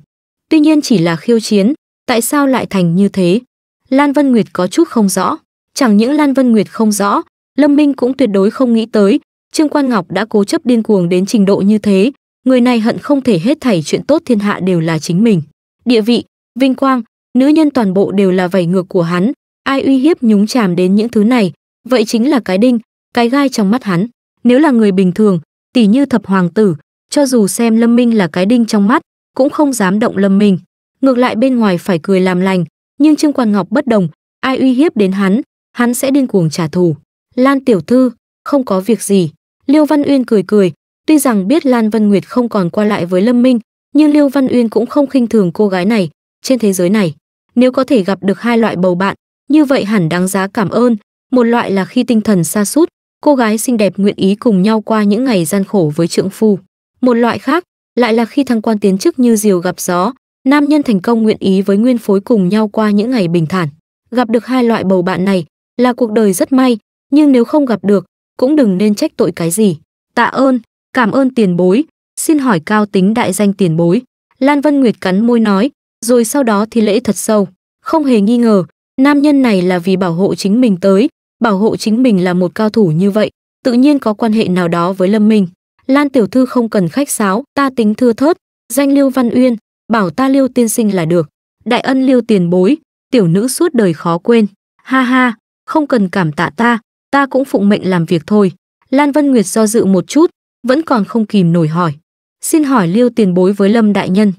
Tuy nhiên chỉ là khiêu chiến, tại sao lại thành như thế? Lan Vân Nguyệt có chút không rõ. Chẳng những Lan Vân Nguyệt không rõ, Lâm Minh cũng tuyệt đối không nghĩ tới, Trương Quan Ngọc đã cố chấp điên cuồng đến trình độ như thế, người này hận không thể hết thảy chuyện tốt thiên hạ đều là chính mình. Địa vị, vinh quang, nữ nhân toàn bộ đều là vảy ngược của hắn, ai uy hiếp nhúng chàm đến những thứ này, vậy chính là cái đinh, cái gai trong mắt hắn. Nếu là người bình thường, tỷ như thập hoàng tử, cho dù xem Lâm Minh là cái đinh trong mắt, cũng không dám động Lâm Minh ngược lại bên ngoài phải cười làm lành nhưng trương quan ngọc bất đồng ai uy hiếp đến hắn hắn sẽ điên cuồng trả thù lan tiểu thư không có việc gì liêu văn uyên cười cười tuy rằng biết lan vân nguyệt không còn qua lại với lâm minh nhưng liêu văn uyên cũng không khinh thường cô gái này trên thế giới này nếu có thể gặp được hai loại bầu bạn như vậy hẳn đáng giá cảm ơn một loại là khi tinh thần xa sút cô gái xinh đẹp nguyện ý cùng nhau qua những ngày gian khổ với trượng phu một loại khác lại là khi thăng quan tiến chức như diều gặp gió nam nhân thành công nguyện ý với nguyên phối cùng nhau qua những ngày bình thản gặp được hai loại bầu bạn này là cuộc đời rất may nhưng nếu không gặp được cũng đừng nên trách tội cái gì tạ ơn cảm ơn tiền bối xin hỏi cao tính đại danh tiền bối lan vân nguyệt cắn môi nói rồi sau đó thì lễ thật sâu không hề nghi ngờ nam nhân này là vì bảo hộ chính mình tới bảo hộ chính mình là một cao thủ như vậy tự nhiên có quan hệ nào đó với lâm minh lan tiểu thư không cần khách sáo ta tính thưa thớt danh lưu văn uyên bảo ta liêu tiên sinh là được đại ân liêu tiền bối tiểu nữ suốt đời khó quên ha ha không cần cảm tạ ta ta cũng phụng mệnh làm việc thôi lan vân nguyệt do dự một chút vẫn còn không kìm nổi hỏi xin hỏi liêu tiền bối với lâm đại nhân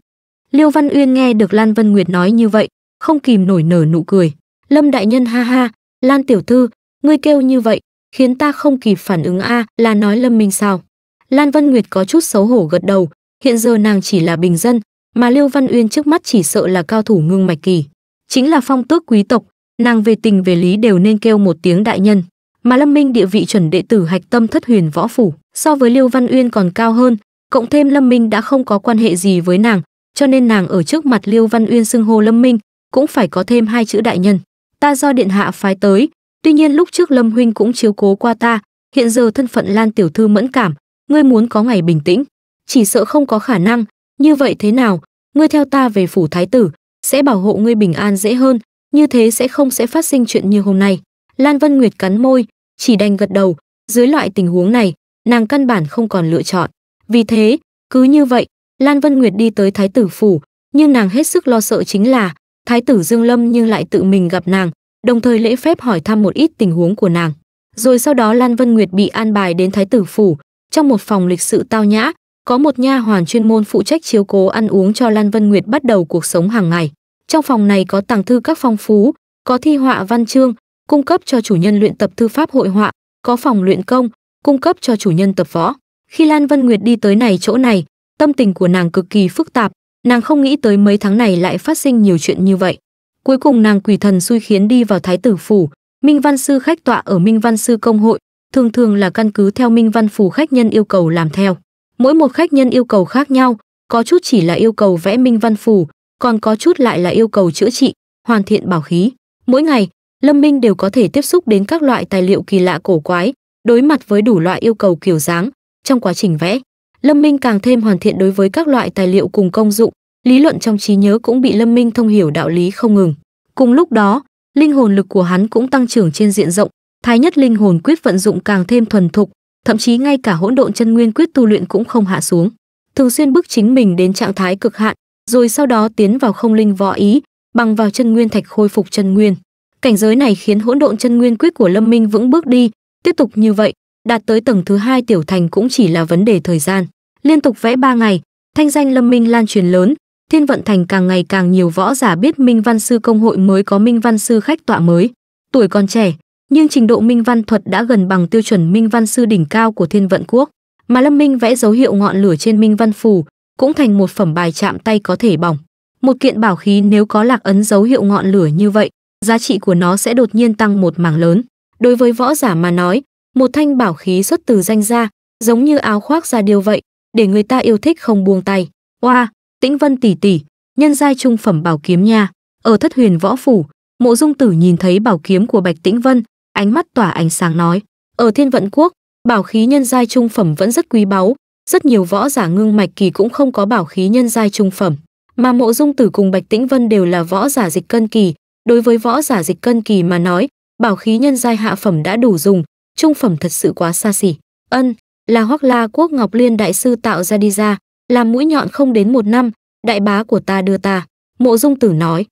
liêu văn uyên nghe được lan vân nguyệt nói như vậy không kìm nổi nở nụ cười lâm đại nhân ha ha lan tiểu thư ngươi kêu như vậy khiến ta không kịp phản ứng a à, là nói lâm minh sao lan vân nguyệt có chút xấu hổ gật đầu hiện giờ nàng chỉ là bình dân mà Liêu Văn Uyên trước mắt chỉ sợ là cao thủ ngưng mạch kỳ, chính là phong tước quý tộc, nàng về tình về lý đều nên kêu một tiếng đại nhân. Mà Lâm Minh địa vị chuẩn đệ tử hạch tâm thất huyền võ phủ, so với Liêu Văn Uyên còn cao hơn, cộng thêm Lâm Minh đã không có quan hệ gì với nàng, cho nên nàng ở trước mặt Liêu Văn Uyên xưng hô Lâm Minh, cũng phải có thêm hai chữ đại nhân. Ta do điện hạ phái tới, tuy nhiên lúc trước Lâm huynh cũng chiếu cố qua ta, hiện giờ thân phận Lan tiểu thư mẫn cảm, ngươi muốn có ngày bình tĩnh, chỉ sợ không có khả năng, như vậy thế nào ngươi theo ta về phủ thái tử sẽ bảo hộ ngươi bình an dễ hơn như thế sẽ không sẽ phát sinh chuyện như hôm nay lan vân nguyệt cắn môi chỉ đành gật đầu dưới loại tình huống này nàng căn bản không còn lựa chọn vì thế cứ như vậy lan vân nguyệt đi tới thái tử phủ nhưng nàng hết sức lo sợ chính là thái tử dương lâm nhưng lại tự mình gặp nàng đồng thời lễ phép hỏi thăm một ít tình huống của nàng rồi sau đó lan vân nguyệt bị an bài đến thái tử phủ trong một phòng lịch sự tao nhã có một nha hoàn chuyên môn phụ trách chiếu cố ăn uống cho Lan Vân Nguyệt bắt đầu cuộc sống hàng ngày. Trong phòng này có tàng thư các phong phú, có thi họa văn chương, cung cấp cho chủ nhân luyện tập thư pháp hội họa, có phòng luyện công, cung cấp cho chủ nhân tập võ. Khi Lan Vân Nguyệt đi tới này chỗ này, tâm tình của nàng cực kỳ phức tạp, nàng không nghĩ tới mấy tháng này lại phát sinh nhiều chuyện như vậy. Cuối cùng nàng quỷ thần xui khiến đi vào Thái tử phủ, Minh Văn sư khách tọa ở Minh Văn sư công hội, thường thường là căn cứ theo Minh Văn phủ khách nhân yêu cầu làm theo. Mỗi một khách nhân yêu cầu khác nhau, có chút chỉ là yêu cầu vẽ minh văn phù, còn có chút lại là yêu cầu chữa trị, hoàn thiện bảo khí. Mỗi ngày, Lâm Minh đều có thể tiếp xúc đến các loại tài liệu kỳ lạ cổ quái, đối mặt với đủ loại yêu cầu kiểu dáng. Trong quá trình vẽ, Lâm Minh càng thêm hoàn thiện đối với các loại tài liệu cùng công dụng, lý luận trong trí nhớ cũng bị Lâm Minh thông hiểu đạo lý không ngừng. Cùng lúc đó, linh hồn lực của hắn cũng tăng trưởng trên diện rộng, Thái nhất linh hồn quyết vận dụng càng thêm thuần thục, thậm chí ngay cả hỗn độn chân nguyên quyết tu luyện cũng không hạ xuống thường xuyên bức chính mình đến trạng thái cực hạn rồi sau đó tiến vào không linh võ ý bằng vào chân nguyên thạch khôi phục chân nguyên cảnh giới này khiến hỗn độn chân nguyên quyết của lâm minh vững bước đi tiếp tục như vậy đạt tới tầng thứ hai tiểu thành cũng chỉ là vấn đề thời gian liên tục vẽ ba ngày thanh danh lâm minh lan truyền lớn thiên vận thành càng ngày càng nhiều võ giả biết minh văn sư công hội mới có minh văn sư khách tọa mới tuổi còn trẻ nhưng trình độ minh văn thuật đã gần bằng tiêu chuẩn minh văn sư đỉnh cao của Thiên Vận Quốc, mà Lâm Minh vẽ dấu hiệu ngọn lửa trên minh văn phù cũng thành một phẩm bài chạm tay có thể bỏng. Một kiện bảo khí nếu có lạc ấn dấu hiệu ngọn lửa như vậy, giá trị của nó sẽ đột nhiên tăng một mảng lớn. Đối với võ giả mà nói, một thanh bảo khí xuất từ danh gia, giống như áo khoác ra điều vậy, để người ta yêu thích không buông tay. Oa, wow, Tĩnh Vân tỷ tỷ, nhân giai trung phẩm bảo kiếm nha. Ở Thất Huyền Võ phủ, Mộ Dung Tử nhìn thấy bảo kiếm của Bạch Tĩnh Vân, ánh mắt tỏa ánh sáng nói ở thiên vận quốc bảo khí nhân giai trung phẩm vẫn rất quý báu rất nhiều võ giả ngưng mạch kỳ cũng không có bảo khí nhân giai trung phẩm mà mộ dung tử cùng bạch tĩnh vân đều là võ giả dịch cân kỳ đối với võ giả dịch cân kỳ mà nói bảo khí nhân giai hạ phẩm đã đủ dùng trung phẩm thật sự quá xa xỉ ân là hoắc la quốc ngọc liên đại sư tạo ra đi ra làm mũi nhọn không đến một năm đại bá của ta đưa ta mộ dung tử nói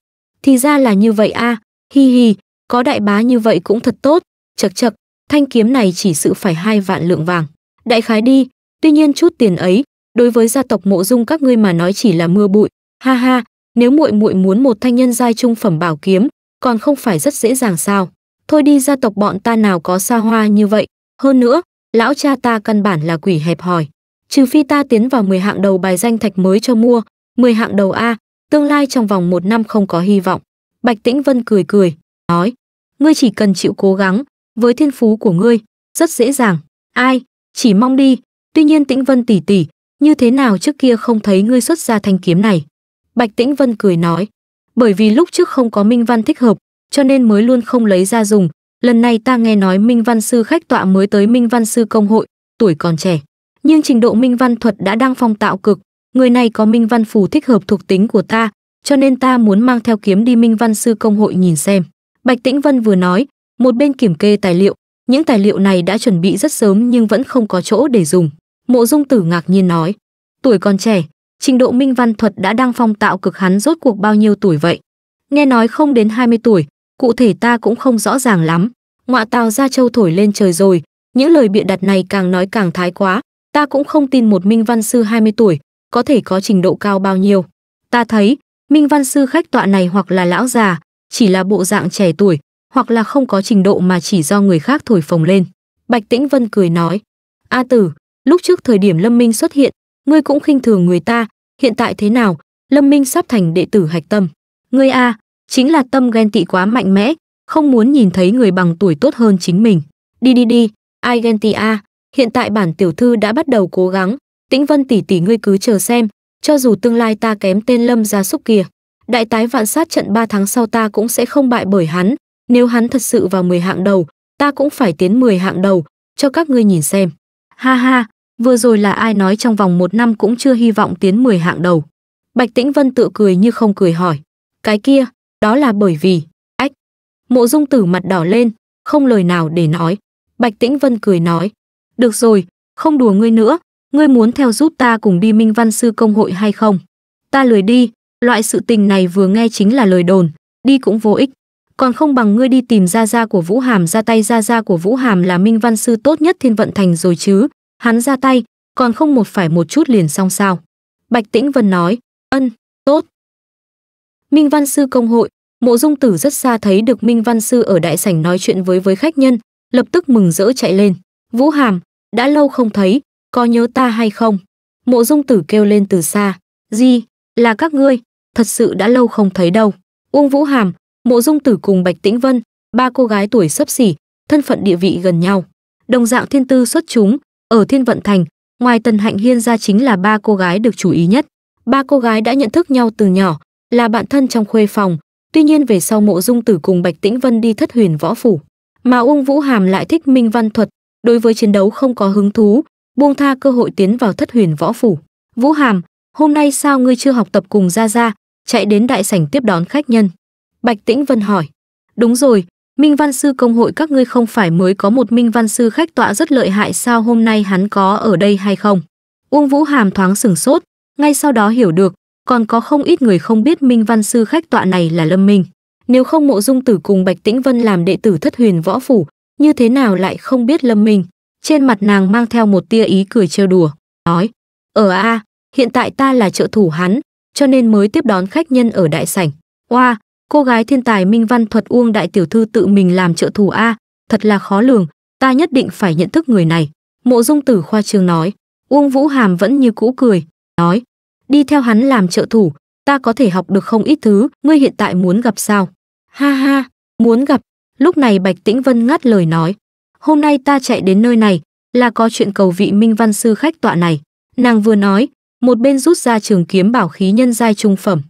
thì ra là như vậy a à, hi hi có đại bá như vậy cũng thật tốt, chật chật, thanh kiếm này chỉ sự phải hai vạn lượng vàng. Đại khái đi, tuy nhiên chút tiền ấy, đối với gia tộc mộ dung các ngươi mà nói chỉ là mưa bụi, ha ha, nếu muội muội muốn một thanh nhân giai trung phẩm bảo kiếm, còn không phải rất dễ dàng sao. Thôi đi gia tộc bọn ta nào có xa hoa như vậy, hơn nữa, lão cha ta căn bản là quỷ hẹp hòi. Trừ phi ta tiến vào 10 hạng đầu bài danh thạch mới cho mua, 10 hạng đầu A, tương lai trong vòng một năm không có hy vọng. Bạch Tĩnh Vân cười cười, nói, ngươi chỉ cần chịu cố gắng, với thiên phú của ngươi, rất dễ dàng. Ai, chỉ mong đi, tuy nhiên Tĩnh Vân tỷ tỷ, như thế nào trước kia không thấy ngươi xuất ra thanh kiếm này? Bạch Tĩnh Vân cười nói, bởi vì lúc trước không có minh văn thích hợp, cho nên mới luôn không lấy ra dùng. Lần này ta nghe nói minh văn sư khách tọa mới tới minh văn sư công hội, tuổi còn trẻ, nhưng trình độ minh văn thuật đã đang phong tạo cực. Người này có minh văn phù thích hợp thuộc tính của ta, cho nên ta muốn mang theo kiếm đi minh văn sư công hội nhìn xem. Bạch Tĩnh Vân vừa nói, một bên kiểm kê tài liệu, những tài liệu này đã chuẩn bị rất sớm nhưng vẫn không có chỗ để dùng. Mộ Dung Tử ngạc nhiên nói, tuổi còn trẻ, trình độ minh văn thuật đã đang phong tạo cực hắn rốt cuộc bao nhiêu tuổi vậy? Nghe nói không đến 20 tuổi, cụ thể ta cũng không rõ ràng lắm. Ngoạ tàu ra châu thổi lên trời rồi, những lời bịa đặt này càng nói càng thái quá, ta cũng không tin một minh văn sư 20 tuổi có thể có trình độ cao bao nhiêu. Ta thấy, minh văn sư khách tọa này hoặc là lão già, chỉ là bộ dạng trẻ tuổi, hoặc là không có trình độ mà chỉ do người khác thổi phồng lên. Bạch Tĩnh Vân cười nói, A tử, lúc trước thời điểm Lâm Minh xuất hiện, ngươi cũng khinh thường người ta, hiện tại thế nào, Lâm Minh sắp thành đệ tử hạch tâm. Ngươi A, chính là tâm ghen tị quá mạnh mẽ, không muốn nhìn thấy người bằng tuổi tốt hơn chính mình. Đi đi đi, ai ghen tị A, hiện tại bản tiểu thư đã bắt đầu cố gắng, Tĩnh Vân tỷ tỷ ngươi cứ chờ xem, cho dù tương lai ta kém tên Lâm gia súc kia, đại tái vạn sát trận 3 tháng sau ta cũng sẽ không bại bởi hắn, nếu hắn thật sự vào 10 hạng đầu, ta cũng phải tiến 10 hạng đầu, cho các ngươi nhìn xem. Ha ha, vừa rồi là ai nói trong vòng một năm cũng chưa hy vọng tiến 10 hạng đầu. Bạch Tĩnh Vân tự cười như không cười hỏi. Cái kia, đó là bởi vì, ách. Mộ dung tử mặt đỏ lên, không lời nào để nói. Bạch Tĩnh Vân cười nói. Được rồi, không đùa ngươi nữa, ngươi muốn theo giúp ta cùng đi minh văn sư công hội hay không? Ta lười đi, Loại sự tình này vừa nghe chính là lời đồn, đi cũng vô ích. Còn không bằng ngươi đi tìm gia gia của Vũ Hàm ra tay gia gia của Vũ Hàm là minh văn sư tốt nhất thiên vận thành rồi chứ. Hắn ra tay, còn không một phải một chút liền xong sao. Bạch Tĩnh Vân nói, ân, tốt. Minh văn sư công hội, mộ dung tử rất xa thấy được Minh văn sư ở đại sảnh nói chuyện với với khách nhân, lập tức mừng rỡ chạy lên. Vũ Hàm, đã lâu không thấy, có nhớ ta hay không? Mộ dung tử kêu lên từ xa, gì, là các ngươi thật sự đã lâu không thấy đâu uông vũ hàm mộ dung tử cùng bạch tĩnh vân ba cô gái tuổi sấp xỉ thân phận địa vị gần nhau đồng dạng thiên tư xuất chúng ở thiên vận thành ngoài tần hạnh hiên ra chính là ba cô gái được chú ý nhất ba cô gái đã nhận thức nhau từ nhỏ là bạn thân trong khuê phòng tuy nhiên về sau mộ dung tử cùng bạch tĩnh vân đi thất huyền võ phủ mà uông vũ hàm lại thích minh văn thuật đối với chiến đấu không có hứng thú buông tha cơ hội tiến vào thất huyền võ phủ vũ hàm hôm nay sao ngươi chưa học tập cùng ra ra chạy đến đại sảnh tiếp đón khách nhân bạch tĩnh vân hỏi đúng rồi minh văn sư công hội các ngươi không phải mới có một minh văn sư khách tọa rất lợi hại sao hôm nay hắn có ở đây hay không uông vũ hàm thoáng sửng sốt ngay sau đó hiểu được còn có không ít người không biết minh văn sư khách tọa này là lâm minh nếu không mộ dung tử cùng bạch tĩnh vân làm đệ tử thất huyền võ phủ như thế nào lại không biết lâm minh trên mặt nàng mang theo một tia ý cười trêu đùa nói ở ờ a à, hiện tại ta là trợ thủ hắn, cho nên mới tiếp đón khách nhân ở đại sảnh. Oa, cô gái thiên tài Minh Văn Thuật Uông đại tiểu thư tự mình làm trợ thủ a, thật là khó lường, ta nhất định phải nhận thức người này." Mộ Dung Tử khoa trương nói. Uông Vũ Hàm vẫn như cũ cười, nói: "Đi theo hắn làm trợ thủ, ta có thể học được không ít thứ, ngươi hiện tại muốn gặp sao?" "Ha ha, muốn gặp." Lúc này Bạch Tĩnh Vân ngắt lời nói: "Hôm nay ta chạy đến nơi này là có chuyện cầu vị Minh Văn sư khách tọa này." Nàng vừa nói, một bên rút ra trường kiếm bảo khí nhân giai trung phẩm.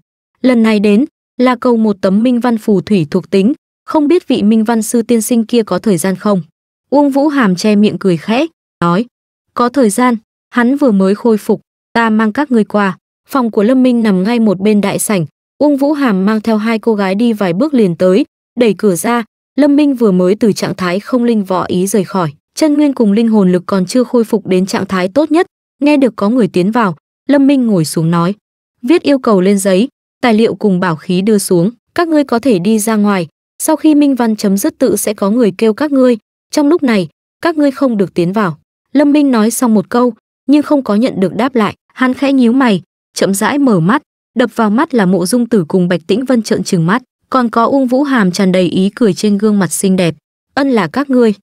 Lần này đến, là cầu một tấm minh văn phù thủy thuộc tính, không biết vị minh văn sư tiên sinh kia có thời gian không. Uông Vũ Hàm che miệng cười khẽ, nói, có thời gian, hắn vừa mới khôi phục, ta mang các ngươi qua. Phòng của Lâm Minh nằm ngay một bên đại sảnh, Uông Vũ Hàm mang theo hai cô gái đi vài bước liền tới, đẩy cửa ra, Lâm Minh vừa mới từ trạng thái không linh võ ý rời khỏi, chân nguyên cùng linh hồn lực còn chưa khôi phục đến trạng thái tốt nhất, nghe được có người tiến vào, Lâm Minh ngồi xuống nói, viết yêu cầu lên giấy, tài liệu cùng bảo khí đưa xuống, các ngươi có thể đi ra ngoài, sau khi minh văn chấm dứt tự sẽ có người kêu các ngươi, trong lúc này, các ngươi không được tiến vào. Lâm Minh nói xong một câu, nhưng không có nhận được đáp lại, hắn khẽ nhíu mày, chậm rãi mở mắt, đập vào mắt là Mộ Dung Tử cùng Bạch Tĩnh Vân trợn trừng mắt, còn có Uông Vũ Hàm tràn đầy ý cười trên gương mặt xinh đẹp, "Ân là các ngươi."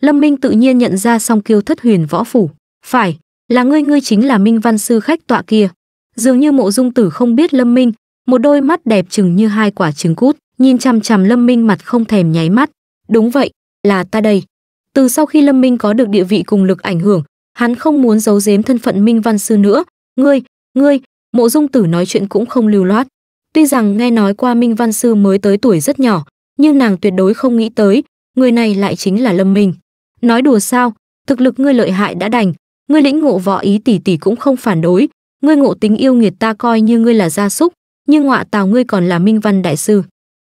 Lâm Minh tự nhiên nhận ra Song Kiêu Thất Huyền Võ phủ, "Phải, là ngươi ngươi chính là minh văn sư khách tọa kia dường như mộ dung tử không biết lâm minh một đôi mắt đẹp chừng như hai quả trứng cút nhìn chằm chằm lâm minh mặt không thèm nháy mắt đúng vậy là ta đây từ sau khi lâm minh có được địa vị cùng lực ảnh hưởng hắn không muốn giấu giếm thân phận minh văn sư nữa ngươi ngươi mộ dung tử nói chuyện cũng không lưu loát tuy rằng nghe nói qua minh văn sư mới tới tuổi rất nhỏ nhưng nàng tuyệt đối không nghĩ tới người này lại chính là lâm minh nói đùa sao thực lực ngươi lợi hại đã đành ngươi lĩnh ngộ võ ý tỷ tỷ cũng không phản đối ngươi ngộ tính yêu nghiệt ta coi như ngươi là gia súc nhưng ngọa tào ngươi còn là minh văn đại sư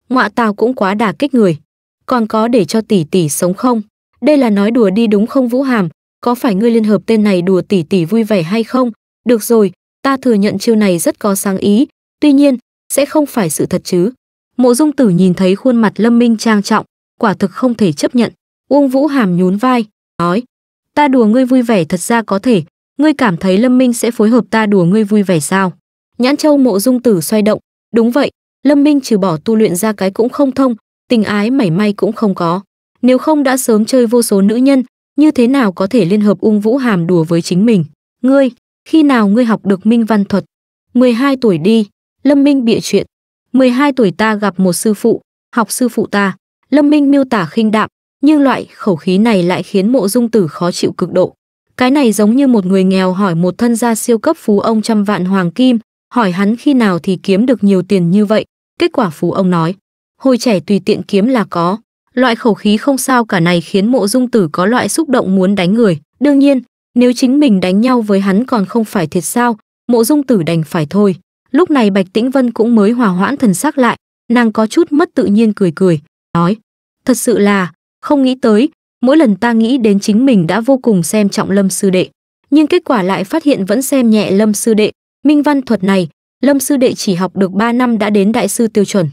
ngọa tào cũng quá đà kích người còn có để cho tỷ tỷ sống không đây là nói đùa đi đúng không vũ hàm có phải ngươi liên hợp tên này đùa tỷ tỷ vui vẻ hay không được rồi ta thừa nhận chiêu này rất có sáng ý tuy nhiên sẽ không phải sự thật chứ mộ dung tử nhìn thấy khuôn mặt lâm minh trang trọng quả thực không thể chấp nhận uông vũ hàm nhún vai nói ta đùa ngươi vui vẻ thật ra có thể ngươi cảm thấy lâm minh sẽ phối hợp ta đùa ngươi vui vẻ sao nhãn châu mộ dung tử xoay động đúng vậy lâm minh trừ bỏ tu luyện ra cái cũng không thông tình ái mảy may cũng không có nếu không đã sớm chơi vô số nữ nhân như thế nào có thể liên hợp ung vũ hàm đùa với chính mình ngươi khi nào ngươi học được minh văn thuật 12 tuổi đi lâm minh bịa chuyện 12 tuổi ta gặp một sư phụ học sư phụ ta lâm minh miêu tả khinh đạm nhưng loại khẩu khí này lại khiến mộ dung tử khó chịu cực độ. Cái này giống như một người nghèo hỏi một thân gia siêu cấp phú ông trăm vạn hoàng kim, hỏi hắn khi nào thì kiếm được nhiều tiền như vậy. Kết quả phú ông nói, hồi trẻ tùy tiện kiếm là có. Loại khẩu khí không sao cả này khiến mộ dung tử có loại xúc động muốn đánh người. Đương nhiên, nếu chính mình đánh nhau với hắn còn không phải thiệt sao, mộ dung tử đành phải thôi. Lúc này Bạch Tĩnh Vân cũng mới hòa hoãn thần sắc lại, nàng có chút mất tự nhiên cười cười, nói. Thật sự là, không nghĩ tới mỗi lần ta nghĩ đến chính mình đã vô cùng xem trọng lâm sư đệ nhưng kết quả lại phát hiện vẫn xem nhẹ lâm sư đệ minh văn thuật này lâm sư đệ chỉ học được 3 năm đã đến đại sư tiêu chuẩn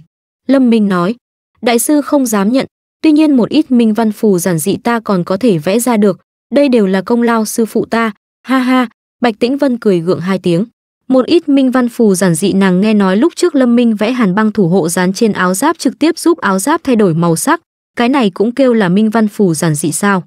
lâm minh nói đại sư không dám nhận tuy nhiên một ít minh văn phù giản dị ta còn có thể vẽ ra được đây đều là công lao sư phụ ta ha ha bạch tĩnh vân cười gượng hai tiếng một ít minh văn phù giản dị nàng nghe nói lúc trước lâm minh vẽ hàn băng thủ hộ dán trên áo giáp trực tiếp giúp áo giáp thay đổi màu sắc cái này cũng kêu là minh văn phù giản dị sao.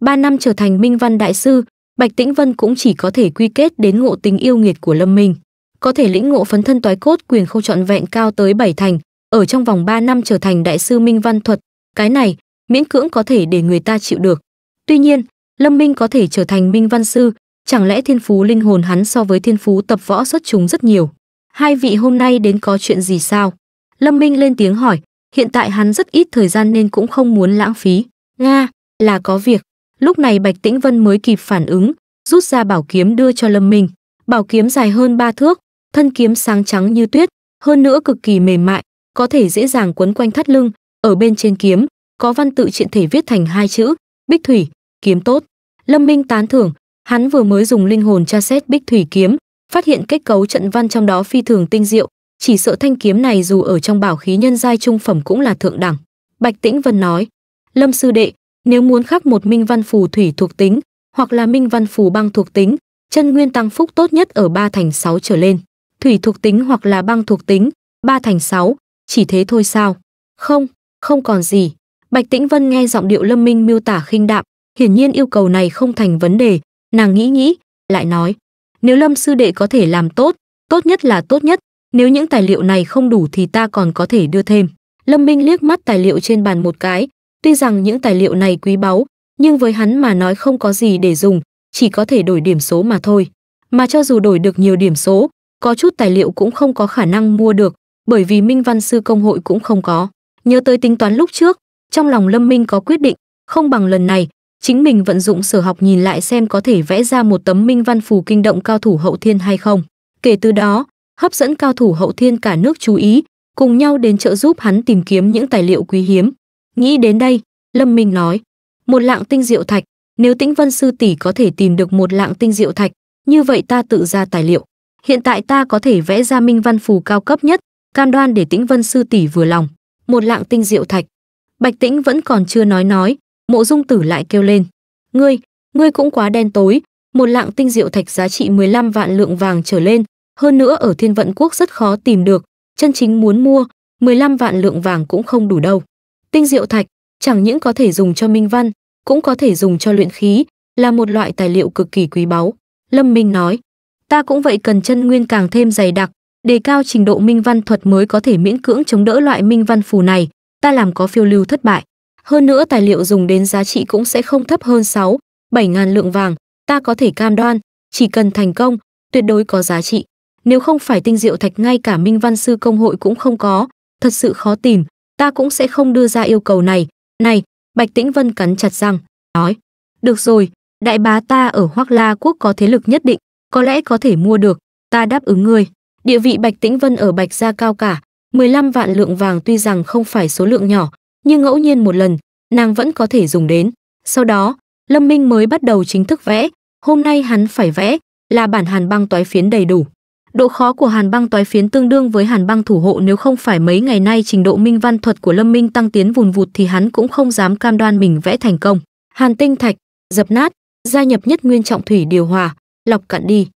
Ba năm trở thành minh văn đại sư, Bạch Tĩnh Vân cũng chỉ có thể quy kết đến ngộ tính yêu nghiệt của Lâm Minh. Có thể lĩnh ngộ phấn thân toái cốt quyền không trọn vẹn cao tới bảy thành, ở trong vòng ba năm trở thành đại sư minh văn thuật, cái này miễn cưỡng có thể để người ta chịu được. Tuy nhiên, Lâm Minh có thể trở thành minh văn sư, chẳng lẽ thiên phú linh hồn hắn so với thiên phú tập võ xuất chúng rất nhiều. Hai vị hôm nay đến có chuyện gì sao? Lâm Minh lên tiếng hỏi, hiện tại hắn rất ít thời gian nên cũng không muốn lãng phí. Nga, là có việc. Lúc này Bạch Tĩnh Vân mới kịp phản ứng, rút ra bảo kiếm đưa cho Lâm Minh. Bảo kiếm dài hơn ba thước, thân kiếm sáng trắng như tuyết, hơn nữa cực kỳ mềm mại, có thể dễ dàng quấn quanh thắt lưng, ở bên trên kiếm có văn tự triện thể viết thành hai chữ: Bích Thủy, kiếm tốt. Lâm Minh tán thưởng, hắn vừa mới dùng linh hồn tra xét Bích Thủy kiếm, phát hiện kết cấu trận văn trong đó phi thường tinh diệu, chỉ sợ thanh kiếm này dù ở trong bảo khí nhân giai trung phẩm cũng là thượng đẳng. Bạch Tĩnh Vân nói, Lâm sư đệ, nếu muốn khắc một minh văn phù thủy thuộc tính, hoặc là minh văn phù băng thuộc tính, chân nguyên tăng phúc tốt nhất ở 3 thành 6 trở lên. Thủy thuộc tính hoặc là băng thuộc tính, 3 thành 6, chỉ thế thôi sao? Không, không còn gì. Bạch Tĩnh Vân nghe giọng điệu Lâm Minh miêu tả khinh đạm, hiển nhiên yêu cầu này không thành vấn đề, nàng nghĩ nghĩ, lại nói, nếu Lâm sư đệ có thể làm tốt, tốt nhất là tốt nhất, nếu những tài liệu này không đủ thì ta còn có thể đưa thêm. Lâm Minh liếc mắt tài liệu trên bàn một cái, tuy rằng những tài liệu này quý báu, nhưng với hắn mà nói không có gì để dùng, chỉ có thể đổi điểm số mà thôi. Mà cho dù đổi được nhiều điểm số, có chút tài liệu cũng không có khả năng mua được, bởi vì Minh Văn Sư Công hội cũng không có. Nhớ tới tính toán lúc trước, trong lòng Lâm Minh có quyết định, không bằng lần này, chính mình vận dụng sở học nhìn lại xem có thể vẽ ra một tấm Minh Văn Phù Kinh Động cao thủ hậu thiên hay không. Kể từ đó, hấp dẫn cao thủ hậu thiên cả nước chú ý, cùng nhau đến trợ giúp hắn tìm kiếm những tài liệu quý hiếm. Nghĩ đến đây, Lâm Minh nói, một lạng tinh diệu thạch, nếu Tĩnh Vân sư tỷ có thể tìm được một lạng tinh diệu thạch, như vậy ta tự ra tài liệu. Hiện tại ta có thể vẽ ra minh văn phù cao cấp nhất, cam đoan để Tĩnh Vân sư tỷ vừa lòng. Một lạng tinh diệu thạch. Bạch Tĩnh vẫn còn chưa nói nói, Mộ Dung Tử lại kêu lên, "Ngươi, ngươi cũng quá đen tối, một lạng tinh diệu thạch giá trị 15 vạn lượng vàng trở lên, hơn nữa ở Thiên Vận Quốc rất khó tìm được, chân chính muốn mua, 15 vạn lượng vàng cũng không đủ đâu. Tinh diệu thạch chẳng những có thể dùng cho minh văn, cũng có thể dùng cho luyện khí, là một loại tài liệu cực kỳ quý báu. Lâm Minh nói, ta cũng vậy cần chân nguyên càng thêm dày đặc, đề cao trình độ minh văn thuật mới có thể miễn cưỡng chống đỡ loại minh văn phù này, ta làm có phiêu lưu thất bại. Hơn nữa tài liệu dùng đến giá trị cũng sẽ không thấp hơn 6, 7 ngàn lượng vàng, ta có thể cam đoan, chỉ cần thành công, tuyệt đối có giá trị nếu không phải tinh diệu thạch ngay cả minh văn sư công hội cũng không có thật sự khó tìm ta cũng sẽ không đưa ra yêu cầu này này bạch tĩnh vân cắn chặt răng nói được rồi đại bá ta ở hoác la quốc có thế lực nhất định có lẽ có thể mua được ta đáp ứng ngươi địa vị bạch tĩnh vân ở bạch gia cao cả 15 vạn lượng vàng tuy rằng không phải số lượng nhỏ nhưng ngẫu nhiên một lần nàng vẫn có thể dùng đến sau đó lâm minh mới bắt đầu chính thức vẽ hôm nay hắn phải vẽ là bản hàn băng toái phiến đầy đủ Độ khó của hàn băng toái phiến tương đương với hàn băng thủ hộ nếu không phải mấy ngày nay trình độ minh văn thuật của Lâm Minh tăng tiến vùn vụt thì hắn cũng không dám cam đoan mình vẽ thành công. Hàn tinh thạch, dập nát, gia nhập nhất nguyên trọng thủy điều hòa, lọc cạn đi.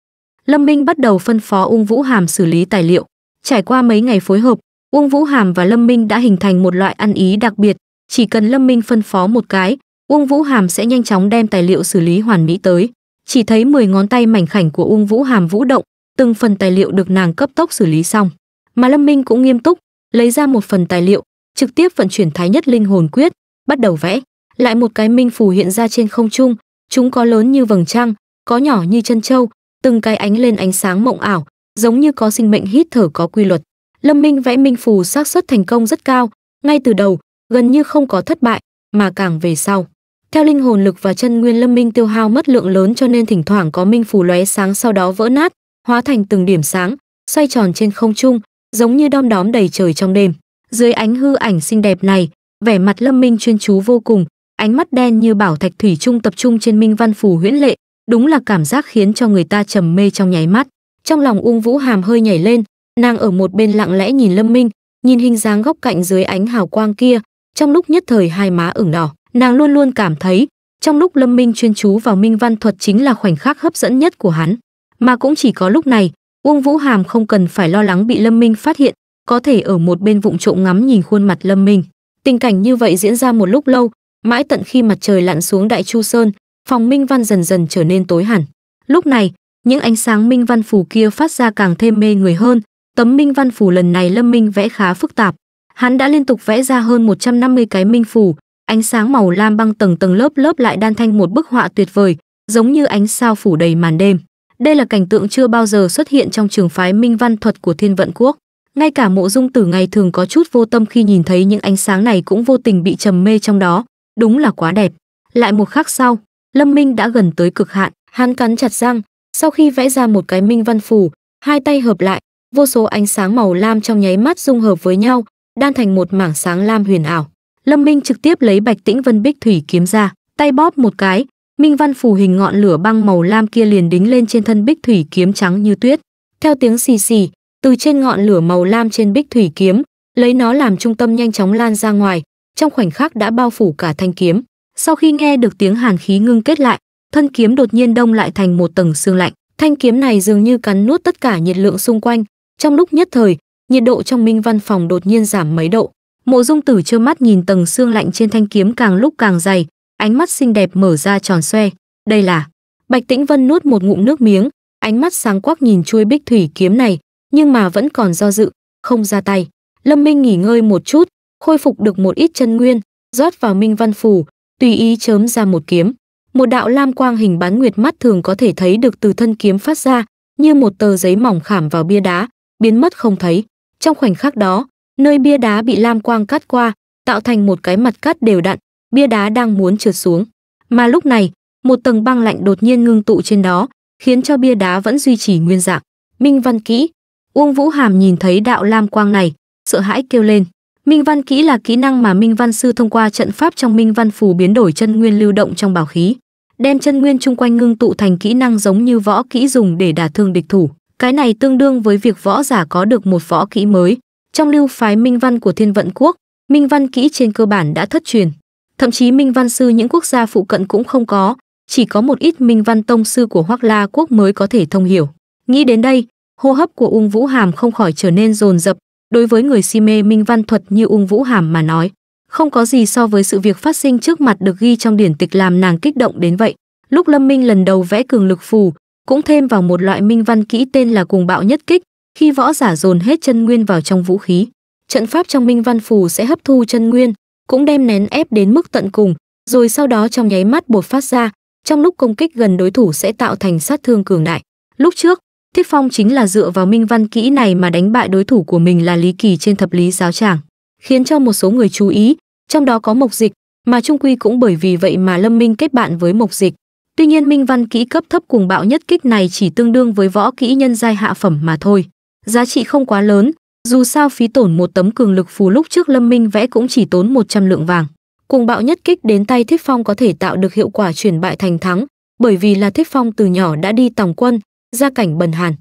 Lâm Minh bắt đầu phân phó Ung Vũ Hàm xử lý tài liệu. Trải qua mấy ngày phối hợp, ung Vũ Hàm và Lâm Minh đã hình thành một loại ăn ý đặc biệt, chỉ cần Lâm Minh phân phó một cái, ung Vũ Hàm sẽ nhanh chóng đem tài liệu xử lý hoàn mỹ tới. Chỉ thấy 10 ngón tay mảnh khảnh của ung Vũ Hàm vũ động, từng phần tài liệu được nàng cấp tốc xử lý xong mà lâm minh cũng nghiêm túc lấy ra một phần tài liệu trực tiếp vận chuyển thái nhất linh hồn quyết bắt đầu vẽ lại một cái minh phù hiện ra trên không trung chúng có lớn như vầng trăng có nhỏ như chân trâu từng cái ánh lên ánh sáng mộng ảo giống như có sinh mệnh hít thở có quy luật lâm minh vẽ minh phù xác suất thành công rất cao ngay từ đầu gần như không có thất bại mà càng về sau theo linh hồn lực và chân nguyên lâm minh tiêu hao mất lượng lớn cho nên thỉnh thoảng có minh phù lóe sáng sau đó vỡ nát hóa thành từng điểm sáng, xoay tròn trên không trung, giống như đom đóm đầy trời trong đêm. Dưới ánh hư ảnh xinh đẹp này, vẻ mặt Lâm Minh chuyên chú vô cùng, ánh mắt đen như bảo thạch thủy chung tập trung trên Minh Văn Phù huyễn lệ, đúng là cảm giác khiến cho người ta trầm mê trong nháy mắt. Trong lòng Uông Vũ Hàm hơi nhảy lên, nàng ở một bên lặng lẽ nhìn Lâm Minh, nhìn hình dáng góc cạnh dưới ánh hào quang kia, trong lúc nhất thời hai má ửng đỏ, nàng luôn luôn cảm thấy, trong lúc Lâm Minh chuyên chú vào Minh Văn thuật chính là khoảnh khắc hấp dẫn nhất của hắn. Mà cũng chỉ có lúc này, Uông Vũ Hàm không cần phải lo lắng bị Lâm Minh phát hiện, có thể ở một bên vụng trộm ngắm nhìn khuôn mặt Lâm Minh. Tình cảnh như vậy diễn ra một lúc lâu, mãi tận khi mặt trời lặn xuống Đại Chu Sơn, phòng Minh Văn dần dần trở nên tối hẳn. Lúc này, những ánh sáng Minh Văn phù kia phát ra càng thêm mê người hơn, tấm Minh Văn phù lần này Lâm Minh vẽ khá phức tạp. Hắn đã liên tục vẽ ra hơn 150 cái minh phù, ánh sáng màu lam băng tầng tầng lớp lớp lại đan thành một bức họa tuyệt vời, giống như ánh sao phủ đầy màn đêm. Đây là cảnh tượng chưa bao giờ xuất hiện trong trường phái minh văn thuật của thiên vận quốc. Ngay cả mộ dung tử ngày thường có chút vô tâm khi nhìn thấy những ánh sáng này cũng vô tình bị trầm mê trong đó. Đúng là quá đẹp. Lại một khắc sau, Lâm Minh đã gần tới cực hạn. Hắn cắn chặt răng, sau khi vẽ ra một cái minh văn phủ, hai tay hợp lại, vô số ánh sáng màu lam trong nháy mắt dung hợp với nhau, đan thành một mảng sáng lam huyền ảo. Lâm Minh trực tiếp lấy Bạch Tĩnh Vân Bích Thủy kiếm ra, tay bóp một cái, Minh văn phù hình ngọn lửa băng màu lam kia liền đính lên trên thân bích thủy kiếm trắng như tuyết. Theo tiếng xì xì, từ trên ngọn lửa màu lam trên bích thủy kiếm, lấy nó làm trung tâm nhanh chóng lan ra ngoài, trong khoảnh khắc đã bao phủ cả thanh kiếm. Sau khi nghe được tiếng hàn khí ngưng kết lại, thân kiếm đột nhiên đông lại thành một tầng xương lạnh. Thanh kiếm này dường như cắn nuốt tất cả nhiệt lượng xung quanh, trong lúc nhất thời, nhiệt độ trong minh văn phòng đột nhiên giảm mấy độ. Mộ Dung Tử trơ mắt nhìn tầng xương lạnh trên thanh kiếm càng lúc càng dày, ánh mắt xinh đẹp mở ra tròn xoe. Đây là... Bạch Tĩnh Vân nuốt một ngụm nước miếng, ánh mắt sáng quắc nhìn chuôi bích thủy kiếm này, nhưng mà vẫn còn do dự, không ra tay. Lâm Minh nghỉ ngơi một chút, khôi phục được một ít chân nguyên, rót vào Minh Văn Phủ, tùy ý chớm ra một kiếm. Một đạo lam quang hình bán nguyệt mắt thường có thể thấy được từ thân kiếm phát ra, như một tờ giấy mỏng khảm vào bia đá, biến mất không thấy. Trong khoảnh khắc đó, nơi bia đá bị lam quang cắt qua, tạo thành một cái mặt cắt đều đặn, bia đá đang muốn trượt xuống. Mà lúc này, một tầng băng lạnh đột nhiên ngưng tụ trên đó, khiến cho bia đá vẫn duy trì nguyên dạng. Minh Văn Kỹ Uông Vũ Hàm nhìn thấy đạo lam quang này, sợ hãi kêu lên. Minh Văn Kỹ là kỹ năng mà Minh Văn Sư thông qua trận pháp trong Minh Văn Phù biến đổi chân nguyên lưu động trong bảo khí, đem chân nguyên chung quanh ngưng tụ thành kỹ năng giống như võ kỹ dùng để đả thương địch thủ. Cái này tương đương với việc võ giả có được một võ kỹ mới. Trong lưu phái Minh Văn của Thiên Vận Quốc, Minh Văn Kỹ trên cơ bản đã thất truyền thậm chí minh văn sư những quốc gia phụ cận cũng không có, chỉ có một ít minh văn tông sư của Hoắc La quốc mới có thể thông hiểu. Nghĩ đến đây, hô hấp của Ung Vũ Hàm không khỏi trở nên rồn rập đối với người si mê minh văn thuật như Ung Vũ Hàm mà nói, không có gì so với sự việc phát sinh trước mặt được ghi trong điển tịch làm nàng kích động đến vậy. Lúc Lâm Minh lần đầu vẽ cường lực phù, cũng thêm vào một loại minh văn kỹ tên là cuồng bạo nhất kích, khi võ giả dồn hết chân nguyên vào trong vũ khí, trận pháp trong minh văn phù sẽ hấp thu chân nguyên, cũng đem nén ép đến mức tận cùng, rồi sau đó trong nháy mắt bột phát ra, trong lúc công kích gần đối thủ sẽ tạo thành sát thương cường đại. Lúc trước, Thiết Phong chính là dựa vào minh văn kỹ này mà đánh bại đối thủ của mình là Lý Kỳ trên thập lý giáo tràng, khiến cho một số người chú ý, trong đó có Mộc Dịch, mà Trung Quy cũng bởi vì vậy mà Lâm Minh kết bạn với Mộc Dịch. Tuy nhiên minh văn kỹ cấp thấp cùng bạo nhất kích này chỉ tương đương với võ kỹ nhân giai hạ phẩm mà thôi. Giá trị không quá lớn, dù sao phí tổn một tấm cường lực phù lúc trước Lâm Minh vẽ cũng chỉ tốn 100 lượng vàng. Cùng bạo nhất kích đến tay Thích Phong có thể tạo được hiệu quả chuyển bại thành thắng, bởi vì là Thích Phong từ nhỏ đã đi tòng quân, gia cảnh bần hàn.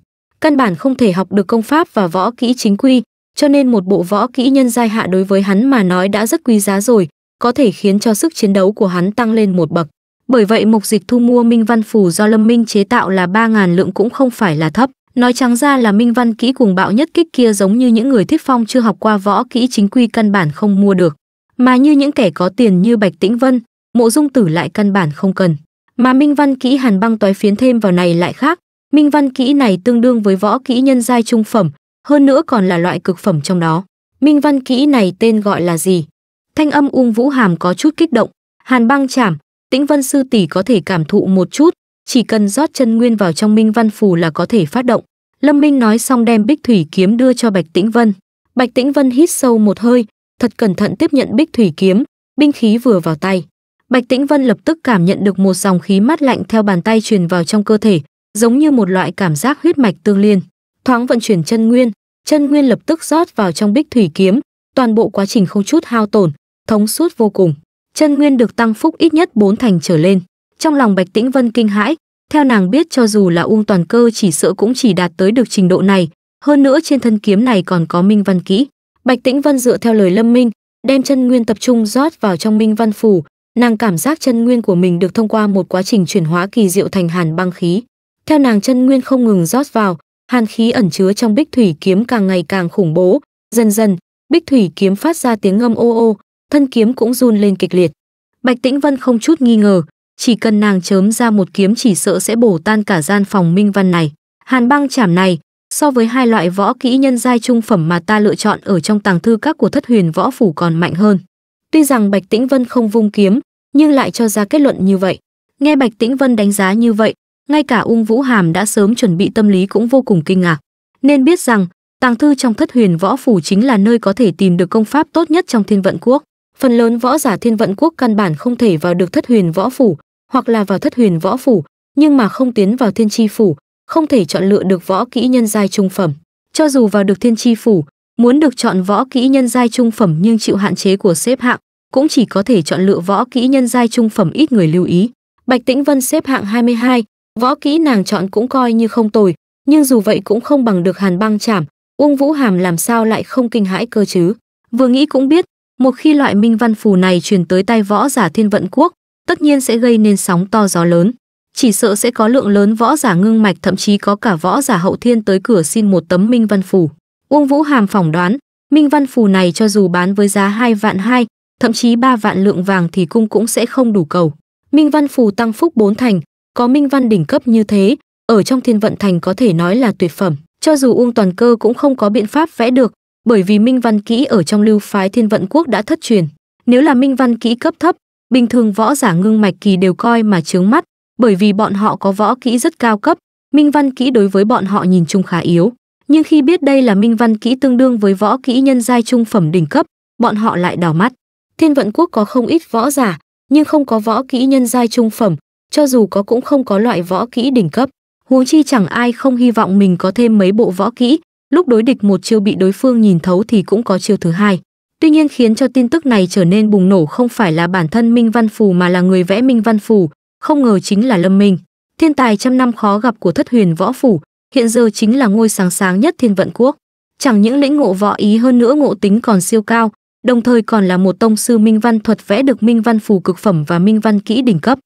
Căn bản không thể học được công pháp và võ kỹ chính quy, cho nên một bộ võ kỹ nhân giai hạ đối với hắn mà nói đã rất quý giá rồi, có thể khiến cho sức chiến đấu của hắn tăng lên một bậc. Bởi vậy mục dịch thu mua minh văn phù do Lâm Minh chế tạo là 3.000 lượng cũng không phải là thấp. Nói trắng ra là minh văn kỹ cùng bạo nhất kích kia giống như những người thiết phong chưa học qua võ kỹ chính quy căn bản không mua được. Mà như những kẻ có tiền như Bạch Tĩnh Vân, mộ dung tử lại căn bản không cần. Mà minh văn kỹ hàn băng toái phiến thêm vào này lại khác. Minh văn kỹ này tương đương với võ kỹ nhân giai trung phẩm, hơn nữa còn là loại cực phẩm trong đó. Minh văn kỹ này tên gọi là gì? Thanh âm ung Vũ Hàm có chút kích động. Hàn băng chảm, Tĩnh Vân sư tỷ có thể cảm thụ một chút, chỉ cần rót chân nguyên vào trong minh văn phù là có thể phát động. Lâm Minh nói xong đem Bích Thủy kiếm đưa cho Bạch Tĩnh Vân. Bạch Tĩnh Vân hít sâu một hơi, thật cẩn thận tiếp nhận Bích Thủy kiếm, binh khí vừa vào tay. Bạch Tĩnh Vân lập tức cảm nhận được một dòng khí mát lạnh theo bàn tay truyền vào trong cơ thể, giống như một loại cảm giác huyết mạch tương liên. Thoáng vận chuyển chân nguyên, chân nguyên lập tức rót vào trong Bích Thủy kiếm, toàn bộ quá trình không chút hao tổn, thống suốt vô cùng. Chân nguyên được tăng phúc ít nhất 4 thành trở lên. Trong lòng Bạch Tĩnh Vân kinh hãi, theo nàng biết cho dù là Uông Toàn Cơ chỉ sợ cũng chỉ đạt tới được trình độ này, hơn nữa trên thân kiếm này còn có minh văn kỹ. Bạch Tĩnh Vân dựa theo lời Lâm Minh, đem chân nguyên tập trung rót vào trong minh văn phủ, nàng cảm giác chân nguyên của mình được thông qua một quá trình chuyển hóa kỳ diệu thành hàn băng khí. Theo nàng chân nguyên không ngừng rót vào, hàn khí ẩn chứa trong bích thủy kiếm càng ngày càng khủng bố, dần dần, bích thủy kiếm phát ra tiếng ngâm ô ô, thân kiếm cũng run lên kịch liệt. Bạch Tĩnh Vân không chút nghi ngờ, chỉ cần nàng chớm ra một kiếm chỉ sợ sẽ bổ tan cả gian phòng minh văn này. Hàn băng chảm này, so với hai loại võ kỹ nhân giai trung phẩm mà ta lựa chọn ở trong tàng thư các của thất huyền võ phủ còn mạnh hơn. Tuy rằng Bạch Tĩnh Vân không vung kiếm, nhưng lại cho ra kết luận như vậy. Nghe Bạch Tĩnh Vân đánh giá như vậy, ngay cả Ung Vũ Hàm đã sớm chuẩn bị tâm lý cũng vô cùng kinh ngạc. Nên biết rằng, tàng thư trong thất huyền võ phủ chính là nơi có thể tìm được công pháp tốt nhất trong thiên vận quốc. Phần lớn võ giả thiên vận quốc căn bản không thể vào được thất huyền võ phủ, hoặc là vào thất huyền võ phủ, nhưng mà không tiến vào thiên tri phủ, không thể chọn lựa được võ kỹ nhân giai trung phẩm. Cho dù vào được thiên tri phủ, muốn được chọn võ kỹ nhân giai trung phẩm nhưng chịu hạn chế của xếp hạng, cũng chỉ có thể chọn lựa võ kỹ nhân giai trung phẩm ít người lưu ý. Bạch Tĩnh Vân xếp hạng 22, võ kỹ nàng chọn cũng coi như không tồi, nhưng dù vậy cũng không bằng được Hàn Băng Trảm, Uông Vũ Hàm làm sao lại không kinh hãi cơ chứ? Vừa nghĩ cũng biết, một khi loại minh văn phù này truyền tới tay võ giả Thiên Vận Quốc, tất nhiên sẽ gây nên sóng to gió lớn. Chỉ sợ sẽ có lượng lớn võ giả ngưng mạch thậm chí có cả võ giả hậu thiên tới cửa xin một tấm minh văn phù. Uông Vũ Hàm phỏng đoán, minh văn phù này cho dù bán với giá 2 vạn 2, thậm chí 3 vạn lượng vàng thì cung cũng sẽ không đủ cầu. Minh văn phù tăng phúc bốn thành, có minh văn đỉnh cấp như thế, ở trong thiên vận thành có thể nói là tuyệt phẩm. Cho dù Uông Toàn Cơ cũng không có biện pháp vẽ được, bởi vì minh văn kỹ ở trong lưu phái thiên vận quốc đã thất truyền. Nếu là minh văn kỹ cấp thấp, Bình thường võ giả ngưng mạch kỳ đều coi mà chướng mắt, bởi vì bọn họ có võ kỹ rất cao cấp, minh văn kỹ đối với bọn họ nhìn chung khá yếu. Nhưng khi biết đây là minh văn kỹ tương đương với võ kỹ nhân giai trung phẩm đỉnh cấp, bọn họ lại đào mắt. Thiên vận quốc có không ít võ giả, nhưng không có võ kỹ nhân giai trung phẩm, cho dù có cũng không có loại võ kỹ đỉnh cấp. Huống chi chẳng ai không hy vọng mình có thêm mấy bộ võ kỹ, lúc đối địch một chiêu bị đối phương nhìn thấu thì cũng có chiêu thứ hai. Tuy nhiên khiến cho tin tức này trở nên bùng nổ không phải là bản thân Minh Văn Phù mà là người vẽ Minh Văn Phù, không ngờ chính là Lâm Minh. Thiên tài trăm năm khó gặp của thất huyền võ phủ, hiện giờ chính là ngôi sáng sáng nhất thiên vận quốc. Chẳng những lĩnh ngộ võ ý hơn nữa ngộ tính còn siêu cao, đồng thời còn là một tông sư Minh Văn thuật vẽ được Minh Văn Phù cực phẩm và Minh Văn kỹ đỉnh cấp.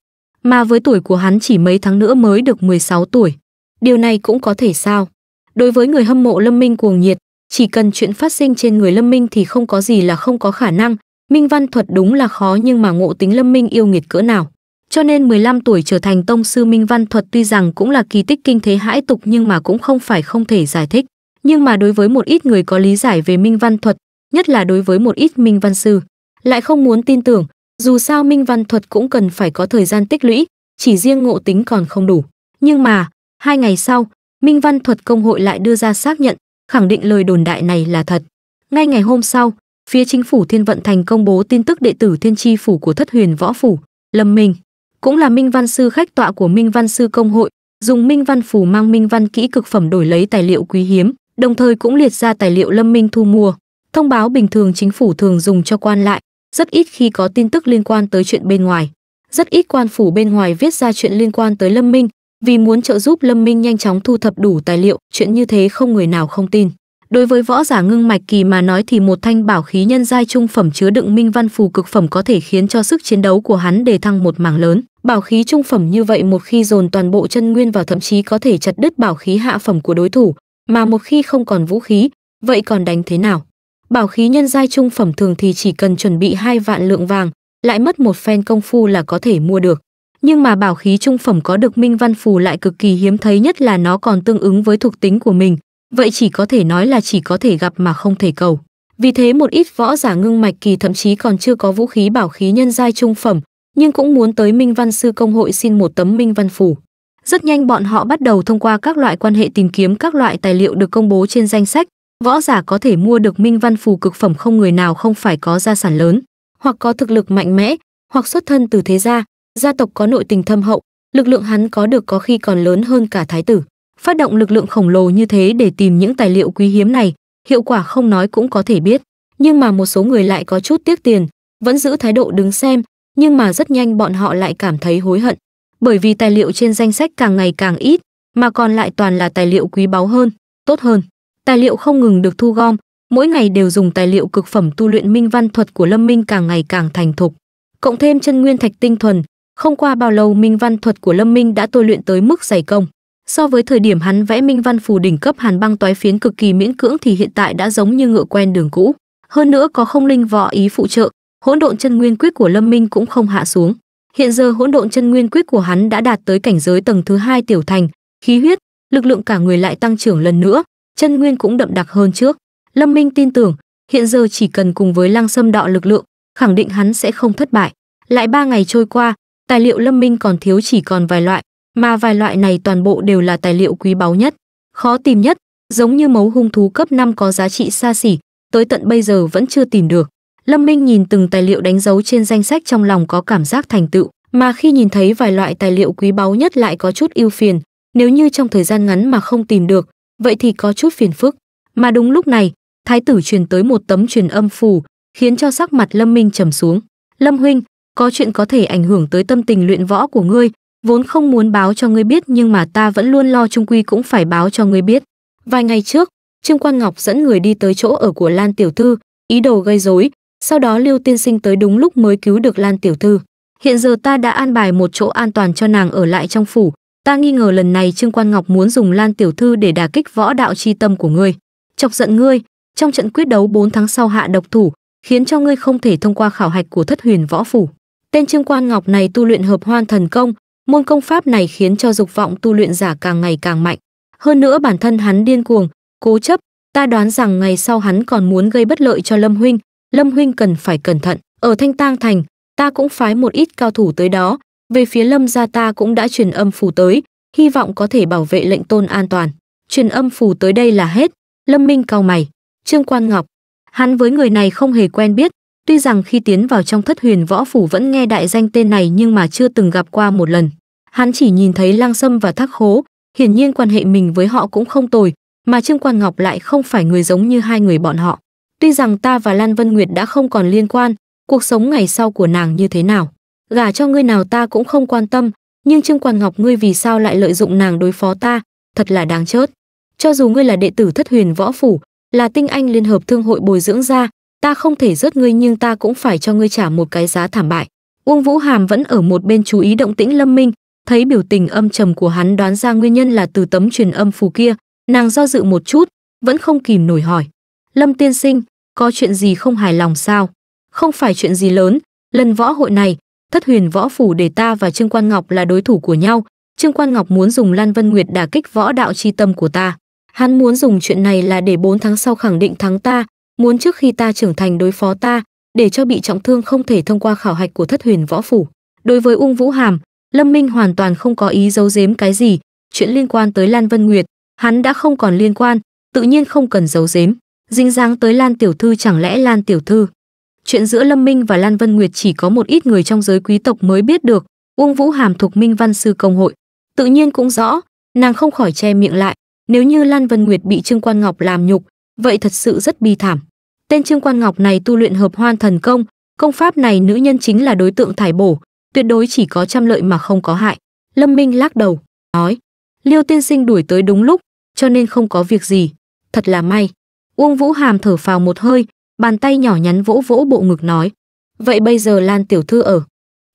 Mà với tuổi của hắn chỉ mấy tháng nữa mới được 16 tuổi. Điều này cũng có thể sao? Đối với người hâm mộ Lâm Minh cuồng nhiệt, chỉ cần chuyện phát sinh trên người Lâm Minh thì không có gì là không có khả năng, Minh Văn Thuật đúng là khó nhưng mà ngộ tính Lâm Minh yêu nghiệt cỡ nào. Cho nên 15 tuổi trở thành tông sư Minh Văn Thuật tuy rằng cũng là kỳ tích kinh thế hãi tục nhưng mà cũng không phải không thể giải thích. Nhưng mà đối với một ít người có lý giải về Minh Văn Thuật, nhất là đối với một ít Minh Văn Sư, lại không muốn tin tưởng, dù sao Minh Văn Thuật cũng cần phải có thời gian tích lũy, chỉ riêng ngộ tính còn không đủ. Nhưng mà, hai ngày sau, Minh Văn Thuật Công hội lại đưa ra xác nhận khẳng định lời đồn đại này là thật. Ngay ngày hôm sau, phía chính phủ Thiên Vận Thành công bố tin tức đệ tử Thiên Chi phủ của Thất Huyền Võ phủ, Lâm Minh, cũng là Minh Văn sư khách tọa của Minh Văn sư công hội, dùng Minh Văn phủ mang Minh Văn kỹ cực phẩm đổi lấy tài liệu quý hiếm, đồng thời cũng liệt ra tài liệu Lâm Minh thu mua. Thông báo bình thường chính phủ thường dùng cho quan lại, rất ít khi có tin tức liên quan tới chuyện bên ngoài. Rất ít quan phủ bên ngoài viết ra chuyện liên quan tới Lâm Minh, vì muốn trợ giúp Lâm Minh nhanh chóng thu thập đủ tài liệu, chuyện như thế không người nào không tin. Đối với võ giả ngưng mạch kỳ mà nói thì một thanh bảo khí nhân giai trung phẩm chứa đựng minh văn phù cực phẩm có thể khiến cho sức chiến đấu của hắn đề thăng một mảng lớn. Bảo khí trung phẩm như vậy một khi dồn toàn bộ chân nguyên vào thậm chí có thể chặt đứt bảo khí hạ phẩm của đối thủ, mà một khi không còn vũ khí, vậy còn đánh thế nào? Bảo khí nhân giai trung phẩm thường thì chỉ cần chuẩn bị hai vạn lượng vàng, lại mất một phen công phu là có thể mua được nhưng mà bảo khí trung phẩm có được minh văn phù lại cực kỳ hiếm thấy nhất là nó còn tương ứng với thuộc tính của mình, vậy chỉ có thể nói là chỉ có thể gặp mà không thể cầu. Vì thế một ít võ giả ngưng mạch kỳ thậm chí còn chưa có vũ khí bảo khí nhân giai trung phẩm, nhưng cũng muốn tới Minh Văn Sư Công hội xin một tấm Minh Văn Phủ. Rất nhanh bọn họ bắt đầu thông qua các loại quan hệ tìm kiếm các loại tài liệu được công bố trên danh sách, võ giả có thể mua được Minh Văn Phù cực phẩm không người nào không phải có gia sản lớn, hoặc có thực lực mạnh mẽ, hoặc xuất thân từ thế gia, gia tộc có nội tình thâm hậu, lực lượng hắn có được có khi còn lớn hơn cả thái tử. Phát động lực lượng khổng lồ như thế để tìm những tài liệu quý hiếm này, hiệu quả không nói cũng có thể biết, nhưng mà một số người lại có chút tiếc tiền, vẫn giữ thái độ đứng xem, nhưng mà rất nhanh bọn họ lại cảm thấy hối hận, bởi vì tài liệu trên danh sách càng ngày càng ít, mà còn lại toàn là tài liệu quý báu hơn, tốt hơn. Tài liệu không ngừng được thu gom, mỗi ngày đều dùng tài liệu cực phẩm tu luyện minh văn thuật của Lâm Minh càng ngày càng thành thục. Cộng thêm chân nguyên thạch tinh thuần, không qua bao lâu minh văn thuật của Lâm Minh đã tôi luyện tới mức dày công. So với thời điểm hắn vẽ minh văn phù đỉnh cấp hàn băng toái phiến cực kỳ miễn cưỡng thì hiện tại đã giống như ngựa quen đường cũ. Hơn nữa có không linh võ ý phụ trợ, hỗn độn chân nguyên quyết của Lâm Minh cũng không hạ xuống. Hiện giờ hỗn độn chân nguyên quyết của hắn đã đạt tới cảnh giới tầng thứ hai tiểu thành, khí huyết, lực lượng cả người lại tăng trưởng lần nữa, chân nguyên cũng đậm đặc hơn trước. Lâm Minh tin tưởng, hiện giờ chỉ cần cùng với Lăng Sâm đọ lực lượng, khẳng định hắn sẽ không thất bại. Lại ba ngày trôi qua, tài liệu Lâm Minh còn thiếu chỉ còn vài loại, mà vài loại này toàn bộ đều là tài liệu quý báu nhất, khó tìm nhất, giống như mấu hung thú cấp 5 có giá trị xa xỉ, tới tận bây giờ vẫn chưa tìm được. Lâm Minh nhìn từng tài liệu đánh dấu trên danh sách trong lòng có cảm giác thành tựu, mà khi nhìn thấy vài loại tài liệu quý báu nhất lại có chút ưu phiền, nếu như trong thời gian ngắn mà không tìm được, vậy thì có chút phiền phức. Mà đúng lúc này, thái tử truyền tới một tấm truyền âm phù, khiến cho sắc mặt Lâm Minh trầm xuống. "Lâm huynh, có chuyện có thể ảnh hưởng tới tâm tình luyện võ của ngươi, vốn không muốn báo cho ngươi biết nhưng mà ta vẫn luôn lo trung quy cũng phải báo cho ngươi biết. Vài ngày trước, Trương Quan Ngọc dẫn người đi tới chỗ ở của Lan tiểu thư, ý đồ gây rối, sau đó Lưu tiên sinh tới đúng lúc mới cứu được Lan tiểu thư. Hiện giờ ta đã an bài một chỗ an toàn cho nàng ở lại trong phủ, ta nghi ngờ lần này Trương Quan Ngọc muốn dùng Lan tiểu thư để đả kích võ đạo chi tâm của ngươi, chọc giận ngươi, trong trận quyết đấu 4 tháng sau hạ độc thủ, khiến cho ngươi không thể thông qua khảo hạch của Thất Huyền Võ phủ. Tên Trương Quan Ngọc này tu luyện hợp hoan thần công, môn công pháp này khiến cho dục vọng tu luyện giả càng ngày càng mạnh. Hơn nữa bản thân hắn điên cuồng, cố chấp, ta đoán rằng ngày sau hắn còn muốn gây bất lợi cho Lâm Huynh, Lâm Huynh cần phải cẩn thận. Ở Thanh Tang Thành, ta cũng phái một ít cao thủ tới đó, về phía Lâm gia ta cũng đã truyền âm phù tới, hy vọng có thể bảo vệ lệnh tôn an toàn. Truyền âm phù tới đây là hết. Lâm Minh cao mày, Trương Quan Ngọc, hắn với người này không hề quen biết, Tuy rằng khi tiến vào trong thất huyền võ phủ vẫn nghe đại danh tên này nhưng mà chưa từng gặp qua một lần. Hắn chỉ nhìn thấy lang sâm và thác khố, hiển nhiên quan hệ mình với họ cũng không tồi, mà Trương Quan Ngọc lại không phải người giống như hai người bọn họ. Tuy rằng ta và Lan Vân Nguyệt đã không còn liên quan, cuộc sống ngày sau của nàng như thế nào, gả cho ngươi nào ta cũng không quan tâm, nhưng Trương Quan Ngọc ngươi vì sao lại lợi dụng nàng đối phó ta, thật là đáng chớt. Cho dù ngươi là đệ tử thất huyền võ phủ, là tinh anh liên hợp thương hội bồi dưỡng ra, ta không thể rớt ngươi nhưng ta cũng phải cho ngươi trả một cái giá thảm bại. Uông Vũ Hàm vẫn ở một bên chú ý động tĩnh Lâm Minh, thấy biểu tình âm trầm của hắn đoán ra nguyên nhân là từ tấm truyền âm phù kia, nàng do dự một chút, vẫn không kìm nổi hỏi. Lâm tiên sinh, có chuyện gì không hài lòng sao? Không phải chuyện gì lớn, lần võ hội này, thất huyền võ phủ để ta và Trương Quan Ngọc là đối thủ của nhau, Trương Quan Ngọc muốn dùng Lan Vân Nguyệt đả kích võ đạo chi tâm của ta. Hắn muốn dùng chuyện này là để 4 tháng sau khẳng định thắng ta, muốn trước khi ta trưởng thành đối phó ta, để cho bị trọng thương không thể thông qua khảo hạch của thất huyền võ phủ. Đối với Ung Vũ Hàm, Lâm Minh hoàn toàn không có ý giấu giếm cái gì, chuyện liên quan tới Lan Vân Nguyệt, hắn đã không còn liên quan, tự nhiên không cần giấu giếm. Dính dáng tới Lan tiểu thư chẳng lẽ Lan tiểu thư? Chuyện giữa Lâm Minh và Lan Vân Nguyệt chỉ có một ít người trong giới quý tộc mới biết được, ung Vũ Hàm thuộc Minh Văn sư công hội, tự nhiên cũng rõ, nàng không khỏi che miệng lại, nếu như Lan Vân Nguyệt bị Trương Quan Ngọc làm nhục, vậy thật sự rất bi thảm. Tên Trương Quan Ngọc này tu luyện hợp hoan thần công, công pháp này nữ nhân chính là đối tượng thải bổ, tuyệt đối chỉ có trăm lợi mà không có hại. Lâm Minh lắc đầu, nói, Liêu tiên sinh đuổi tới đúng lúc, cho nên không có việc gì. Thật là may. Uông Vũ Hàm thở phào một hơi, bàn tay nhỏ nhắn vỗ vỗ bộ ngực nói. Vậy bây giờ Lan Tiểu Thư ở.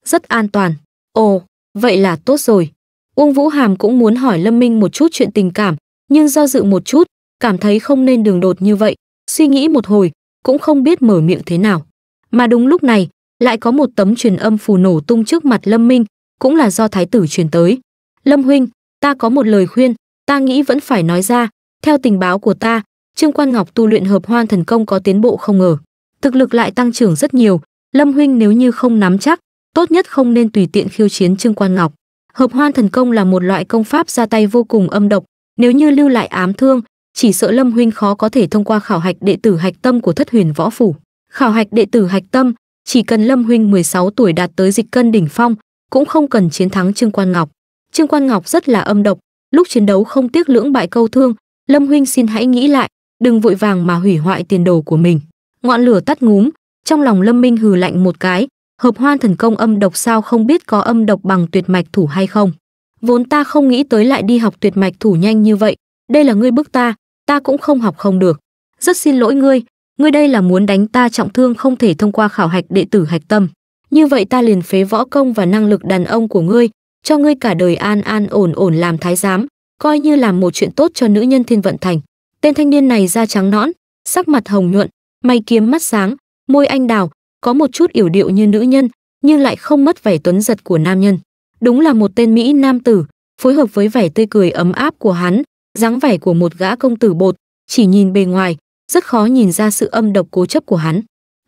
Rất an toàn. Ồ, vậy là tốt rồi. Uông Vũ Hàm cũng muốn hỏi Lâm Minh một chút chuyện tình cảm, nhưng do dự một chút, cảm thấy không nên đường đột như vậy. Suy nghĩ một hồi, cũng không biết mở miệng thế nào. Mà đúng lúc này, lại có một tấm truyền âm phù nổ tung trước mặt Lâm Minh, cũng là do thái tử truyền tới. Lâm huynh, ta có một lời khuyên, ta nghĩ vẫn phải nói ra, theo tình báo của ta, Trương Quan Ngọc tu luyện hợp hoan thần công có tiến bộ không ngờ, thực lực lại tăng trưởng rất nhiều, Lâm huynh nếu như không nắm chắc, tốt nhất không nên tùy tiện khiêu chiến Trương Quan Ngọc. Hợp hoan thần công là một loại công pháp ra tay vô cùng âm độc, nếu như lưu lại ám thương, chỉ sợ Lâm huynh khó có thể thông qua khảo hạch đệ tử hạch tâm của Thất Huyền Võ phủ. Khảo hạch đệ tử hạch tâm, chỉ cần Lâm huynh 16 tuổi đạt tới dịch cân đỉnh phong, cũng không cần chiến thắng Trương Quan Ngọc. Trương Quan Ngọc rất là âm độc, lúc chiến đấu không tiếc lưỡng bại câu thương, Lâm huynh xin hãy nghĩ lại, đừng vội vàng mà hủy hoại tiền đồ của mình. Ngọn lửa tắt ngúm, trong lòng Lâm Minh hừ lạnh một cái, hợp hoan thần công âm độc sao không biết có âm độc bằng tuyệt mạch thủ hay không. Vốn ta không nghĩ tới lại đi học tuyệt mạch thủ nhanh như vậy, đây là ngươi bước ta, ta cũng không học không được. Rất xin lỗi ngươi, ngươi đây là muốn đánh ta trọng thương không thể thông qua khảo hạch đệ tử hạch tâm. Như vậy ta liền phế võ công và năng lực đàn ông của ngươi, cho ngươi cả đời an an ổn ổn làm thái giám, coi như làm một chuyện tốt cho nữ nhân thiên vận thành. Tên thanh niên này da trắng nõn, sắc mặt hồng nhuận, mày kiếm mắt sáng, môi anh đào, có một chút yểu điệu như nữ nhân, nhưng lại không mất vẻ tuấn giật của nam nhân. Đúng là một tên Mỹ nam tử, phối hợp với vẻ tươi cười ấm áp của hắn, dáng vẻ của một gã công tử bột, chỉ nhìn bề ngoài, rất khó nhìn ra sự âm độc cố chấp của hắn.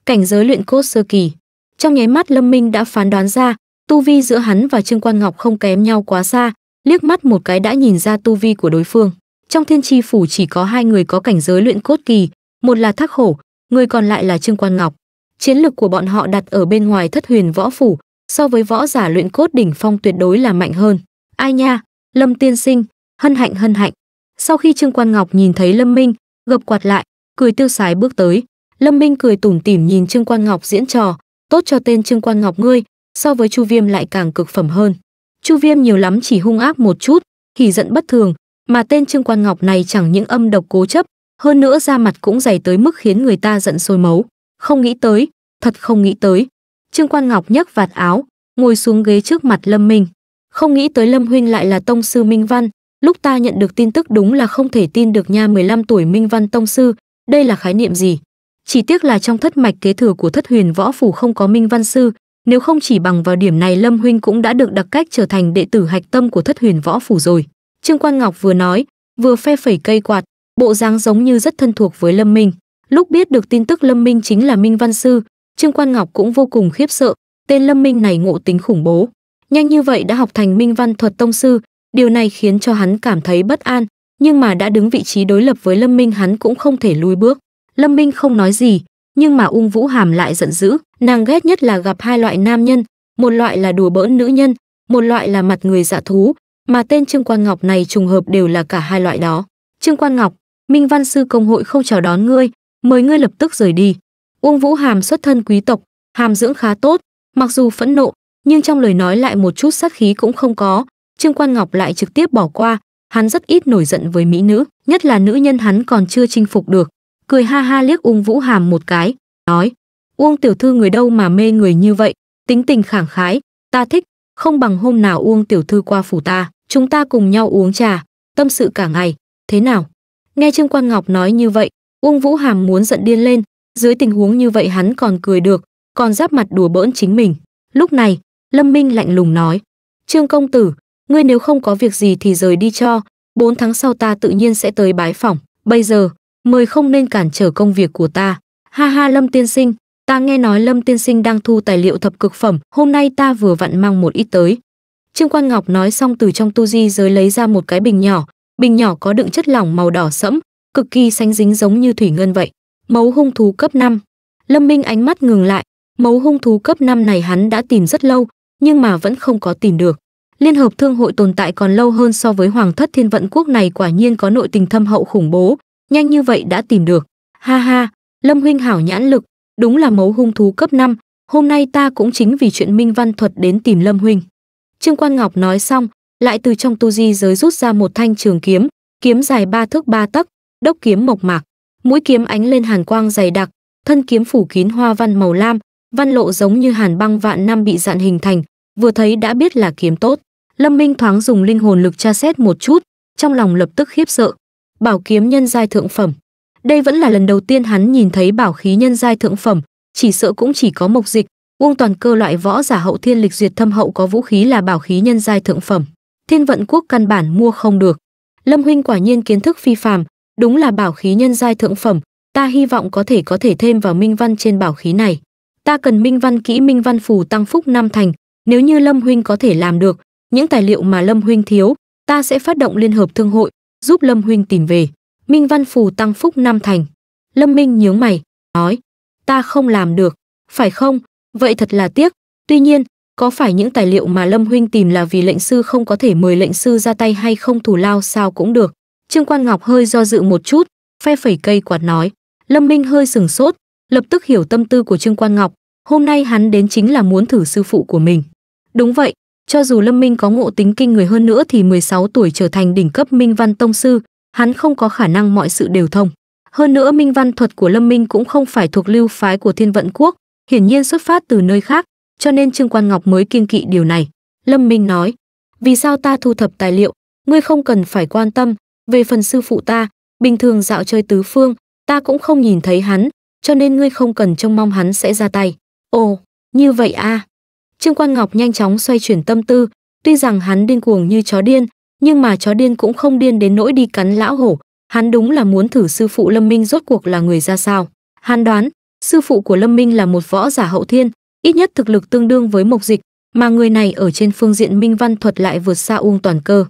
Cảnh giới luyện cốt sơ kỳ. Trong nháy mắt Lâm Minh đã phán đoán ra, tu vi giữa hắn và Trương Quan Ngọc không kém nhau quá xa, liếc mắt một cái đã nhìn ra tu vi của đối phương. Trong Thiên Chi phủ chỉ có hai người có cảnh giới luyện cốt kỳ, một là Thác Hổ, người còn lại là Trương Quan Ngọc. Chiến lực của bọn họ đặt ở bên ngoài Thất Huyền Võ phủ, so với võ giả luyện cốt đỉnh phong tuyệt đối là mạnh hơn. Ai nha, Lâm tiên sinh, hân hạnh hân hạnh. Sau khi Trương Quan Ngọc nhìn thấy Lâm Minh, gập quạt lại, cười tiêu sái bước tới. Lâm Minh cười tủm tỉm nhìn Trương Quan Ngọc diễn trò, tốt cho tên Trương Quan Ngọc ngươi, so với Chu Viêm lại càng cực phẩm hơn. Chu Viêm nhiều lắm chỉ hung ác một chút, hỉ giận bất thường, mà tên Trương Quan Ngọc này chẳng những âm độc cố chấp, hơn nữa da mặt cũng dày tới mức khiến người ta giận sôi máu. Không nghĩ tới, thật không nghĩ tới. Trương Quan Ngọc nhấc vạt áo, ngồi xuống ghế trước mặt Lâm Minh. Không nghĩ tới Lâm huynh lại là tông sư Minh Văn, Lúc ta nhận được tin tức đúng là không thể tin được nha 15 tuổi Minh Văn Tông Sư, đây là khái niệm gì? Chỉ tiếc là trong thất mạch kế thừa của thất huyền võ phủ không có Minh Văn Sư, nếu không chỉ bằng vào điểm này Lâm Huynh cũng đã được đặc cách trở thành đệ tử hạch tâm của thất huyền võ phủ rồi. Trương Quan Ngọc vừa nói, vừa phe phẩy cây quạt, bộ dáng giống như rất thân thuộc với Lâm Minh. Lúc biết được tin tức Lâm Minh chính là Minh Văn Sư, Trương Quan Ngọc cũng vô cùng khiếp sợ, tên Lâm Minh này ngộ tính khủng bố. Nhanh như vậy đã học thành Minh Văn thuật tông sư, Điều này khiến cho hắn cảm thấy bất an, nhưng mà đã đứng vị trí đối lập với Lâm Minh hắn cũng không thể lùi bước. Lâm Minh không nói gì, nhưng mà Ung Vũ Hàm lại giận dữ, nàng ghét nhất là gặp hai loại nam nhân, một loại là đùa bỡn nữ nhân, một loại là mặt người dạ thú, mà tên Trương Quan Ngọc này trùng hợp đều là cả hai loại đó. Trương Quan Ngọc, Minh Văn Sư Công hội không chào đón ngươi, mời ngươi lập tức rời đi. Uông Vũ Hàm xuất thân quý tộc, hàm dưỡng khá tốt, mặc dù phẫn nộ, nhưng trong lời nói lại một chút sát khí cũng không có, Trương Quan Ngọc lại trực tiếp bỏ qua, hắn rất ít nổi giận với mỹ nữ, nhất là nữ nhân hắn còn chưa chinh phục được. Cười ha ha liếc Ung Vũ Hàm một cái, nói: "Uông tiểu thư người đâu mà mê người như vậy, tính tình khẳng khái, ta thích, không bằng hôm nào Uông tiểu thư qua phủ ta, chúng ta cùng nhau uống trà, tâm sự cả ngày, thế nào?" Nghe Trương Quan Ngọc nói như vậy, Uông Vũ Hàm muốn giận điên lên, dưới tình huống như vậy hắn còn cười được, còn giáp mặt đùa bỡn chính mình. Lúc này, Lâm Minh lạnh lùng nói: "Trương công tử, ngươi nếu không có việc gì thì rời đi cho, 4 tháng sau ta tự nhiên sẽ tới bái phỏng, bây giờ, mời không nên cản trở công việc của ta. Ha ha Lâm Tiên Sinh, ta nghe nói Lâm Tiên Sinh đang thu tài liệu thập cực phẩm, hôm nay ta vừa vặn mang một ít tới. Trương Quan Ngọc nói xong từ trong tu di giới lấy ra một cái bình nhỏ, bình nhỏ có đựng chất lỏng màu đỏ sẫm, cực kỳ sánh dính giống như thủy ngân vậy. Mấu hung thú cấp 5. Lâm Minh ánh mắt ngừng lại, mấu hung thú cấp 5 này hắn đã tìm rất lâu, nhưng mà vẫn không có tìm được. Liên hợp thương hội tồn tại còn lâu hơn so với Hoàng thất Thiên vận quốc này quả nhiên có nội tình thâm hậu khủng bố, nhanh như vậy đã tìm được. Ha ha, Lâm huynh hảo nhãn lực, đúng là mấu hung thú cấp 5, hôm nay ta cũng chính vì chuyện Minh Văn Thuật đến tìm Lâm huynh. Trương Quan Ngọc nói xong, lại từ trong tu di giới rút ra một thanh trường kiếm, kiếm dài ba thước ba tấc, đốc kiếm mộc mạc, mũi kiếm ánh lên hàn quang dày đặc, thân kiếm phủ kín hoa văn màu lam, văn lộ giống như hàn băng vạn năm bị dạn hình thành, vừa thấy đã biết là kiếm tốt. Lâm Minh thoáng dùng linh hồn lực tra xét một chút, trong lòng lập tức khiếp sợ. Bảo kiếm nhân giai thượng phẩm. Đây vẫn là lần đầu tiên hắn nhìn thấy bảo khí nhân giai thượng phẩm, chỉ sợ cũng chỉ có mộc dịch, Uông toàn cơ loại võ giả hậu thiên lịch duyệt thâm hậu có vũ khí là bảo khí nhân giai thượng phẩm, thiên vận quốc căn bản mua không được. Lâm huynh quả nhiên kiến thức phi phàm, đúng là bảo khí nhân giai thượng phẩm, ta hy vọng có thể có thể thêm vào minh văn trên bảo khí này. Ta cần minh văn kỹ minh văn phù tăng phúc năm thành, nếu như Lâm huynh có thể làm được, những tài liệu mà Lâm huynh thiếu, ta sẽ phát động liên hợp thương hội, giúp Lâm huynh tìm về. Minh Văn Phù tăng phúc Nam thành. Lâm Minh nhướng mày, nói: "Ta không làm được, phải không? Vậy thật là tiếc. Tuy nhiên, có phải những tài liệu mà Lâm huynh tìm là vì lệnh sư không có thể mời lệnh sư ra tay hay không thù lao sao cũng được?" Trương Quan Ngọc hơi do dự một chút, phe phẩy cây quạt nói. Lâm Minh hơi sừng sốt, lập tức hiểu tâm tư của Trương Quan Ngọc, hôm nay hắn đến chính là muốn thử sư phụ của mình. Đúng vậy, cho dù Lâm Minh có ngộ tính kinh người hơn nữa thì 16 tuổi trở thành đỉnh cấp Minh Văn Tông Sư, hắn không có khả năng mọi sự đều thông. Hơn nữa Minh Văn thuật của Lâm Minh cũng không phải thuộc lưu phái của Thiên Vận Quốc, hiển nhiên xuất phát từ nơi khác, cho nên Trương Quan Ngọc mới kiên kỵ điều này. Lâm Minh nói, vì sao ta thu thập tài liệu, ngươi không cần phải quan tâm, về phần sư phụ ta, bình thường dạo chơi tứ phương, ta cũng không nhìn thấy hắn, cho nên ngươi không cần trông mong hắn sẽ ra tay. Ồ, như vậy a à. Trương Quan Ngọc nhanh chóng xoay chuyển tâm tư, tuy rằng hắn điên cuồng như chó điên, nhưng mà chó điên cũng không điên đến nỗi đi cắn lão hổ, hắn đúng là muốn thử sư phụ Lâm Minh rốt cuộc là người ra sao. Hắn đoán, sư phụ của Lâm Minh là một võ giả hậu thiên, ít nhất thực lực tương đương với Mộc Dịch, mà người này ở trên phương diện minh văn thuật lại vượt xa Uông Toàn Cơ.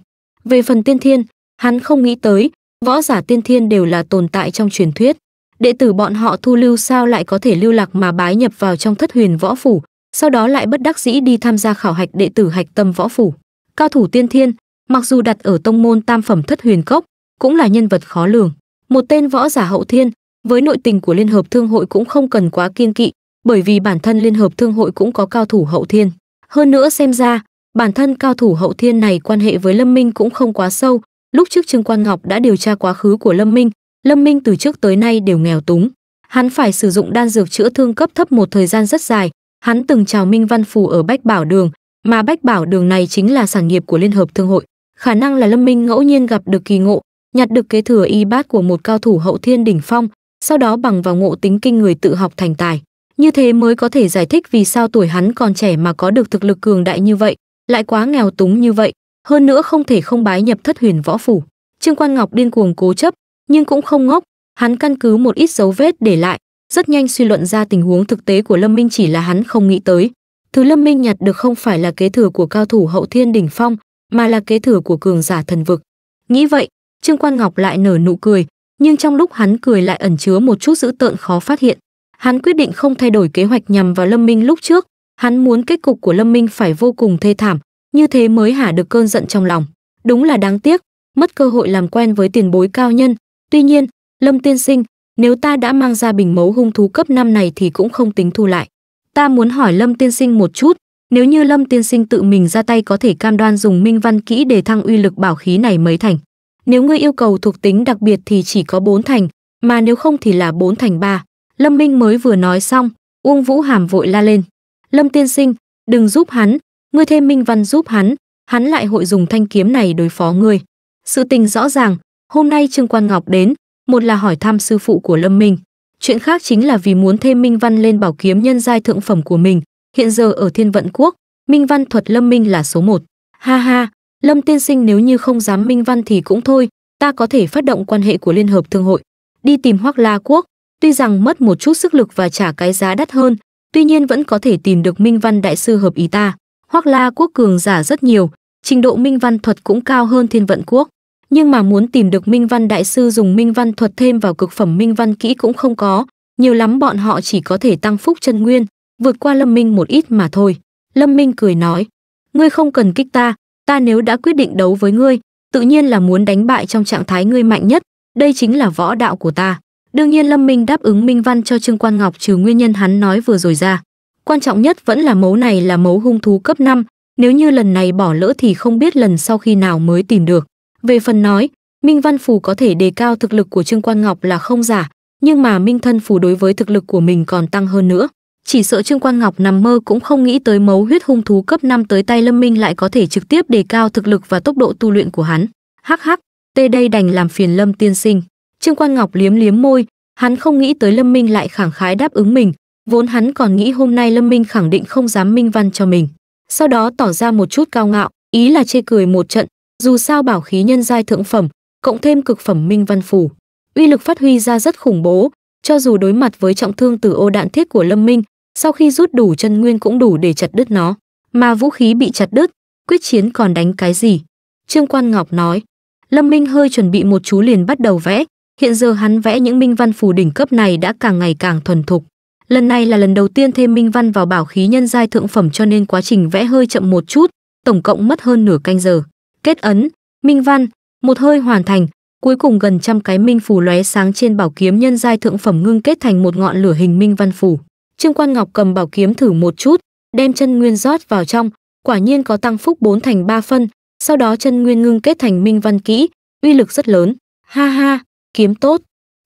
Về phần tiên thiên, hắn không nghĩ tới, võ giả tiên thiên đều là tồn tại trong truyền thuyết. Đệ tử bọn họ thu lưu sao lại có thể lưu lạc mà bái nhập vào trong thất huyền võ phủ, sau đó lại bất đắc dĩ đi tham gia khảo hạch đệ tử hạch tâm võ phủ. Cao thủ tiên thiên, mặc dù đặt ở tông môn tam phẩm thất huyền cốc, cũng là nhân vật khó lường. Một tên võ giả hậu thiên, với nội tình của Liên hợp Thương hội cũng không cần quá kiên kỵ, bởi vì bản thân Liên hợp Thương hội cũng có cao thủ hậu thiên. Hơn nữa xem ra, bản thân cao thủ hậu thiên này quan hệ với Lâm Minh cũng không quá sâu. Lúc trước Trương Quan Ngọc đã điều tra quá khứ của Lâm Minh, Lâm Minh từ trước tới nay đều nghèo túng. Hắn phải sử dụng đan dược chữa thương cấp thấp một thời gian rất dài, Hắn từng chào Minh Văn Phù ở Bách Bảo Đường, mà Bách Bảo Đường này chính là sản nghiệp của Liên hợp Thương hội. Khả năng là Lâm Minh ngẫu nhiên gặp được kỳ ngộ, nhặt được kế thừa y bát của một cao thủ hậu thiên đỉnh phong, sau đó bằng vào ngộ tính kinh người tự học thành tài. Như thế mới có thể giải thích vì sao tuổi hắn còn trẻ mà có được thực lực cường đại như vậy, lại quá nghèo túng như vậy, hơn nữa không thể không bái nhập thất huyền võ phủ. Trương Quan Ngọc điên cuồng cố chấp, nhưng cũng không ngốc, hắn căn cứ một ít dấu vết để lại, rất nhanh suy luận ra tình huống thực tế của Lâm Minh chỉ là hắn không nghĩ tới. Thứ Lâm Minh nhặt được không phải là kế thừa của cao thủ hậu thiên đỉnh phong, mà là kế thừa của cường giả thần vực. Nghĩ vậy, Trương Quan Ngọc lại nở nụ cười, nhưng trong lúc hắn cười lại ẩn chứa một chút dữ tợn khó phát hiện. Hắn quyết định không thay đổi kế hoạch nhằm vào Lâm Minh lúc trước, hắn muốn kết cục của Lâm Minh phải vô cùng thê thảm, như thế mới hả được cơn giận trong lòng. Đúng là đáng tiếc, mất cơ hội làm quen với tiền bối cao nhân. Tuy nhiên, Lâm Tiên Sinh, nếu ta đã mang ra bình mấu hung thú cấp 5 này thì cũng không tính thu lại. Ta muốn hỏi Lâm Tiên Sinh một chút, nếu như Lâm Tiên Sinh tự mình ra tay có thể cam đoan dùng minh văn kỹ để thăng uy lực bảo khí này mấy thành. Nếu ngươi yêu cầu thuộc tính đặc biệt thì chỉ có 4 thành, mà nếu không thì là 4 thành 3. Lâm Minh mới vừa nói xong, Uông Vũ Hàm vội la lên. Lâm Tiên Sinh, đừng giúp hắn, ngươi thêm minh văn giúp hắn, hắn lại hội dùng thanh kiếm này đối phó ngươi. Sự tình rõ ràng, hôm nay Trương Quan Ngọc đến, một là hỏi thăm sư phụ của Lâm Minh, chuyện khác chính là vì muốn thêm Minh Văn lên bảo kiếm nhân giai thượng phẩm của mình, hiện giờ ở Thiên Vận Quốc, Minh Văn thuật Lâm Minh là số một. Ha ha, Lâm tiên sinh nếu như không dám Minh Văn thì cũng thôi, ta có thể phát động quan hệ của Liên hợp Thương hội, đi tìm Hoắc La Quốc, tuy rằng mất một chút sức lực và trả cái giá đắt hơn, tuy nhiên vẫn có thể tìm được Minh Văn đại sư hợp ý ta. Hoắc La Quốc cường giả rất nhiều, trình độ Minh Văn thuật cũng cao hơn Thiên Vận Quốc nhưng mà muốn tìm được minh văn đại sư dùng minh văn thuật thêm vào cực phẩm minh văn kỹ cũng không có, nhiều lắm bọn họ chỉ có thể tăng phúc chân nguyên, vượt qua Lâm Minh một ít mà thôi. Lâm Minh cười nói, ngươi không cần kích ta, ta nếu đã quyết định đấu với ngươi, tự nhiên là muốn đánh bại trong trạng thái ngươi mạnh nhất, đây chính là võ đạo của ta. Đương nhiên Lâm Minh đáp ứng Minh Văn cho Trương Quan Ngọc trừ nguyên nhân hắn nói vừa rồi ra. Quan trọng nhất vẫn là mấu này là mấu hung thú cấp 5, nếu như lần này bỏ lỡ thì không biết lần sau khi nào mới tìm được. Về phần nói, Minh Văn Phù có thể đề cao thực lực của Trương Quan Ngọc là không giả, nhưng mà Minh Thân Phù đối với thực lực của mình còn tăng hơn nữa. Chỉ sợ Trương Quan Ngọc nằm mơ cũng không nghĩ tới mấu huyết hung thú cấp 5 tới tay Lâm Minh lại có thể trực tiếp đề cao thực lực và tốc độ tu luyện của hắn. Hắc hắc, tê đây đành làm phiền Lâm tiên sinh. Trương Quan Ngọc liếm liếm môi, hắn không nghĩ tới Lâm Minh lại khẳng khái đáp ứng mình, vốn hắn còn nghĩ hôm nay Lâm Minh khẳng định không dám minh văn cho mình. Sau đó tỏ ra một chút cao ngạo, ý là chê cười một trận, dù sao bảo khí nhân giai thượng phẩm cộng thêm cực phẩm minh văn phủ uy lực phát huy ra rất khủng bố cho dù đối mặt với trọng thương từ ô đạn thiết của lâm minh sau khi rút đủ chân nguyên cũng đủ để chặt đứt nó mà vũ khí bị chặt đứt quyết chiến còn đánh cái gì trương quan ngọc nói lâm minh hơi chuẩn bị một chú liền bắt đầu vẽ hiện giờ hắn vẽ những minh văn phù đỉnh cấp này đã càng ngày càng thuần thục lần này là lần đầu tiên thêm minh văn vào bảo khí nhân giai thượng phẩm cho nên quá trình vẽ hơi chậm một chút tổng cộng mất hơn nửa canh giờ kết ấn, minh văn, một hơi hoàn thành, cuối cùng gần trăm cái minh phủ lóe sáng trên bảo kiếm nhân giai thượng phẩm ngưng kết thành một ngọn lửa hình minh văn phủ Trương Quan Ngọc cầm bảo kiếm thử một chút, đem chân nguyên rót vào trong, quả nhiên có tăng phúc bốn thành ba phân, sau đó chân nguyên ngưng kết thành minh văn kỹ, uy lực rất lớn. Ha ha, kiếm tốt.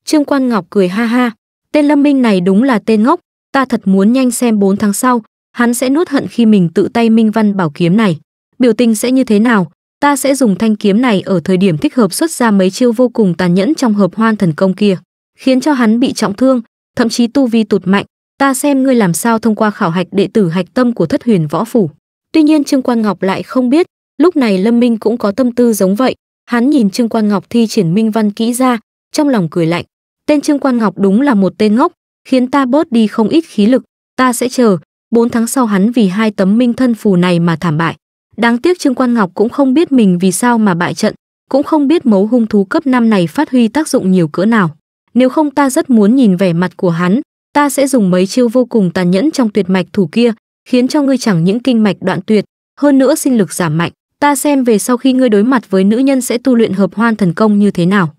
Trương Quan Ngọc cười ha ha, tên Lâm Minh này đúng là tên ngốc, ta thật muốn nhanh xem 4 tháng sau, hắn sẽ nuốt hận khi mình tự tay minh văn bảo kiếm này. Biểu tình sẽ như thế nào, ta sẽ dùng thanh kiếm này ở thời điểm thích hợp xuất ra mấy chiêu vô cùng tàn nhẫn trong hợp hoan thần công kia, khiến cho hắn bị trọng thương, thậm chí tu vi tụt mạnh, ta xem ngươi làm sao thông qua khảo hạch đệ tử hạch tâm của Thất Huyền Võ phủ. Tuy nhiên Trương Quan Ngọc lại không biết, lúc này Lâm Minh cũng có tâm tư giống vậy, hắn nhìn Trương Quan Ngọc thi triển minh văn kỹ ra, trong lòng cười lạnh. Tên Trương Quan Ngọc đúng là một tên ngốc, khiến ta bớt đi không ít khí lực, ta sẽ chờ, bốn tháng sau hắn vì hai tấm minh thân phù này mà thảm bại. Đáng tiếc Trương Quan Ngọc cũng không biết mình vì sao mà bại trận, cũng không biết mấu hung thú cấp 5 này phát huy tác dụng nhiều cỡ nào. Nếu không ta rất muốn nhìn vẻ mặt của hắn, ta sẽ dùng mấy chiêu vô cùng tàn nhẫn trong tuyệt mạch thủ kia, khiến cho ngươi chẳng những kinh mạch đoạn tuyệt, hơn nữa sinh lực giảm mạnh. Ta xem về sau khi ngươi đối mặt với nữ nhân sẽ tu luyện hợp hoan thần công như thế nào.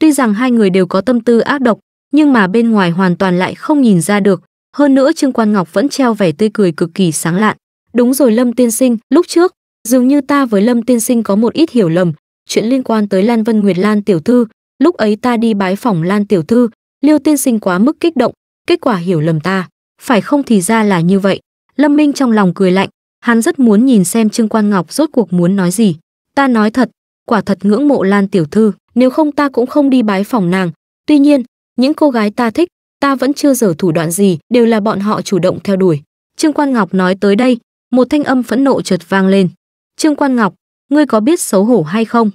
Tuy rằng hai người đều có tâm tư ác độc, nhưng mà bên ngoài hoàn toàn lại không nhìn ra được. Hơn nữa Trương Quan Ngọc vẫn treo vẻ tươi cười cực kỳ sáng lạn. Đúng rồi Lâm Tiên Sinh, lúc trước, dường như ta với lâm tiên sinh có một ít hiểu lầm chuyện liên quan tới lan vân nguyệt lan tiểu thư lúc ấy ta đi bái phòng lan tiểu thư liêu tiên sinh quá mức kích động kết quả hiểu lầm ta phải không thì ra là như vậy lâm minh trong lòng cười lạnh hắn rất muốn nhìn xem trương quan ngọc rốt cuộc muốn nói gì ta nói thật quả thật ngưỡng mộ lan tiểu thư nếu không ta cũng không đi bái phòng nàng tuy nhiên những cô gái ta thích ta vẫn chưa dở thủ đoạn gì đều là bọn họ chủ động theo đuổi trương quan ngọc nói tới đây một thanh âm phẫn nộ chợt vang lên Trương Quan Ngọc, ngươi có biết xấu hổ hay không?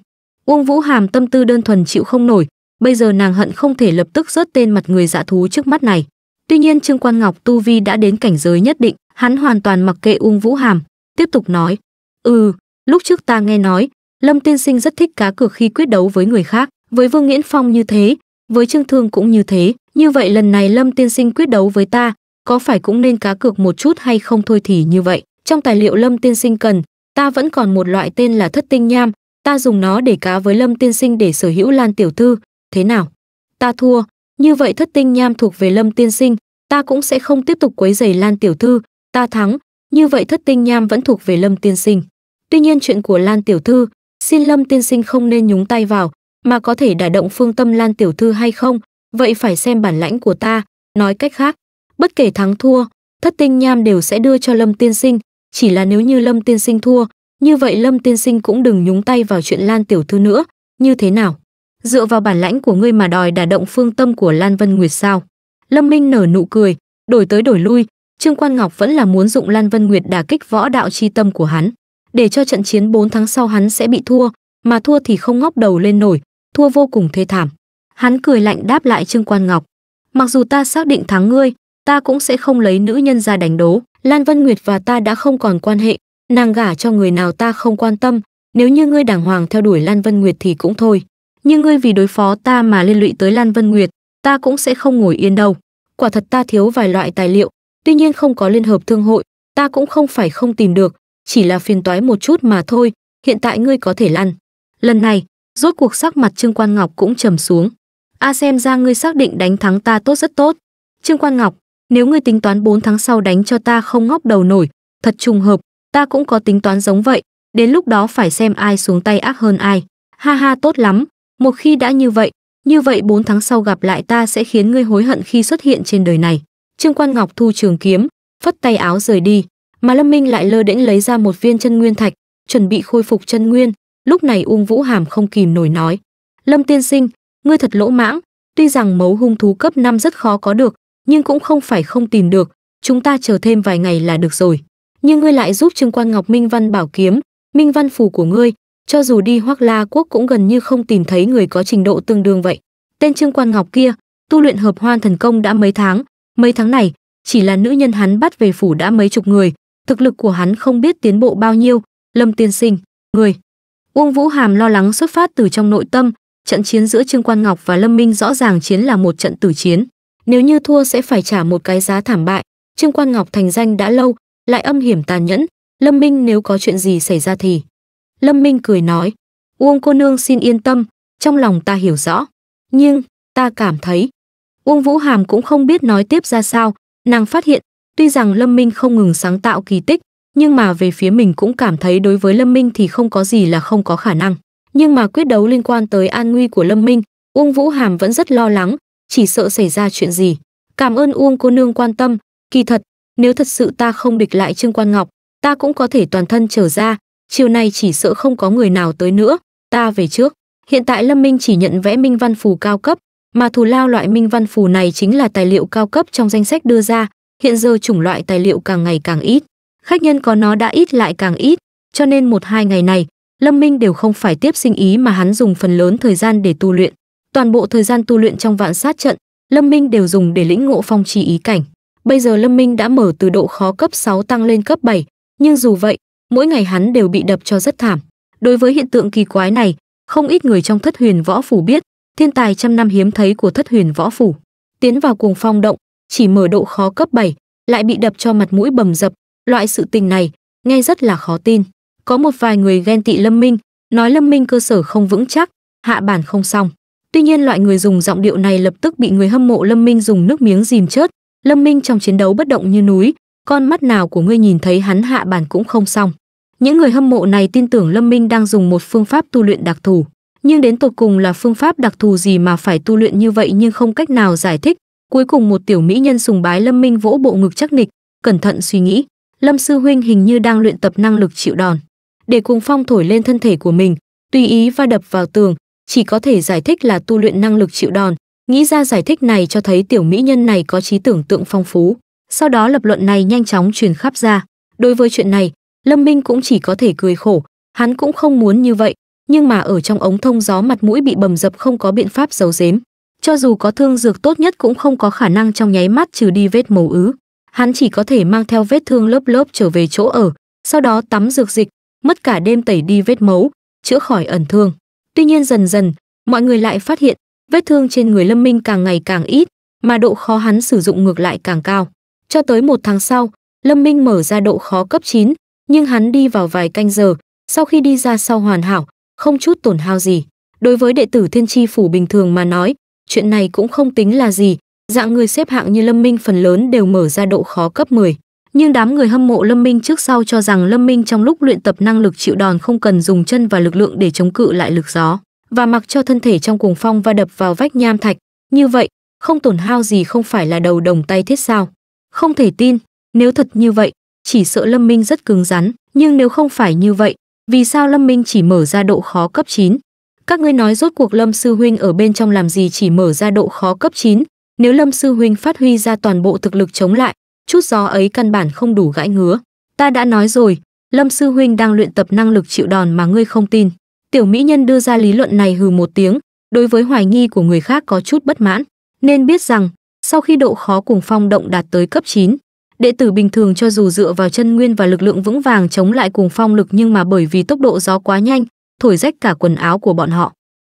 Uông Vũ Hàm tâm tư đơn thuần chịu không nổi, bây giờ nàng hận không thể lập tức rớt tên mặt người dã dạ thú trước mắt này. Tuy nhiên Trương Quan Ngọc tu vi đã đến cảnh giới nhất định, hắn hoàn toàn mặc kệ Uông Vũ Hàm, tiếp tục nói: "Ừ, lúc trước ta nghe nói, Lâm tiên sinh rất thích cá cược khi quyết đấu với người khác, với Vương Nghiễn Phong như thế, với Trương Thương cũng như thế, như vậy lần này Lâm tiên sinh quyết đấu với ta, có phải cũng nên cá cược một chút hay không thôi thì như vậy." Trong tài liệu Lâm tiên sinh cần, ta vẫn còn một loại tên là thất tinh nham, ta dùng nó để cá với Lâm tiên sinh để sở hữu Lan tiểu thư, thế nào? Ta thua, như vậy thất tinh nham thuộc về Lâm tiên sinh, ta cũng sẽ không tiếp tục quấy rầy Lan tiểu thư, ta thắng, như vậy thất tinh nham vẫn thuộc về Lâm tiên sinh. Tuy nhiên chuyện của Lan tiểu thư, xin Lâm tiên sinh không nên nhúng tay vào, mà có thể đả động phương tâm Lan tiểu thư hay không, vậy phải xem bản lãnh của ta, nói cách khác, bất kể thắng thua, thất tinh nham đều sẽ đưa cho Lâm tiên sinh, chỉ là nếu như Lâm tiên sinh thua, như vậy Lâm tiên sinh cũng đừng nhúng tay vào chuyện Lan tiểu thư nữa, như thế nào? Dựa vào bản lãnh của ngươi mà đòi đả động phương tâm của Lan Vân Nguyệt sao? Lâm Minh nở nụ cười, đổi tới đổi lui, Trương Quan Ngọc vẫn là muốn dụng Lan Vân Nguyệt đả kích võ đạo chi tâm của hắn, để cho trận chiến 4 tháng sau hắn sẽ bị thua, mà thua thì không ngóc đầu lên nổi, thua vô cùng thê thảm. Hắn cười lạnh đáp lại Trương Quan Ngọc, "Mặc dù ta xác định thắng ngươi, ta cũng sẽ không lấy nữ nhân ra đánh đố lan vân nguyệt và ta đã không còn quan hệ nàng gả cho người nào ta không quan tâm nếu như ngươi đàng hoàng theo đuổi lan vân nguyệt thì cũng thôi nhưng ngươi vì đối phó ta mà liên lụy tới lan vân nguyệt ta cũng sẽ không ngồi yên đâu quả thật ta thiếu vài loại tài liệu tuy nhiên không có liên hợp thương hội ta cũng không phải không tìm được chỉ là phiền toái một chút mà thôi hiện tại ngươi có thể lăn lần này rốt cuộc sắc mặt trương quan ngọc cũng trầm xuống a xem ra ngươi xác định đánh thắng ta tốt rất tốt trương quan ngọc nếu ngươi tính toán 4 tháng sau đánh cho ta không ngóc đầu nổi, thật trùng hợp, ta cũng có tính toán giống vậy, đến lúc đó phải xem ai xuống tay ác hơn ai. Ha ha tốt lắm, một khi đã như vậy, như vậy 4 tháng sau gặp lại ta sẽ khiến ngươi hối hận khi xuất hiện trên đời này. Trương Quan Ngọc thu trường kiếm, phất tay áo rời đi, mà Lâm Minh lại lơ đễnh lấy ra một viên chân nguyên thạch, chuẩn bị khôi phục chân nguyên, lúc này Uông Vũ Hàm không kìm nổi nói: "Lâm tiên sinh, ngươi thật lỗ mãng, tuy rằng mấu hung thú cấp 5 rất khó có được, nhưng cũng không phải không tìm được, chúng ta chờ thêm vài ngày là được rồi. Nhưng ngươi lại giúp Trương Quan Ngọc Minh Văn bảo kiếm, Minh Văn phù của ngươi, cho dù đi Hoắc La quốc cũng gần như không tìm thấy người có trình độ tương đương vậy. Tên Trương Quan Ngọc kia, tu luyện hợp hoan thần công đã mấy tháng, mấy tháng này, chỉ là nữ nhân hắn bắt về phủ đã mấy chục người, thực lực của hắn không biết tiến bộ bao nhiêu, Lâm tiên sinh, người. Uông Vũ Hàm lo lắng xuất phát từ trong nội tâm, trận chiến giữa Trương Quan Ngọc và Lâm Minh rõ ràng chiến là một trận tử chiến nếu như thua sẽ phải trả một cái giá thảm bại trương quan ngọc thành danh đã lâu lại âm hiểm tàn nhẫn lâm minh nếu có chuyện gì xảy ra thì lâm minh cười nói uông cô nương xin yên tâm trong lòng ta hiểu rõ nhưng ta cảm thấy uông vũ hàm cũng không biết nói tiếp ra sao nàng phát hiện tuy rằng lâm minh không ngừng sáng tạo kỳ tích nhưng mà về phía mình cũng cảm thấy đối với lâm minh thì không có gì là không có khả năng nhưng mà quyết đấu liên quan tới an nguy của lâm minh uông vũ hàm vẫn rất lo lắng chỉ sợ xảy ra chuyện gì. Cảm ơn Uông cô nương quan tâm, kỳ thật, nếu thật sự ta không địch lại Trương Quan Ngọc, ta cũng có thể toàn thân trở ra, chiều nay chỉ sợ không có người nào tới nữa, ta về trước. Hiện tại Lâm Minh chỉ nhận vẽ minh văn phù cao cấp, mà thù lao loại minh văn phù này chính là tài liệu cao cấp trong danh sách đưa ra, hiện giờ chủng loại tài liệu càng ngày càng ít, khách nhân có nó đã ít lại càng ít, cho nên một hai ngày này, Lâm Minh đều không phải tiếp sinh ý mà hắn dùng phần lớn thời gian để tu luyện. Toàn bộ thời gian tu luyện trong vạn sát trận, Lâm Minh đều dùng để lĩnh ngộ phong trì ý cảnh. Bây giờ Lâm Minh đã mở từ độ khó cấp 6 tăng lên cấp 7, nhưng dù vậy, mỗi ngày hắn đều bị đập cho rất thảm. Đối với hiện tượng kỳ quái này, không ít người trong Thất Huyền Võ phủ biết, thiên tài trăm năm hiếm thấy của Thất Huyền Võ phủ. Tiến vào cuồng phong động, chỉ mở độ khó cấp 7, lại bị đập cho mặt mũi bầm dập, loại sự tình này nghe rất là khó tin. Có một vài người ghen tị Lâm Minh, nói Lâm Minh cơ sở không vững chắc, hạ bản không xong. Tuy nhiên loại người dùng giọng điệu này lập tức bị người hâm mộ Lâm Minh dùng nước miếng dìm chết. Lâm Minh trong chiến đấu bất động như núi, con mắt nào của ngươi nhìn thấy hắn hạ bản cũng không xong. Những người hâm mộ này tin tưởng Lâm Minh đang dùng một phương pháp tu luyện đặc thù, nhưng đến tột cùng là phương pháp đặc thù gì mà phải tu luyện như vậy nhưng không cách nào giải thích. Cuối cùng một tiểu mỹ nhân sùng bái Lâm Minh vỗ bộ ngực chắc nịch, cẩn thận suy nghĩ, Lâm sư huynh hình như đang luyện tập năng lực chịu đòn. Để cùng phong thổi lên thân thể của mình, tùy ý va đập vào tường, chỉ có thể giải thích là tu luyện năng lực chịu đòn. Nghĩ ra giải thích này cho thấy tiểu mỹ nhân này có trí tưởng tượng phong phú. Sau đó lập luận này nhanh chóng truyền khắp ra. Đối với chuyện này, Lâm Minh cũng chỉ có thể cười khổ, hắn cũng không muốn như vậy, nhưng mà ở trong ống thông gió mặt mũi bị bầm dập không có biện pháp giấu giếm. Cho dù có thương dược tốt nhất cũng không có khả năng trong nháy mắt trừ đi vết màu ứ. Hắn chỉ có thể mang theo vết thương lớp lớp trở về chỗ ở, sau đó tắm dược dịch, mất cả đêm tẩy đi vết máu, chữa khỏi ẩn thương. Tuy nhiên dần dần, mọi người lại phát hiện vết thương trên người Lâm Minh càng ngày càng ít, mà độ khó hắn sử dụng ngược lại càng cao. Cho tới một tháng sau, Lâm Minh mở ra độ khó cấp 9, nhưng hắn đi vào vài canh giờ, sau khi đi ra sau hoàn hảo, không chút tổn hao gì. Đối với đệ tử thiên tri phủ bình thường mà nói, chuyện này cũng không tính là gì, dạng người xếp hạng như Lâm Minh phần lớn đều mở ra độ khó cấp 10 nhưng đám người hâm mộ Lâm Minh trước sau cho rằng Lâm Minh trong lúc luyện tập năng lực chịu đòn không cần dùng chân và lực lượng để chống cự lại lực gió, và mặc cho thân thể trong cuồng phong va đập vào vách nham thạch, như vậy, không tổn hao gì không phải là đầu đồng tay thiết sao? Không thể tin, nếu thật như vậy, chỉ sợ Lâm Minh rất cứng rắn, nhưng nếu không phải như vậy, vì sao Lâm Minh chỉ mở ra độ khó cấp 9? Các ngươi nói rốt cuộc Lâm sư huynh ở bên trong làm gì chỉ mở ra độ khó cấp 9, nếu Lâm sư huynh phát huy ra toàn bộ thực lực chống lại, chút gió ấy căn bản không đủ gãi ngứa. Ta đã nói rồi, Lâm sư huynh đang luyện tập năng lực chịu đòn mà ngươi không tin. Tiểu mỹ nhân đưa ra lý luận này hừ một tiếng, đối với hoài nghi của người khác có chút bất mãn, nên biết rằng, sau khi độ khó cùng phong động đạt tới cấp 9, đệ tử bình thường cho dù dựa vào chân nguyên và lực lượng vững vàng chống lại cùng phong lực nhưng mà bởi vì tốc độ gió quá nhanh, thổi rách cả quần áo của bọn họ.